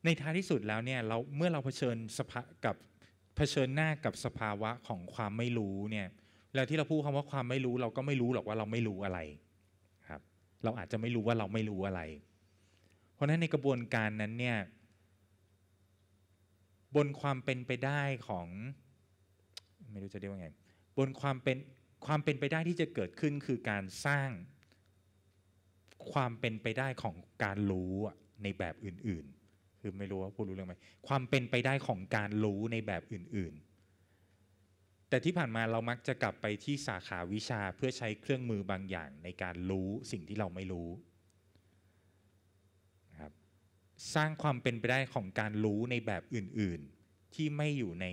ในท้ายที่สุดแล้วเนี่ยเราเมื่อเราเผชิญสภากับเผชิญหน้ากับสภาวะของความไม่รู้เนี่ยแล้วที่เราพูดคำว่าความไม่รู้เราก็ไม่รู้หรอกว่าเราไม่รู้อะไรครับ เราอาจจะไม่รู้ว่าเราไม่รู้อะไร เพราะฉะนั้นในกระบวนการนั้นเนี่ยบนความเป็นไปได้ของไม่รู้จะเรียกว่าไงบนความเป็นความเป็นไปได้ที่จะเกิดขึ้นคือการสร้าง ความเป็นไปได้ของการรู้ในแบบอื่นๆคือไม่รู้ว่าพูดรู้เรื่องไหมความเป็นไปได้ของการรู้ในแบบอื่น ๆ แต่ที่ผ่านมาเรามักจะกลับไปที่สาขาวิชาเพื่อใช้เครื่องมือบางอย่างในการรู้สิ่งที่เราไม่รู้นะครับสร้างความเป็นไปได้ของการรู้ในแบบอื่นๆ ที่ไม่อยู่ใน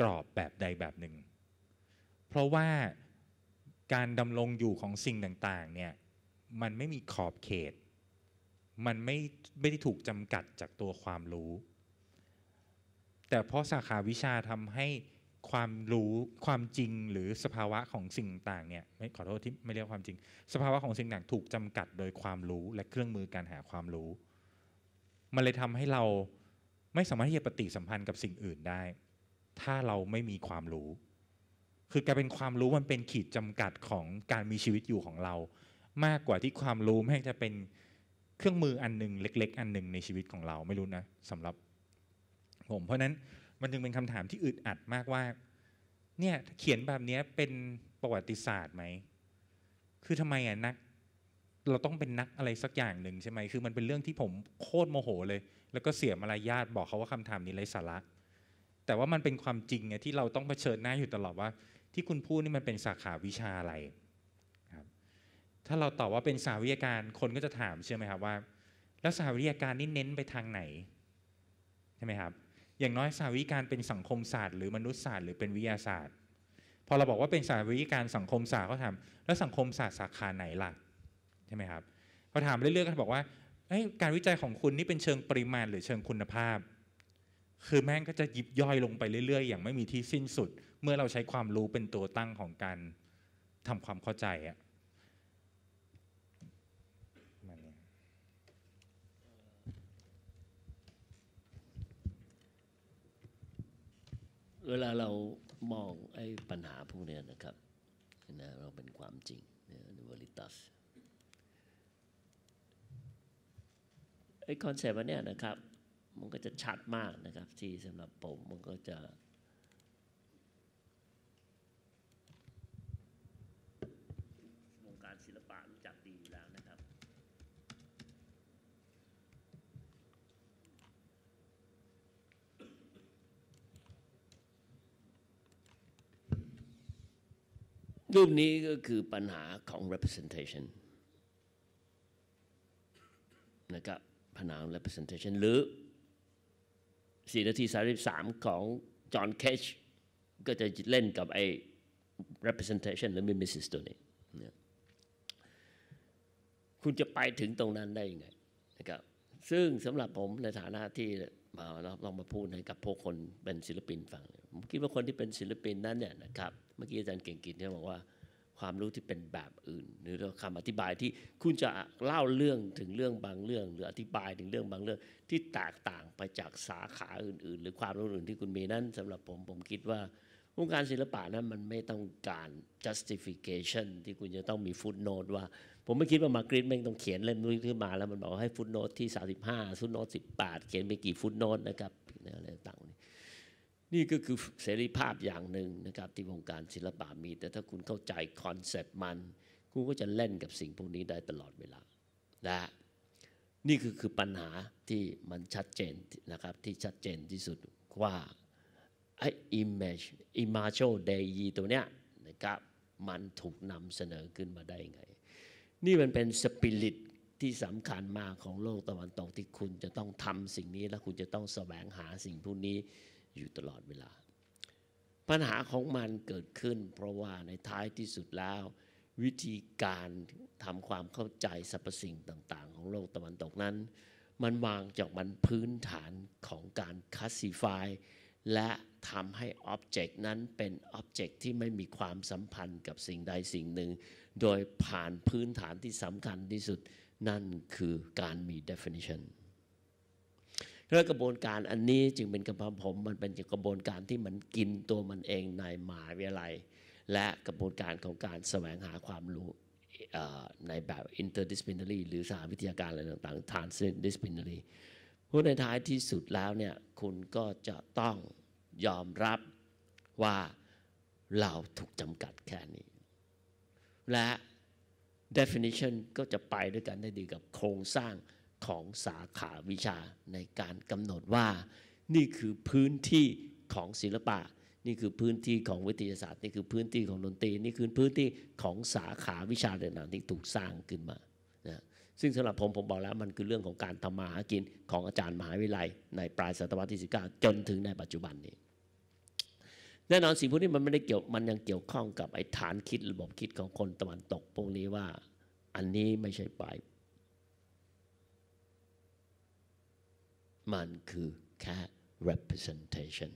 กรอบแบบใดแบบหนึ่ง เพราะว่าการดำรงอยู่ของสิ่งต่างๆเนี่ยมันไม่มีขอบเขต มันไม่ไม่ได้ถูกจำกัดจากตัวความรู้ แต่เพราะสาขาวิชาทำให้ความรู้ความจริงหรือสภาวะของสิ่งต่างเนี่ยไม่ขอโทษที่ไม่เรียกความจริง สภาวะของสิ่งต่างถูกจำกัดโดยความรู้และเครื่องมือการหาความรู้ มันเลยทำให้เราไม่สามารถที่จะปฏิสัมพันธ์กับสิ่งอื่นได้ถ้าเราไม่มีความรู้ คือการเป็นความรู้มันเป็นขีดจำกัดของการมีชีวิตอยู่ของเรา มากกว่าที่ความรู้แม่งจะเป็นเครื่องมืออันหนึ่งเล็ก ๆ อันหนึ่งในชีวิตของเราไม่รู้นะสำหรับ ผม เพราะนั้นมันจึงเป็นคำถามที่อึดอัดมากว่าเนี่ยเขียนแบบนี้เป็นประวัติศาสตร์ไหม คือทำไมอ่ะนัก เราต้องเป็นนักอะไรสักอย่างหนึ่งใช่ไหมคือมันเป็นเรื่องที่ผมโคตรโมโหเลย แล้วก็เสียมารยาทบอกเขาว่าคำถามนี้ไร้สาระแต่ว่ามันเป็นความจริงไงที่เราต้องเผชิญหน้าอยู่ตลอดว่า ที่คุณพูดนี่มันเป็นสาขาวิชาอะไรครับถ้าเราตอบว่าเป็นสาวิทยาการคนก็จะถามเชื่อไหมครับว่าแล้วสาวิทยาการนี่เน้นไปทางไหนใช่ไหมครับอย่างน้อยสาวิทยาการเป็นสังคมศาสตร์หรือมนุษยศาสตร์หรือเป็นวิทยาศาสตร์ พอเราบอกว่าเป็นสาวิทยาการสังคมศาสตร์เขาถาม แล้วสังคมศาสตร์สาขาไหนล่ะใช่ไหมครับพอถามเรื่อยๆกาบอกว่าการวิจัยของคุณนี่เป็นเชิงปริมาณหรือเชิงคุณภาพคือแม่งก็จะยิบย่อยลงไปเรื่อยๆอย่างไม่มีที่สิ้นสุดเมื่อเราใช้ความรู้เป็นตัวตั้งของการทำความเข้าใจอะเวลาเรามองไอ้ปัญหาพวกนี้นะครับนะเราเป็นความจริงเนะวลิตัสไอ้คอนเซปต์ันเนี้ยนะครับมันก็จะชัดมากนะครับที่สำหรับผมมันก็จะวงการศิลปะรู้จักดีอยู่แล้วนะครับรูปนี้ก็คือปัญหาของ representation นะครับปัญหา representation หรือส่นาทีสสาิบามของจอห์นเคชก็จะเล่นกับไอ้ representation หรือ mimesis ตัวนี้คุณจะไปถึงตรงนั้นได้ยังไงนะครับซึ่งสำหรับผมในฐานะที่มาลองมาพูดให้กับพวกคนเป็นศิลปินฟังผมคิดว่าคนที่เป็นศิลปินนั้นเนี่ยนะครับเมื่อกี้อาจารย์เก่งกินที่บอกว่าความรู้ที่เป็นแบบอื่น หรือคำาอธิบายที่คุณจะเล่าเรื่องถึงเรื่องบางเรื่อง หรืออธิบายถึงเรื่องบางเรื่องที่แตกต่างไปจากสาขาอื่น ๆ หรือความรู้อื่นที่คุณมีนั้นสำหรับผมผมคิดว่าวงการศิลปะนั้น มันไม่ต้องการ justification ที่คุณจะต้องมีฟุตโนตว่า ผมไม่คิดว่ามากริดแม่งต้องเขียนเล่มนี้ขึ้นมาแล้วมันบอกให้ฟุตโนตที่35ฟุตโนต18เขียนไปกี่ฟุตโนตนะครับอะไรต่างๆนี่ก็คือเสรีภาพอย่างหนึ่งนะครับที่วงการศิลปะมี แต่ถ้าคุณเข้าใจคอนเซปต์มันคุณก็จะเล่นกับสิ่งพวกนี้ได้ตลอดเวลานะนี่คือคือปัญหาที่มันชัดเจนนะครับที่ชัดเจนที่สุดว่าไอ้ image imago d a y ตัวเนี้ยนะครับมันถูกนำเสนอขึ้นมาได้ไง นี่มันเป็นสปิริตที่สำคัญมากของโลกตะวันตกที่คุณจะต้องทำสิ่งนี้ และคุณจะต้องแสวงหาสิ่งพวกนี้อยู่ตลอดเวลา ปัญหาของมันเกิดขึ้นเพราะว่าในท้ายที่สุดแล้ว วิธีการทำความเข้าใจสรรพสิ่งต่างๆ ของโลกตะวันตกนั้น มันวางจากมันพื้นฐานของการคัสซิฟายและทำให้ออบเจกต์นั้นเป็นออบเจกต์ที่ไม่มีความสัมพันธ์กับสิ่งใดสิ่งหนึ่ง โดยผ่านพื้นฐานที่สำคัญที่สุด นั่นคือการมี definition และกระบวนการอันนี้จึงเป็นกระพผม มันเป็นกระบวนการที่มันกินตัวมันเองในมหาวิทยาลัยและกระบวนการของการแสวงหาความรู้ในแบบ interdisciplinary หรือสาวิทยาการอะไรต่างๆ transdisciplinary พูดในท้ายที่สุดแล้วเนี่ยคุณก็จะต้องยอมรับว่าเราถูกจำกัดแค่นี้และ definition ก็จะไปด้วยกันได้ดีกับโครงสร้างของสาขาวิชาในการกำหนดว่านี่คือพื้นที่ของศิลปะนี่คือพื้นที่ของวิทยาศาสตร์นี่คือพื้นที่ของดนตรี นี่คือพื้นที่ของสาขาวิชาเด่านที่ถูกสร้างขึ้นมานะซึ่งสำหรับผมผมบอกแล้วมันคือเรื่องของการทำมาหากินของอาจารย์มหาวิทยาลัย ในปลายศตวรรษที่19จนถึงในปัจจุบันนี้แน่นอนสิ่งพวกนี้มันไม่ได้เกี่ยวมันยังเกี่ยวข้องกับไอ้ฐานคิดระบบคิดของคนตะวันตกพวกนี้ว่าอันนี้ไม่ใช่ปลายมันคือแค่ representation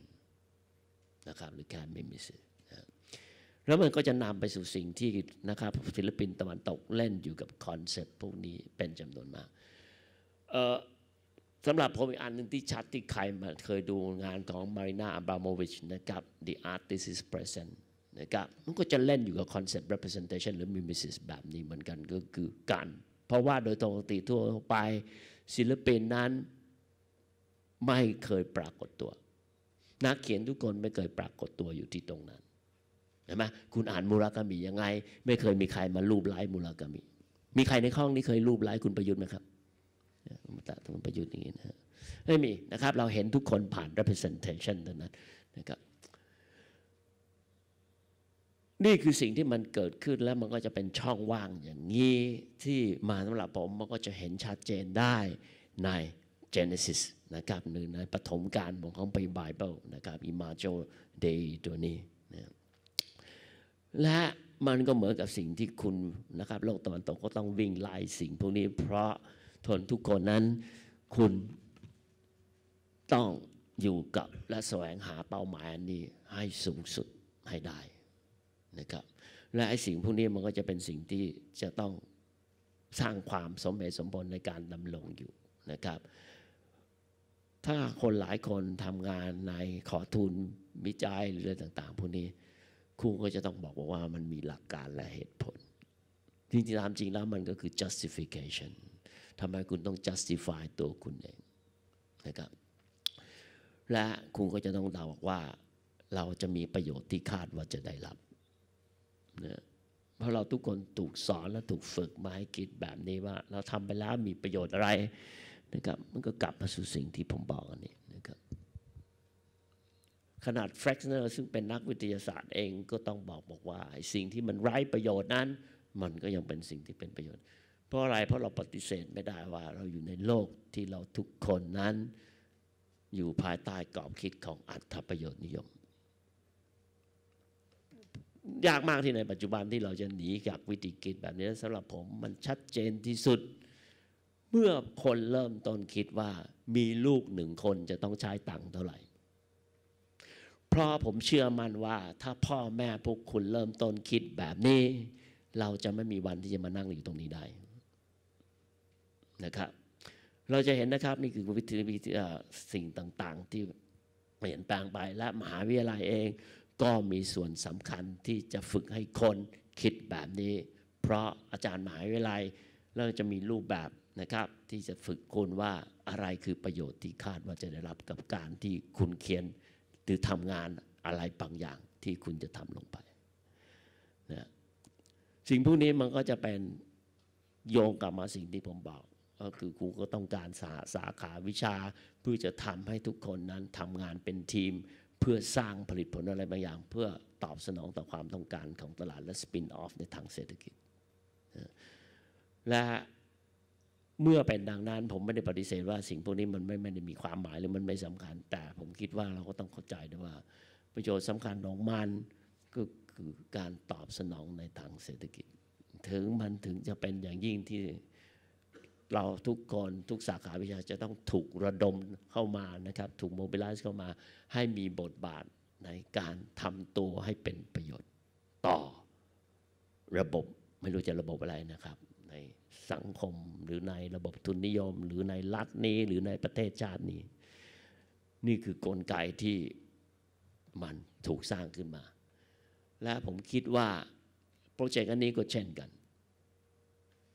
นะครับหรือการไม่มีสื่อแล้วมันก็จะนำไปสู่สิ่งที่นะครับศิลปินตะวันตกเล่นอยู่กับคอนเซปต์พวกนี้เป็นจำนวนมากสำหรับผมอีกอันหนึ่งที่ชัดที่ใครมาเคยดูงานของมารินาอับราโมวิชนะครับ The Artist is Present นะครับมันก็จะเล่นอยู่กับคอนเซปต์ representation หรือ mimesis แบบนี้เหมือนกันก็คือการเพราะว่าโดยตรงติทั่วไปศิลปินนั้นไม่เคยปรากฏตัว นักเขียนทุกคนไม่เคยปรากฏตัวอยู่ที่ตรงนั้นเห็นไหมคุณอ่านมูรากามียังไง ไม่เคยมีใครมารูปไล้มูรากามีมีใครในห้องนี้เคยรูปไล้คุณประยุทธ์ไหมครับตะคุณประยุทธ์อย่างนี้นะไม่มีนะครับ เราเห็นทุกคนผ่าน representation เท่านั้นนะครับ นี่คือสิ่งที่มันเกิดขึ้นแล้วมันก็จะเป็นช่องว่างอย่างนี้ที่มาสำหรับผมมันก็จะเห็นชัดเจนได้ใน Genesis นะครับหนึ่งในปฐมกาลของเขาไบเบิลนะครับอิมาโจเดย์ตัวนี้นะและมันก็เหมือนกับสิ่งที่คุณนะครับ โลกตะวันตกก็ต้องวิ่งไล่สิ่งพวกนี้ เพราะทนทุกคนนั้น คุณต้องอยู่กับและแสวงหาเป้าหมายอันนี้ให้สูงสุดให้ได้นะครับ และไอ้สิ่งพวกนี้มันก็จะเป็นสิ่งที่จะต้องสร้างความสมเหตุสมผลในการดำรงอยู่นะครับถ้าคนหลายคนทำงานในขอทุน วิจัยหรืออะไรต่าง ๆพวกนี้ครูก็จะต้องบอกว่ามันมีหลักการและเหตุผลจริงๆตามจริงแล้วมันก็คือ justification ทำไมคุณต้อง justify ตัวคุณเองนะครับและคุณก็จะต้องเดาว่า เราจะมีประโยชน์ที่คาดว่าจะได้รับนะเพราะเราทุกคนถูกสอนและถูกฝึกมาให้คิดแบบนี้ว่า เราทำไปแล้วมีประโยชน์อะไรนะครับมันก็กลับมาสู่สิ่งที่ผมบอกอันนี้นะครับขนาดแฟกเนอร์ซึ่งเป็นนักวิทยาศาสตร์เองก็ต้องบอกบอกว่าสิ่งที่มันไร้ประโยชน์นั้น มันก็ยังเป็นสิ่งที่เป็นประโยชน์ เพราะอะไรเพราะเราปฏิเสธไม่ได้ว่า เราอยู่ในโลกที่เราทุกคนนั้นอยู่ภายใต้กรอบคิดของอัตประโยชน์นิยมยากมากที่ในปัจจุบันที่เราจะหนีจากวิธีคิดแบบนี้สำหรับผมมันชัดเจนที่สุดเมื่อคนเริ่มต้นคิดว่ามีลูกหนึ่งคนจะต้องใช้ตังค์เท่าไหร่เพราะผมเชื่อมั่นว่าถ้าพ่อแม่พวกคุณเริ่มต้นคิดแบบนี้ เราจะไม่มีวันที่จะมานั่งอยู่ตรงนี้ได้นะครับ เราจะเห็นนะครับนี่คือวิธีสิ่งต่าง ๆ ที่เปลี่ยนแปลงไป และมหาวิทยาลัยเองก็มีส่วนสำคัญที่จะฝึกให้คนคิดแบบนี้ เพราะอาจารย์มหาวิทยาลัยเริ่มจะมีรูปแบบนะครับที่จะฝึกคนว่าอะไรคือประโยชน์ที่คาดว่าจะได้รับกับการที่คุณเขียนหรือทำงานอะไรบางอย่างที่คุณจะทำลงไปนะสิ่งพวกนี้มันก็จะเป็นโยงกลับมาสิ่งที่ผมบอกก็คือครูก็ต้องการสาสาขาวิชาเพื่อจะทำให้ทุกคนนั้นทำงานเป็นทีมเพื่อสร้างผลิตผลอะไรบางอย่างเพื่อตอบสนองต่อความต้องการของตลาดและสปินออฟ ในทางเศรษฐกิจและเมื่อเป็นดังนั้นผมไม่ได้ปฏิเสธว่าสิ่งพวกนี้มันไม่ไม่ได้มีความหมายหรือมันไม่สำคัญ แต่ผมคิดว่าเราก็ต้องเข้าใจด้วยว่า ประโยชน์สำคัญของมันก็คือการตอบสนองในทางเศรษฐกิจ ถึงมันถึงจะเป็นอย่างยิ่งที่เราทุกคนทุกสาขาวิชาจะต้องถูกระดมเข้ามานะครับถูกโมบิลไลซ์เข้ามา ให้มีบทบาทในการทำตัวให้เป็นประโยชน์ต่อ ระบบไม่รู้จะระบบอะไรนะครับสังคมหรือในระบบทุนนิยมหรือในรัฐนี้ หรือในประเทศชาตินี้ นี่คือกลไกที่มันถูกสร้างขึ้นมา และผมคิดว่า โปรเจกต์อันนี้ก็เช่นกัน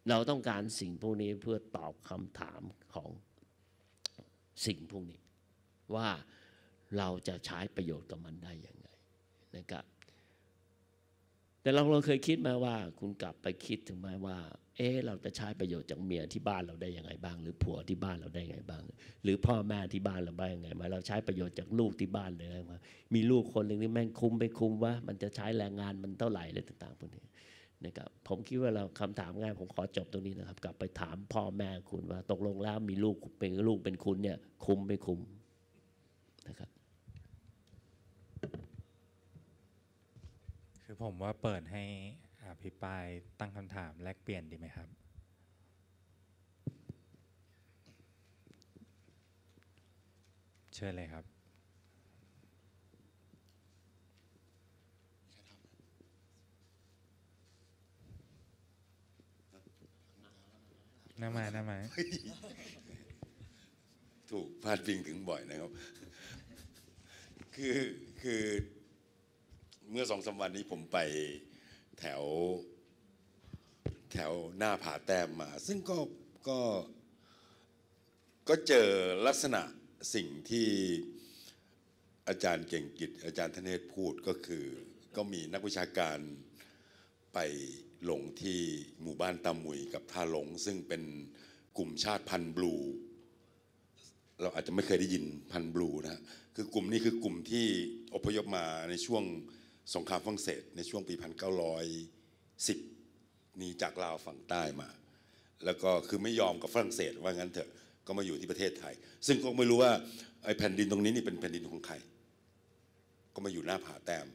เราต้องการสิ่งพวกนี้เพื่อตอบคำถามของสิ่งพวกนี้ว่าเราจะใช้ประโยชน์กับมันได้ยังไงนะครับแต่เราเราเคยคิดไหมว่า คุณกลับไปคิดถึงไหมว่าเอ๊เราจะใช้ประโยชน์จากเมียที่บ้านเราได้ยังไงบ้าง หรือผัวที่บ้านเราได้ยังไงบ้าง หรือพ่อแม่ที่บ้านเราได้ยังไงมาเราใช้ประโยชน์จากลูกที่บ้านเลยมามีลูกคนหนึ่งนี่แม่งคุ้มไปคุ้มว่ามันจะใช้แรงงานมันเท่าไหร่อะไรต่างๆพวกนี้นะครับผมคิดว่าเราคำถามง่ายผมขอจบตรงนี้นะครับกลับไปถามพ่อแม่คุณว่า ตกลงแล้วมีลูกเป็นลูกเป็นคุณเนี่ย คุ้มไม่คุ้มนะครับ คือผมว่าเปิดให้ภิปรายตั้งคำถามแลกเปลี่ยนดีไหมครับ เชิญเลยครับน้ามาน้ามาถูกพาดพิงถึงบ่อยนะครับ คือคือเมื่อสองสามวันนี้ผมไปแถวแถวหน้าผาแต้มมา ซึ่งก็ก็ก็เจอลักษณะสิ่งที่อาจารย์เก่งกิจอาจารย์ธเนศพูดก็คือ ก็มีนักวิชาการไปลงที่หมู่บ้านตามุยกับท่าหลง ซึ่งเป็นกลุ่มชาติพันธุ์บลู เราอาจจะไม่เคยได้ยินพันธุ์บลูนะคือกลุ่มนี้คือกลุ่มที่อพยพมาในช่วงสงครามฝรั่งเศสในช่วงปี1910นี้จากลาวฝั่งใต้มา แล้วก็คือไม่ยอมกับฝรั่งเศสว่างั้นเถอะ ก็มาอยู่ที่ประเทศไทย ซึ่งก็ไม่รู้ว่าไอ้แผ่นดินตรงนี้นี่เป็นแผ่นดินของใครก็มาอยู่หน้าผาแต้ม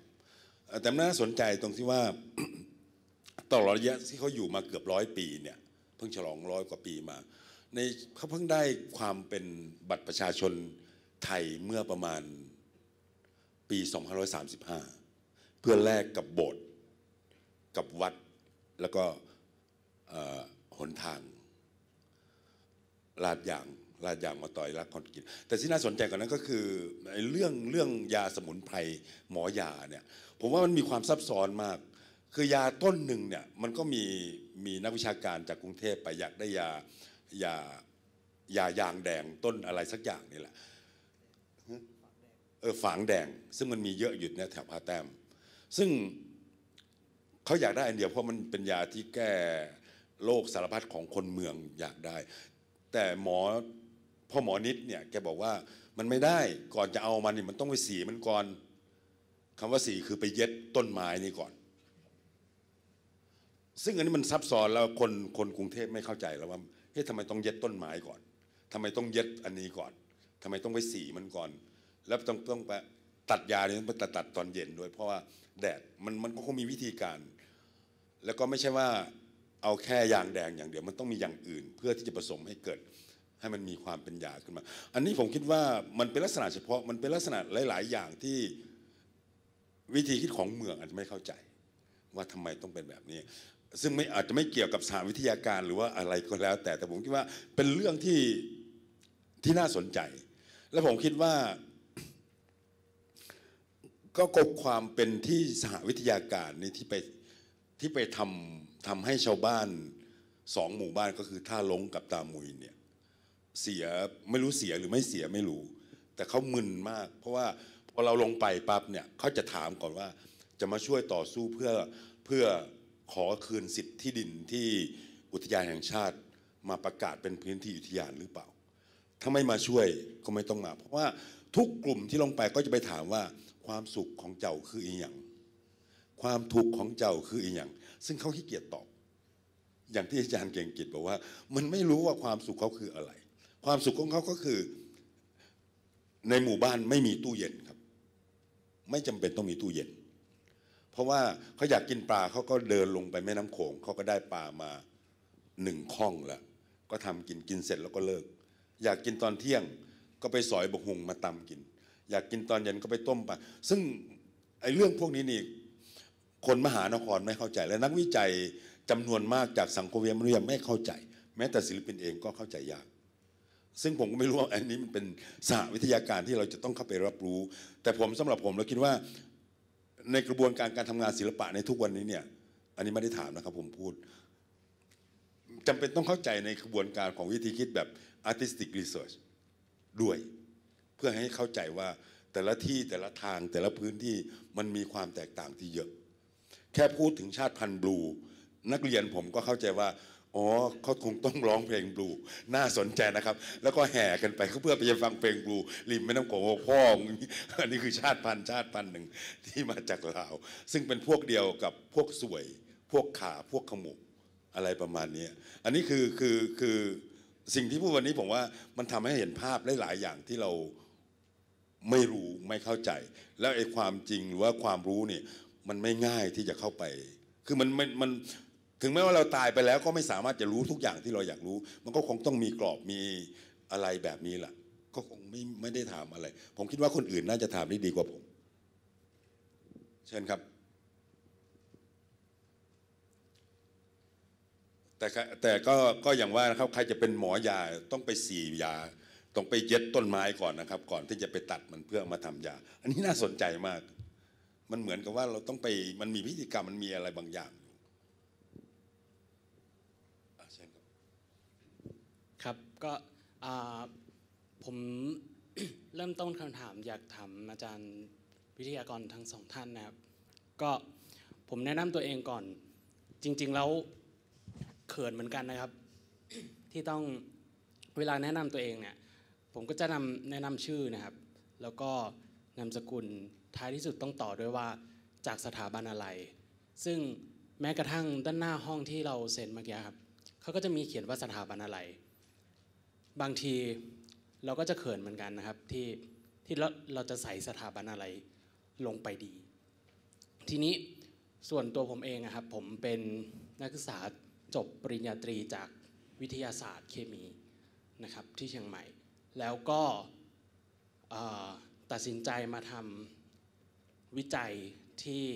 แต่น่าสนใจตรงที่ว่าตลอดระยะที่เขาอยู่มาเกือบร้อยปีเนี่ย เพิ่งฉลองร้อยกว่าปีมา ในเขาเพิ่งได้ความเป็นบัตรประชาชนไทยเมื่อประมาณปี 2535เพื่อแลกกับโบสถ์กับวัดแล้วก็หนทาง ลาดยางลาดยางมาต่อยรักคอนกินแต่ที่น่าสนใจกว่านั้นก็คือเรื่องเรื่องยาสมุนไพรหมอยาเนี่ยผมว่ามันมีความซับซ้อนมาก คือยาต้นหนึ่งเนี่ยมันก็มีมีนักวิชาการจากกรุงเทพไปอยากได้ยายายายางแดงต้นอะไรสักอย่างนี่แหละเออฝางแดงซึ่งมันมีเยอะหยุดเนี่ยแถวพาแต้มซึ่งเขาอยากได้อันเดียวเพราะมันเป็นยาที่แก้โรคสารพัดของคนเมืองอยากได้ แต่หมอพ่อหมอนิดเนี่ยแกบอกว่ามันไม่ได้ ก่อนจะเอามันนี่มันต้องไปสีมันก่อน คำว่าสีคือไปเย็ดต้นไม้นี่ก่อน ซึ่งอันนี้มันซับซ้อนแล้วคนคนกรุงเทพไม่เข้าใจแล้วว่าเฮ้ยทำไมต้องเย็ดต้นไม้ก่อน ทำไมต้องเย็ดอันนี้ก่อน ทำไมต้องไปสีมันก่อน แล้วต้องต้องไปตัดยาเนี่ยต้องไปตัดตอนเย็นด้วยเพราะว่าแดดมันมันก็คงมีวิธีการ แล้วก็ไม่ใช่ว่าเอาแค่ยางแดงอย่างเดียวมันต้องมีอย่างอื่น เพื่อที่จะผสมให้เกิด ให้มันมีความเป็นยาขึ้นมา อันนี้ผมคิดว่ามันเป็นลักษณะเฉพาะมันเป็นลักษณะหลาย ๆ อย่างที่วิธีคิดของเมืองอาจจะไม่เข้าใจ ว่าทำไมต้องเป็นแบบนี้ ซึ่งไม่อาจจะไม่เกี่ยวกับสาวิทยาการหรือว่าอะไรก็แล้วแต่แต่ผมคิดว่าเป็นเรื่องที่ที่น่าสนใจ และผมคิดว่าก็กบความเป็นที่สหวิทยาการนี่ที่ไปที่ไปทำทำให้ชาวบ้านสองหมู่บ้านก็คือท่าลงกับตามุยเนี่ยเสียไม่รู้เสียหรือไม่เสียไม่รู้ แต่เขามึนมาก เพราะว่าพอเราลงไปปั๊บเนี่ยเขาจะถามก่อนว่า จะมาช่วยต่อสู้เพื่อเพื่อขอคืนสิทธิ์ที่ดินที่อุทยานแห่งชาติมาประกาศเป็นพื้นที่อุทยานหรือเปล่าถ้าไม่มาช่วยก็ไม่ต้องมาเพราะว่าทุกกลุ่มที่ลงไปก็จะไปถามว่า ความสุขของเจ้าคืออีหยังความทุกข์ของเจ้าคืออีหยังซึ่งเขาขี้เกียจตอบอย่างที่อาจารย์เก่งกิจบอกว่า มันไม่รู้ว่าความสุขเขาคืออะไร ความสุขของเขาก็คือ ในหมู่บ้านไม่มีตู้เย็นครับ ไม่จำเป็นต้องมีตู้เย็น เพราะว่าเขาอยากกินปลาเขาก็เดินลงไปแม่น้ำโขง เขาก็ได้ปลามาหนึ่งข้องละก็ทำกินกินเสร็จแล้วก็เลิกอยากกินตอนเที่ยงก็ไปสอยบกหุงมาตำกิน อยากกินตอนเย็นก็ไปต้มปลาซึ่งไอ้เรื่องพวกนี้นี่ คนมหานครไม่เข้าใจ และนักวิจัยจำนวนมากจากสังคมวิทยามนุษยไม่เข้าใจ แม้แต่ศิลปินเองก็เข้าใจยาก ซึ่งผมก็ไม่รู้ว่าอันนี้มันเป็นศาสตร์วิทยาการที่เราจะต้องเข้าไปรับรู้ แต่ผมสำหรับผมเราคิดว่าในกระบวนการการทำงานศิลปะในทุกวันนี้เนี่ยอันนี้ไม่ได้ถามนะครับ ผมพูด จำเป็นต้องเข้าใจในกระบวนการของวิธีคิดแบบ artistic research ด้วย เพื่อให้เข้าใจว่าแต่ละที่แต่ละทางแต่ละพื้นที่มันมีความแตกต่างที่เยอะ แค่พูดถึงชาติพันธุ์บลู นักเรียนผมก็เข้าใจว่า อ๋อเขาคงต้องร้องเพลงบลู น่าสนใจนะครับ แล้วก็แห่กันไปเพื่อไปฟังเพลงบลูริมแม่น้ำโขงพ่ออันนี้คือชาติพันธุ์ชาติพันธุ์หนึ่งที่มาจากลาวซึ่งเป็นพวกเดียวกับพวกสวย พวกขาพวกขมุกอะไรประมาณนี้อันนี้คือคือคือสิ่งที่พูดวันนี้ผมว่ามันทำให้เห็นภาพหลายๆอย่างที่เราไม่รู้ไม่เข้าใจ แล้วไอ้ความจริงหรือว่าความรู้เนี่ยมันไม่ง่ายที่จะเข้าไป คือมันมันมันถึงแม้ว่าเราตายไปแล้ว ก็ไม่สามารถจะรู้ทุกอย่างที่เราอยากรู้ มันก็คงต้องมีกรอบมีอะไรแบบนี้แหละก็คงไม่ไม่ได้ถามอะไร ผมคิดว่าคนอื่นน่าจะถามได้ดีกว่าผม เชิญครับแต่แต่ก็ก็อย่างว่านะครับใครจะเป็นหมอยาต้องไปสียาต้องไปเย็ดต้นไม้ก่อนนะครับ ก่อนที่จะไปตัดมันเพื่อมาทำยาอันนี้น่าสนใจมาก มันเหมือนกับว่าเราต้องไปมันมีพิธีกรรมมันมีอะไรบางอย่าง ครับก็ผมเริ่มต้นคำถามอยากถามอาจารย์วิทยากรทั้งสองท่านนะครับก็ผมแนะนำตัวเองก่อนจริง ๆ แล้วเขินเหมือนกันนะครับที่ต้องเวลาแนะนำตัวเองเนี่ยผมก็จะนำแนะนำชื่อนะครับ แล้วก็นามสกุลท้ายที่สุดต้องต่อด้วยว่าจากสถาบันอะไร ซึ่งแม้กระทั่งด้านหน้าห้องที่เราเซ็นเมื่อกี้ครับเขาก็จะมีเขียนว่าสถาบันอะไร บางทีเราก็จะเขินเหมือนกันนะครับ ที่ที่เราเราจะใส่สถาบันอะไรลงไปดี ทีนี้ส่วนตัวผมเองนะครับ ผมเป็นนักศึกษาจบปริญญาตรีจากวิทยาศาสตร์เคมีนะครับที่เชียงใหม่ แล้วก็ตัดสินใจมาทำวิจัยที่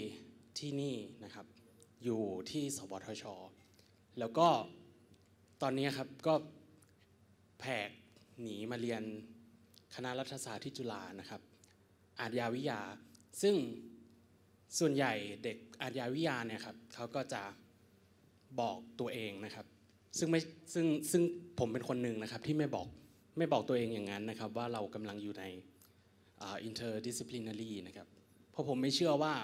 ที่นี่นะครับ อยู่ที่สวทช แล้วก็ตอนนี้ครับก็แผกหนีมาเรียนคณะรัฐศาสตร์ที่จุฬานะครับอาจยาวิทยาซึ่งส่วนใหญ่เด็กอาจยาวิทยาเนี่ยครับเขาก็จะบอกตัวเองนะครับซึ่งไม่ซึ่งซึ่งผมเป็นคนหนึ่งนะครับที่ไม่บอกไม่บอกตัวเองอย่างนั้นนะครับ ว่าเรากำลังอยู่ใน interdisciplinary นะครับเพราะผมไม่เชื่อว่า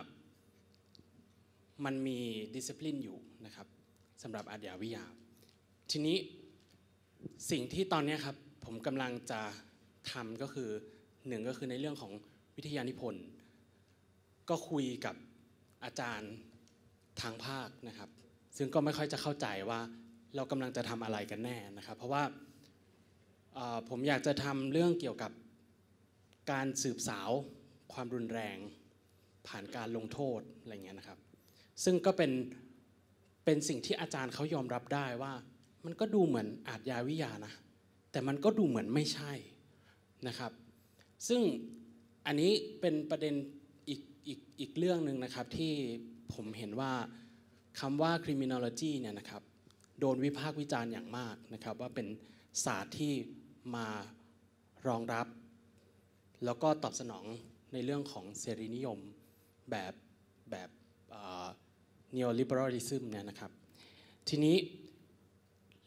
มันมี d i s c i p l i n e อยู่นะครับสำหรับอาทยาวิทยา ทีนี้สิ่งที่ตอนนี้ครับผมกำลังจะทำก็คือหนึ่งก็คือในเรื่องของวิทยานิพนธ์ก็คุยกับอาจารย์ทางภาคนะครับซึ่งก็ไม่ค่อยจะเข้าใจว่าเรากำลังจะทำอะไรกันแน่นะครับ เพราะว่าผมอยากจะทำเรื่องเกี่ยวกับการสืบสาว ความรุนแรง ผ่านการลงโทษอะไรเงี้ยนะครับ ซึ่งก็เป็นเป็นสิ่งที่อาจารย์เขายอมรับได้ว่ามันก็ดูเหมือนอาจยาวิยานะแต่มันก็ดูเหมือนไม่ใช่นะครับ ซึ่งอันนี้เป็นประเด็นอีกอีกอีกเรื่องหนึ่งนะครับที่ผมเห็นว่าคำว่า criminology เนี่ยนะครับโดนวิพากษ์วิจารณ์อย่างมากนะครับว่าเป็นศาสตร์ที่มารองรับ แล้วก็ตอบสนองในเรื่องของเสรีนิยมแบบแบบ neoliberalism เนี่ยนะครับทีนี้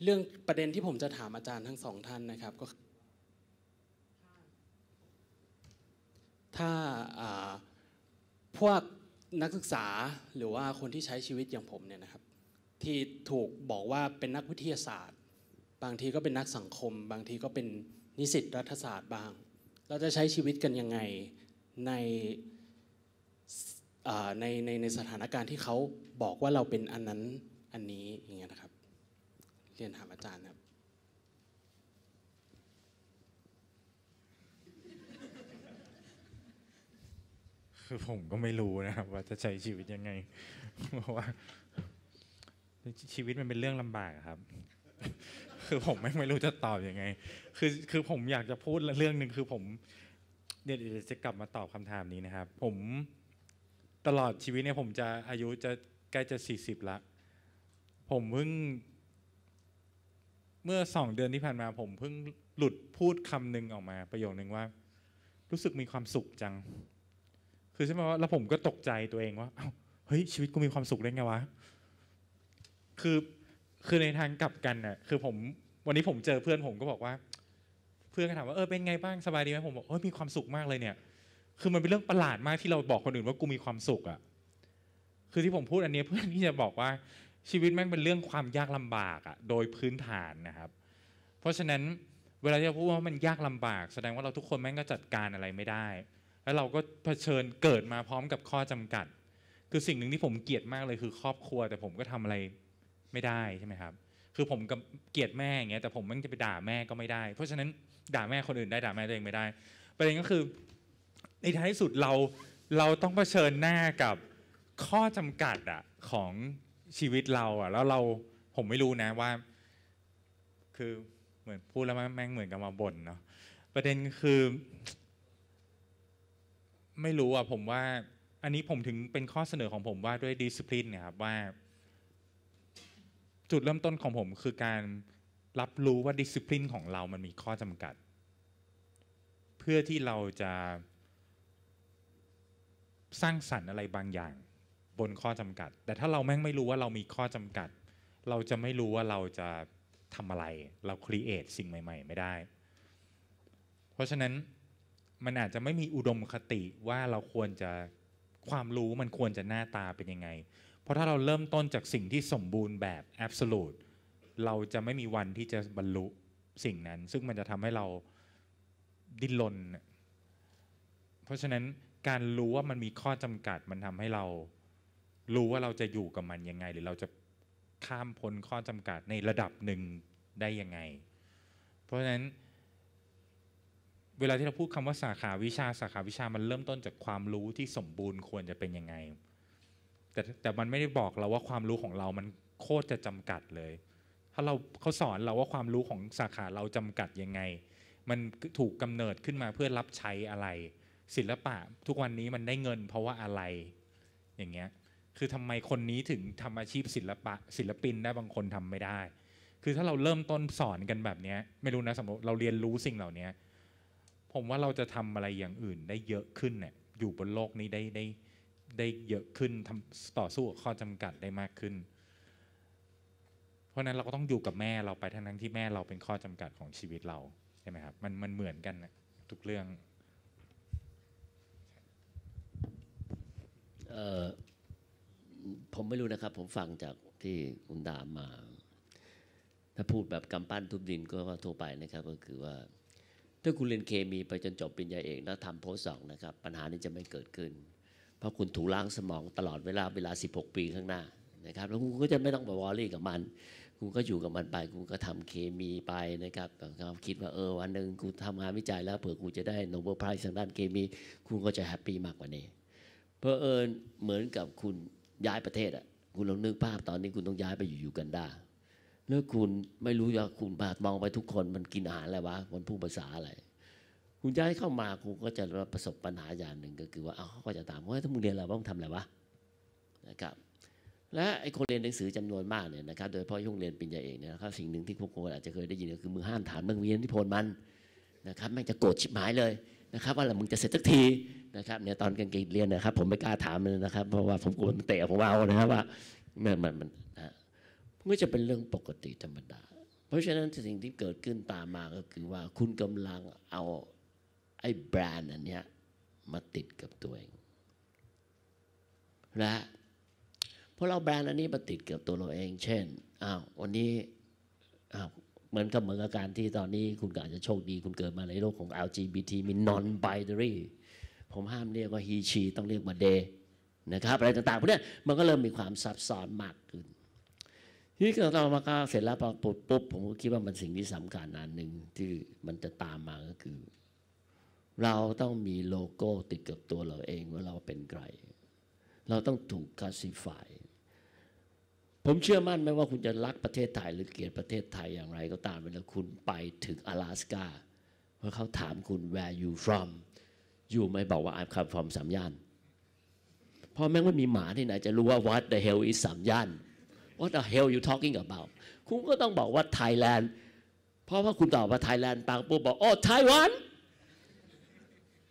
เรื่องประเด็นที่ผมจะถามอาจารย์ทั้งสองท่านนะครับก็ถ้าพวกนักศึกษาหรือว่าคนที่ใช้ชีวิตอย่างผมเนี่ยนะครับที่ถูกบอกว่าเป็นนักวิทยาศาสตร์ บางทีก็เป็นนักสังคม บางทีก็เป็นนิสิตรัฐศาสตร์บาง เราจะใช้ชีวิตกันยังไงในในในในสถานการณ์ที่เขาบอกว่าเราเป็นอันนั้นอันนี้อย่างเงี้ยนะครับ เรียนถามอาจารย์นะคือผมก็ไม่รู้นะครับว่าจะใช้ชีวิตยังไงเพราะว่า ชีวิตมันเป็นเรื่องลำบากครับ คือผมไม่ไม่รู้จะตอบอยังไงคือคือผมอยากจะพูดเรื่องหนึ่งคือผม เดี๋ยวจะกลับมาตอบคำถามนี้นะครับ ผมตลอดชีวิตเนี่ยผมจะอายุจะใกล้จะสี่สิบละผมเพิ่ง เมื่อสองเดือนที่ผ่านมา ผมเพิ่งหลุดพูดคำหนึ่งออกมา ประโยคนึงว่า รู้สึกมีความสุขจังือใช่ไหมว่าแล้วผมก็ตกใจตัวเองว่าเฮ้ยชีวิตกูมีความสุขได้ไงวะคือคือในทางกลับกันน่ะคือผมวันนี้ผมเจอเพื่อนผมก็บอกว่า เพื่อนก็ถามว่าเออเป็นไงบ้างสบายดีไหมผมบอกเออมีความสุขมากเลยเนี่ย คือมันเป็นเรื่องประหลาดมากที่เราบอกคนอื่นว่ากูมีความสุขอะคือที่ผมพูดอันนี้เพื่อนที่จะบอกว่าชีวิตแม่งเป็นเรื่องความยากลำบากอะโดยพื้นฐานนะครับ เพราะฉะนั้นเวลาที่เราพูดว่ามันยากลำบากแสดงว่าเราทุกคนแม่งก็จัดการอะไรไม่ได้แล้วเราก็เผชิญเกิดมาพร้อมกับข้อจำกัด คือสิ่งหนึ่งที่ผมเกลียดมากเลยคือครอบครัว แต่ผมก็ทำอะไรไม่ได้ใช่ไหมครับ คือผมเกลียดแม่อย่างเงี้ยแต่ผมมันจะไปด่าแม่ก็ไม่ได้ เพราะฉะนั้น ด่าแม่คนอื่นได้ด่าแม่ตัวเองไม่ได้ ประเด็นก็คือในท้ายสุดเราเราต้องเผชิญหน้ากับข้อจำกัดอะของชีวิตเราอะแล้วเราผมไม่รู้นะว่าคือเหมือนพูดแล้วแม่งเหมือนกับมาบ่นเนาะประเด็นคือไม่รู้อ่ะผมว่าอันนี้ผมถึงเป็นข้อเสนอของผมว่าด้วยดิสซิปลินเนี่ยครับว่า จุดเริ่มต้นของผม คือการรับรู้ว่าดิสซิปลินของเรามันมีข้อจำกัด เพื่อที่เราจะสร้างสรรค์อะไรบางอย่าง บนข้อจำกัด แต่ถ้าเราแม่งไม่รู้ว่าเรามีข้อจำกัด เราจะไม่รู้ว่าเราจะทำอะไรเราครีเอทสิ่งใหม่ ๆ ไม่ได้ เพราะฉะนั้นมันอาจจะไม่มีอุดมคติว่าเราควรจะความรู้มันควรจะหน้าตาเป็นยังไง เพราะถ้าเราเริ่มต้นจากสิ่งที่สมบูรณ์แบบแอบส์ลูดเราจะไม่มีวันที่จะบรรลุสิ่งนั้น ซึ่งมันจะทำให้เราดิ้นรนเพราะฉะนั้นการรู้ว่ามันมีข้อจำกัดมันทำให้เรา รู้ว่าเราจะอยู่กับมันยังไง หรือเราจะข้ามพ้นข้อจำกัดในระดับหนึ่งได้ยังไง เพราะฉะนั้นเวลาที่เราพูดคำว่าสาขาวิชาสาขาวิชามันเริ่มต้นจากความรู้ที่สมบูรณ์ควรจะเป็นยังไงแต่แต่มันไม่ได้บอกเราว่าความรู้ของเรามันโคตรจะจำกัดเลย ถ้าเราเขาสอนเราว่าความรู้ของสาขาเราจำกัดยังไง มันถูกกำเนิดขึ้นมาเพื่อรับใช้อะไร ศิลปะทุกวันนี้มันได้เงินเพราะว่าอะไรอย่างเงี้ยคือทำไมคนนี้ถึงทำอาชีพศิลปะศิลปินได้บางคนทำไม่ได้ คือถ้าเราเริ่มต้นสอนกันแบบนี้ไม่รู้นะสมมติเราเรียนรู้สิ่งเหล่านี้ผมว่าเราจะทำอะไรอย่างอื่น ได้เยอะขึ้นเนี่ย อยู่บนโลกนี้ได้ได้ได้เยอะขึ้นทาต่อสู้กับข้อจำกัดได้มากขึ้น เพราะนั้นเราก็ต้องอยู่กับแม่เราไปทั้งทั้งที่แม่เราเป็นข้อจำกัดของชีวิตเราใช่ไหมครับมันมันเหมือนกันทุกเรื่อง ผมไม่รู้นะครับ ผมฟังจากที่คุณดามมาถ้าพูดแบบกำปั้นทุบดินก็ว่าทั่วไปนะครับก็คือว่าถ้าคุณเรียนเคมีไปจนจบปริญญาเอกแล้วทำโพสสองนะครับปัญหานี้จะไม่เกิดขึ้นเพราะคุณถูล้างสมองตลอดเวลาเวลา 16 ปีข้างหน้านะครับแล้วคุณก็จะไม่ต้องไปวอรี่กับมัน คุณก็อยู่กับมันไป คุณก็ทำเคมีไปนะครับความคิดว่าเออวันหนึ่งคุณทำงานวิจัยแล้วเผื่อคุณจะได้โนเบลไพรส์ทางด้านเคมีคุณก็จะแฮปปี้มากกว่านี้เพราะเอิญเหมือนกับคุณย้ายประเทศอะคุณลองนึกภาพตอนนี้คุณต้องย้ายไปอยู่ยูกันดาแล้วคุณไม่รู้ว่าคุณบามองไปทุกคนมันกินอาหารอะไรวะมันพูดภาษาอะไร คุณย้ายเข้ามาคุณก็จะประสบปัญหาอย่างหนึ่งก็คือว่าเอาเขาก็จะถามว่าถ้ามึงเรียนอะไรบ้างทำอะไรวะนะครับและไอ้คนเรียนหนังสือจำนวนมากเนี่ยนะครับ โดยเฉพาะยุวงเรียนปริญญาเอกเนี่ยนะครับสิ่งหนึ่งที่พวกคณอาจจะเคยได้ยินก็คือมือห้ามถามมึงรียนที่พลมันนะครับไม่จะโกรธชิบหายเลยนะครับ ว่าอะไรมึงจะเสร็จสักทีนะครับเนี่ยตอนกางเกงเรียนนะครับ ผมไม่กล้าถามเลยนะครับ เพราะว่าผมกลัวมันเตะผมเอานะครับว่ามันมันมันก็จะเป็นเรื่องปกติธรรมดา เพราะฉะนั้นสิ่งที่เกิดขึ้นตามมาก็คือว่าคุณกำลังเอาไอ้แบรนด์อันนี้มาติดกับตัวเอง และพอเราแบรนด์อันนี้มาติดกับตัวเราเอง เช่น อ้าว วันนี้อ้าวเหมือนกับเหมือนกับการที่ตอนนี้คุณก็อาจจะโชคดีคุณเกิดมาในโลกของ LGBT มี non binary ผมห้ามเรียกว่า he she ต้องเรียกว่า they นะครับ อะไรต่างๆพวกนี้มันก็เริ่มมีความซับซ้อนมากขึ้นทีนี้เรามากาเสร็จแล้วพอปุ๊บปุ๊บผมก็คิดว่ามันสิ่งที่สำคัญอันหนึ่งที่มันจะตามมาก็คือ เราต้องมีโลโก้ติดกับตัวเราเองว่าเราเป็นใครเราต้องถูกคัสิฟายผมเชื่อมั่นไหมว่าคุณจะรักประเทศไทยหรือเกลียดประเทศไทยอย่างไร ก็ตามเวลาคุณไปถึง阿拉斯สเมื่อเขาถามคุณ where you from อยู่ไม่บอกว่า I'm come from สามย่านพอแม่งไม่มีหมาที่ไหน จะรู้ว่า what the hell is สามย่าน What the hell you talking about คุณก็ต้องบอกว่าไทยแลนด์ เพราะว่าคุณตอบว่าไทยแลนด์ปางปุ๊บบอก อ๋อ ไต้หวัน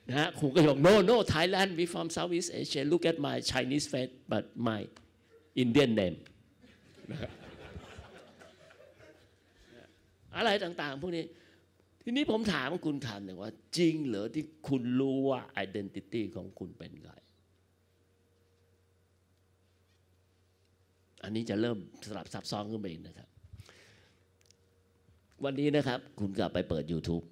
นะฮะคุณก็บอก no no Thailand we from Southeast Asia look at my Chinese face but my Indian name อะไรต่างๆพวกนี้ ทีนี้ผมถามคุณทันหนึ่งว่าจริงเหรอที่คุณรู้ว่า identity ของคุณเป็นไงนนี้จะเริ่มสลับซับซ้อนขึ้นไปอีกนะครับวันนี้นะครับ คุณกลับไปเปิด YouTube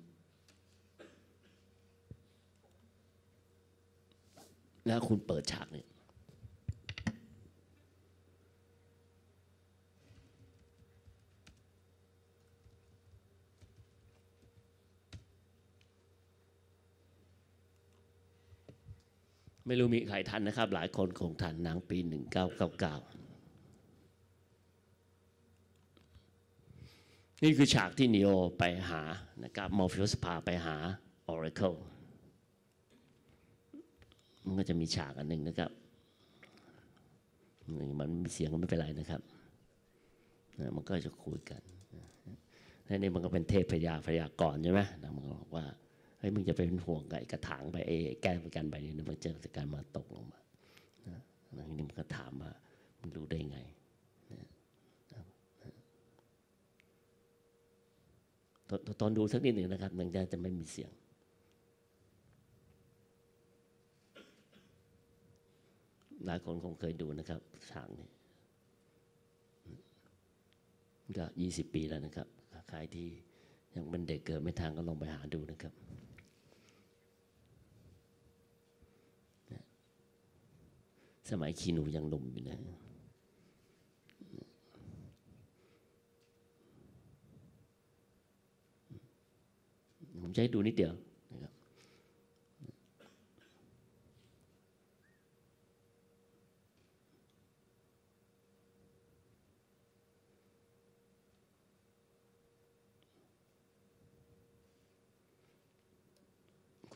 แล้วคุณเปิดฉากเนี่ยไม่รู้มีใครทันนะครับหลายคนคงทันหนังปี1999นี่คือฉากที่นิโอไปหานะครับมอร์ฟิสพาไปหาออรเคิลมันก็จะมีฉากอันหนึ่งนะครับมันมีเสียงก็ไม่เป็นไรนะครับมันก็จะคุยกันนี่มันก็เป็นเทพพยาพยากรใช่ไหมมันก็บอกว่าเฮ้ยมึงจะไปเป็นห่วงกับกระถางไปเอแก้ไปกันไปนี่มันเจอจากการมาตกลงมานะนี่มันก็ถามว่ามึงรู้ได้ไงตตอนดูสักนิดหนึ่งนะครับมันจะจะไม่มีเสียง หลายคนคงเคยดูนะครับฉากนี้ก็ยี่สิบปีแล้วนะครับใครที่ยังเป็นเด็กเกิดไม่ทางก็ลองไปหาดูนะครับ สมัยคีนูยังหนุ่มอยู่นะผมจะให้ดูนิดเดียว นะครับ ค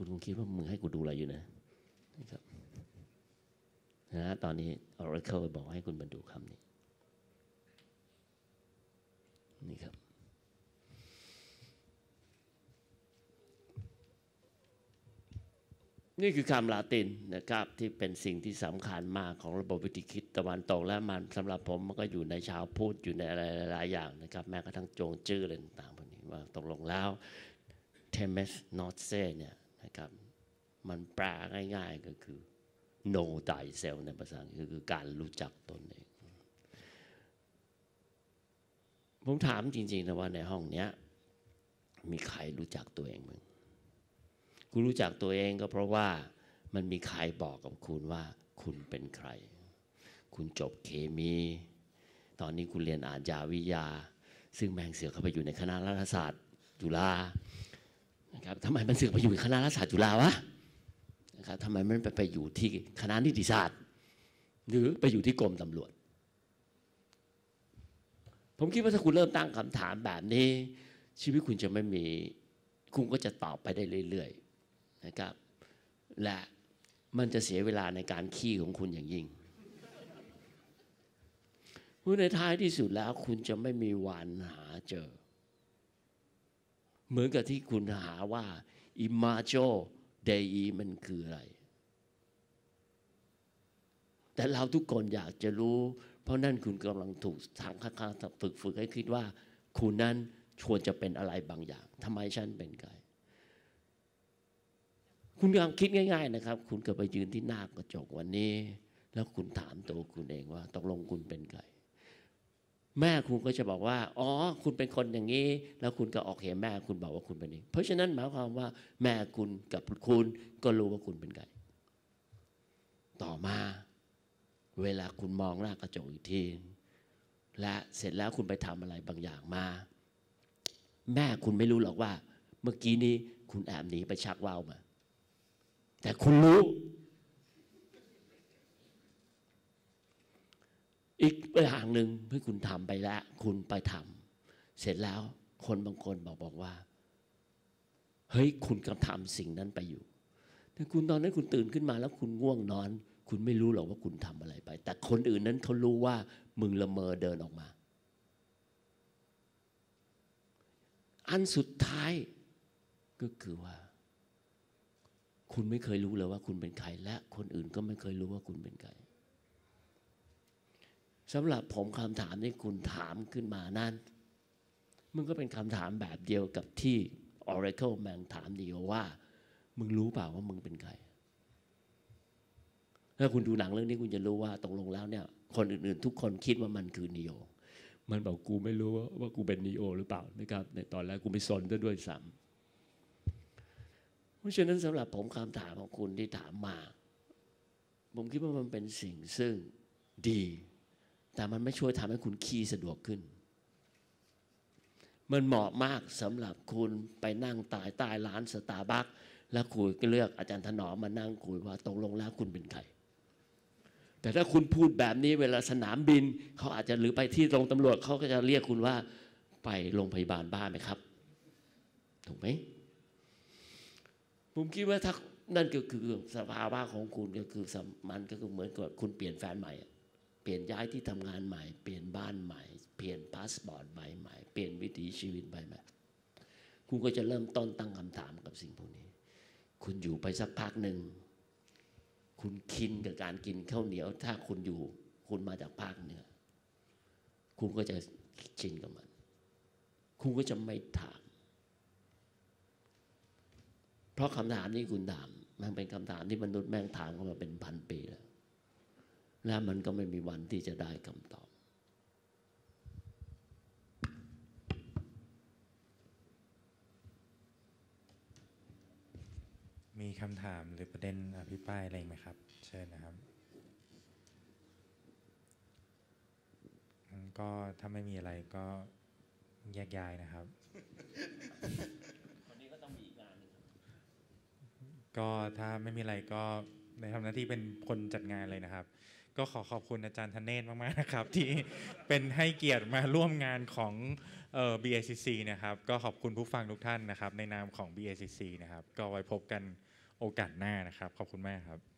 ุณคงคิดว่ามึงให้กูดูอะไรอยู่นะ นะครับ นะตอนนี้ออร์เคิลบอกให้คุณมาดูคำนี้ นี่ครับนี่คือคำลาตินนะครับที่เป็นสิ่งที่สำคัญมากของระบบวิธีคิดตะวันตกและมันสำหรับผมมันก็อยู่ในชาวพูดอยู่ในอะไรหลายอย่างนะครับแม้กระทั่งจงจื้ออะไรต่างๆพวกนี้ว่าตกลงแล้วเทมเมสนอตเซเนี่ยนะครับมันแปลง่ายๆก็คือ no thyself ในภาษาอังกฤษคือการรู้จักตนเองผมถามจริงๆนะว่าในห้องเนี้ยมีใครรู้จักตัวเองมั้งคุณรู้จักตัวเองก็เพราะว่ามันมีใครบอกกับคุณว่า คุณเป็นใคร คุณจบเคมี ตอนนี้คุณเรียนอาจยาวิยา ซึ่งแมงเสือเข้าไปอยู่ในคณะรัฐศาสตร์จุฬา นะครับทำไมมันเสือไปอยู่ในคณะรัฐศาสตร์จุฬาวะ นะครับทำไมมันไปไปอยู่ที่คณะนิติศาสตร์ หรือไปอยู่ที่กรมตำรวจ ผมคิดว่าถ้าคุณเริ่มตั้งคำถามแบบนี้ ชีวิตคุณจะไม่มี คุณก็จะตอบไปได้เรื่อยนะครับและมันจะเสียเวลาในการขี้ของคุณอย่างยิ่งเมื่อในท้ายที่สุดแล้ว คุณจะไม่มีวันหาเจอเหมือนกับที่คุณหาว่า อิมาโจเดอีมันคืออะไร แต่เราทุกคนอยากจะรู้ เพราะนั่นคุณกำลังถูกทางข้างๆฝึกฝึกให้คิดว่า คุณนั้นควรจะเป็นอะไรบางอย่างทำไมฉันเป็นไงคุณกำลังคิดง่าย ๆนะครับ คุณก็ไปยืนที่หน้ากระจกวันนี้ แล้วคุณถามตัวคุณเองว่าตกลงคุณเป็นใคร แม่คุณก็จะบอกว่า อ๋อ คุณเป็นคนอย่างนี้ แล้วคุณก็ออกเหแม่คุณบอกว่าคุณเป็นนี้ เพราะฉะนั้นหมายความว่า แม่คุณกับคุณก็รู้ว่าคุณเป็นใคร ต่อมา เวลาคุณมองหน้ากระจกอีกที และเสร็จแล้วคุณไปทำอะไรบางอย่างมา แม่คุณไม่รู้หรอกว่า เมื่อกี้นี้คุณแอบหนีไปชักว่าวมาแต่คุณรู้ อีกอย่างหนึ่งที่คุณทำไปแล้ว คุณไปทำเสร็จแล้วคนบางคนบอกบอกว่าเฮ้ยคุณกำลังทำสิ่งนั้นไปอยู่ แต่คุณตอนนั้นคุณตื่นขึ้นมาแล้วคุณง่วงนอน คุณไม่รู้หรอกว่าคุณทำอะไรไป แต่คนอื่นนั้นเขารู้ว่า มึงละเมอเดินออกมา อันสุดท้ายก็คือว่าคุณไม่เคยรู้เลยว่าคุณเป็นใครและคนอื่นก็ไม่เคยรู้ว่าคุณเป็นใครสำหรับผมคำถามที่คุณถามขึ้นมานั้นมันก็เป็นคำถามแบบเดียวกับที่ Oracle แมงถามนีโอว่า มึงรู้เปล่าว่ามึงเป็นใครถ้าคุณดูหนังเรื่องนี้คุณจะรู้ว่าตกลงแล้วเนี่ย คนอื่น ๆ ทุกคนคิดว่ามันคือนิโอมันบอกกูไม่รู้ว่ากูเป็นนิโอ หรือเปล่านะครับในตอนแรกกูไม่สนด้วยซ้ำเพราะฉะนั้นสำหรับผมคำถามของคุณที่ถามมา ผมคิดว่ามันเป็นสิ่งซึ่งดี แต่มันไม่ช่วยทำให้คุณขี่สะดวกขึ้น มันเหมาะมากสำหรับคุณไปนั่งตายตายร้าน สตาร์บัคแล้วคุยเลือกอาจารย์ถนอมมานั่งคุยว่าตกลงแล้วคุณเป็นใครแต่ถ้าคุณพูดแบบนี้เวลาสนามบิน เขาอาจจะหรือไปที่โรงตำรวจ เขาก็จะเรียกคุณว่า ไปโรงพยาบาลบ้าไหมครับถูกไหมผมคิดว่าถ้านั่นก็คือสภาวะของคุณก็คือมันก็คือเหมือนกับคุณเปลี่ยนแฟนใหม่ เปลี่ยนย้ายที่ทำงานใหม่ เปลี่ยนบ้านใหม่เปลี่ยนพาสปอร์ตใบใหม่เปลี่ยนวิถีชีวิตใบใหม่คุณก็จะเริ่มต้นตั้งคำถามกับสิ่งพวกนี้ คุณอยู่ไปสักพักหนึ่งคุณคินกับการกินข้าวเหนียว ถ้าคุณอยู่ คุณมาจากภาคเหนือคุณก็จะชินกับมัน คุณก็จะไม่ถามเพราะคำถามนี้คุณถามมันเป็นคำถามที่มนุษย์แม่งถามกันมาเป็นพันปีแล้ว และมันก็ไม่มีวันที่จะได้คำตอบ มีคำถามหรือประเด็นอภิปรายอะไรไหมครับ เชิญนะครับ ก็ถ้าไม่มีอะไรก็แยกย้ายนะครับก็ถ้าไม่มีอะไรก็ในทำหน้าที่เป็นคนจัดงานเลยนะครับ ก็ขอขอบคุณอาจารย์ธเนศมากๆนะครับ ที่เป็นให้เกียรติมาร่วมงานของเอ่อ BACC นะครับก็ขอบคุณผู้ฟังทุกท่านนะครับ ในนามของ BACC นะครับก็ไว้พบกันโอกาสหน้านะครับ ขอบคุณมากครับ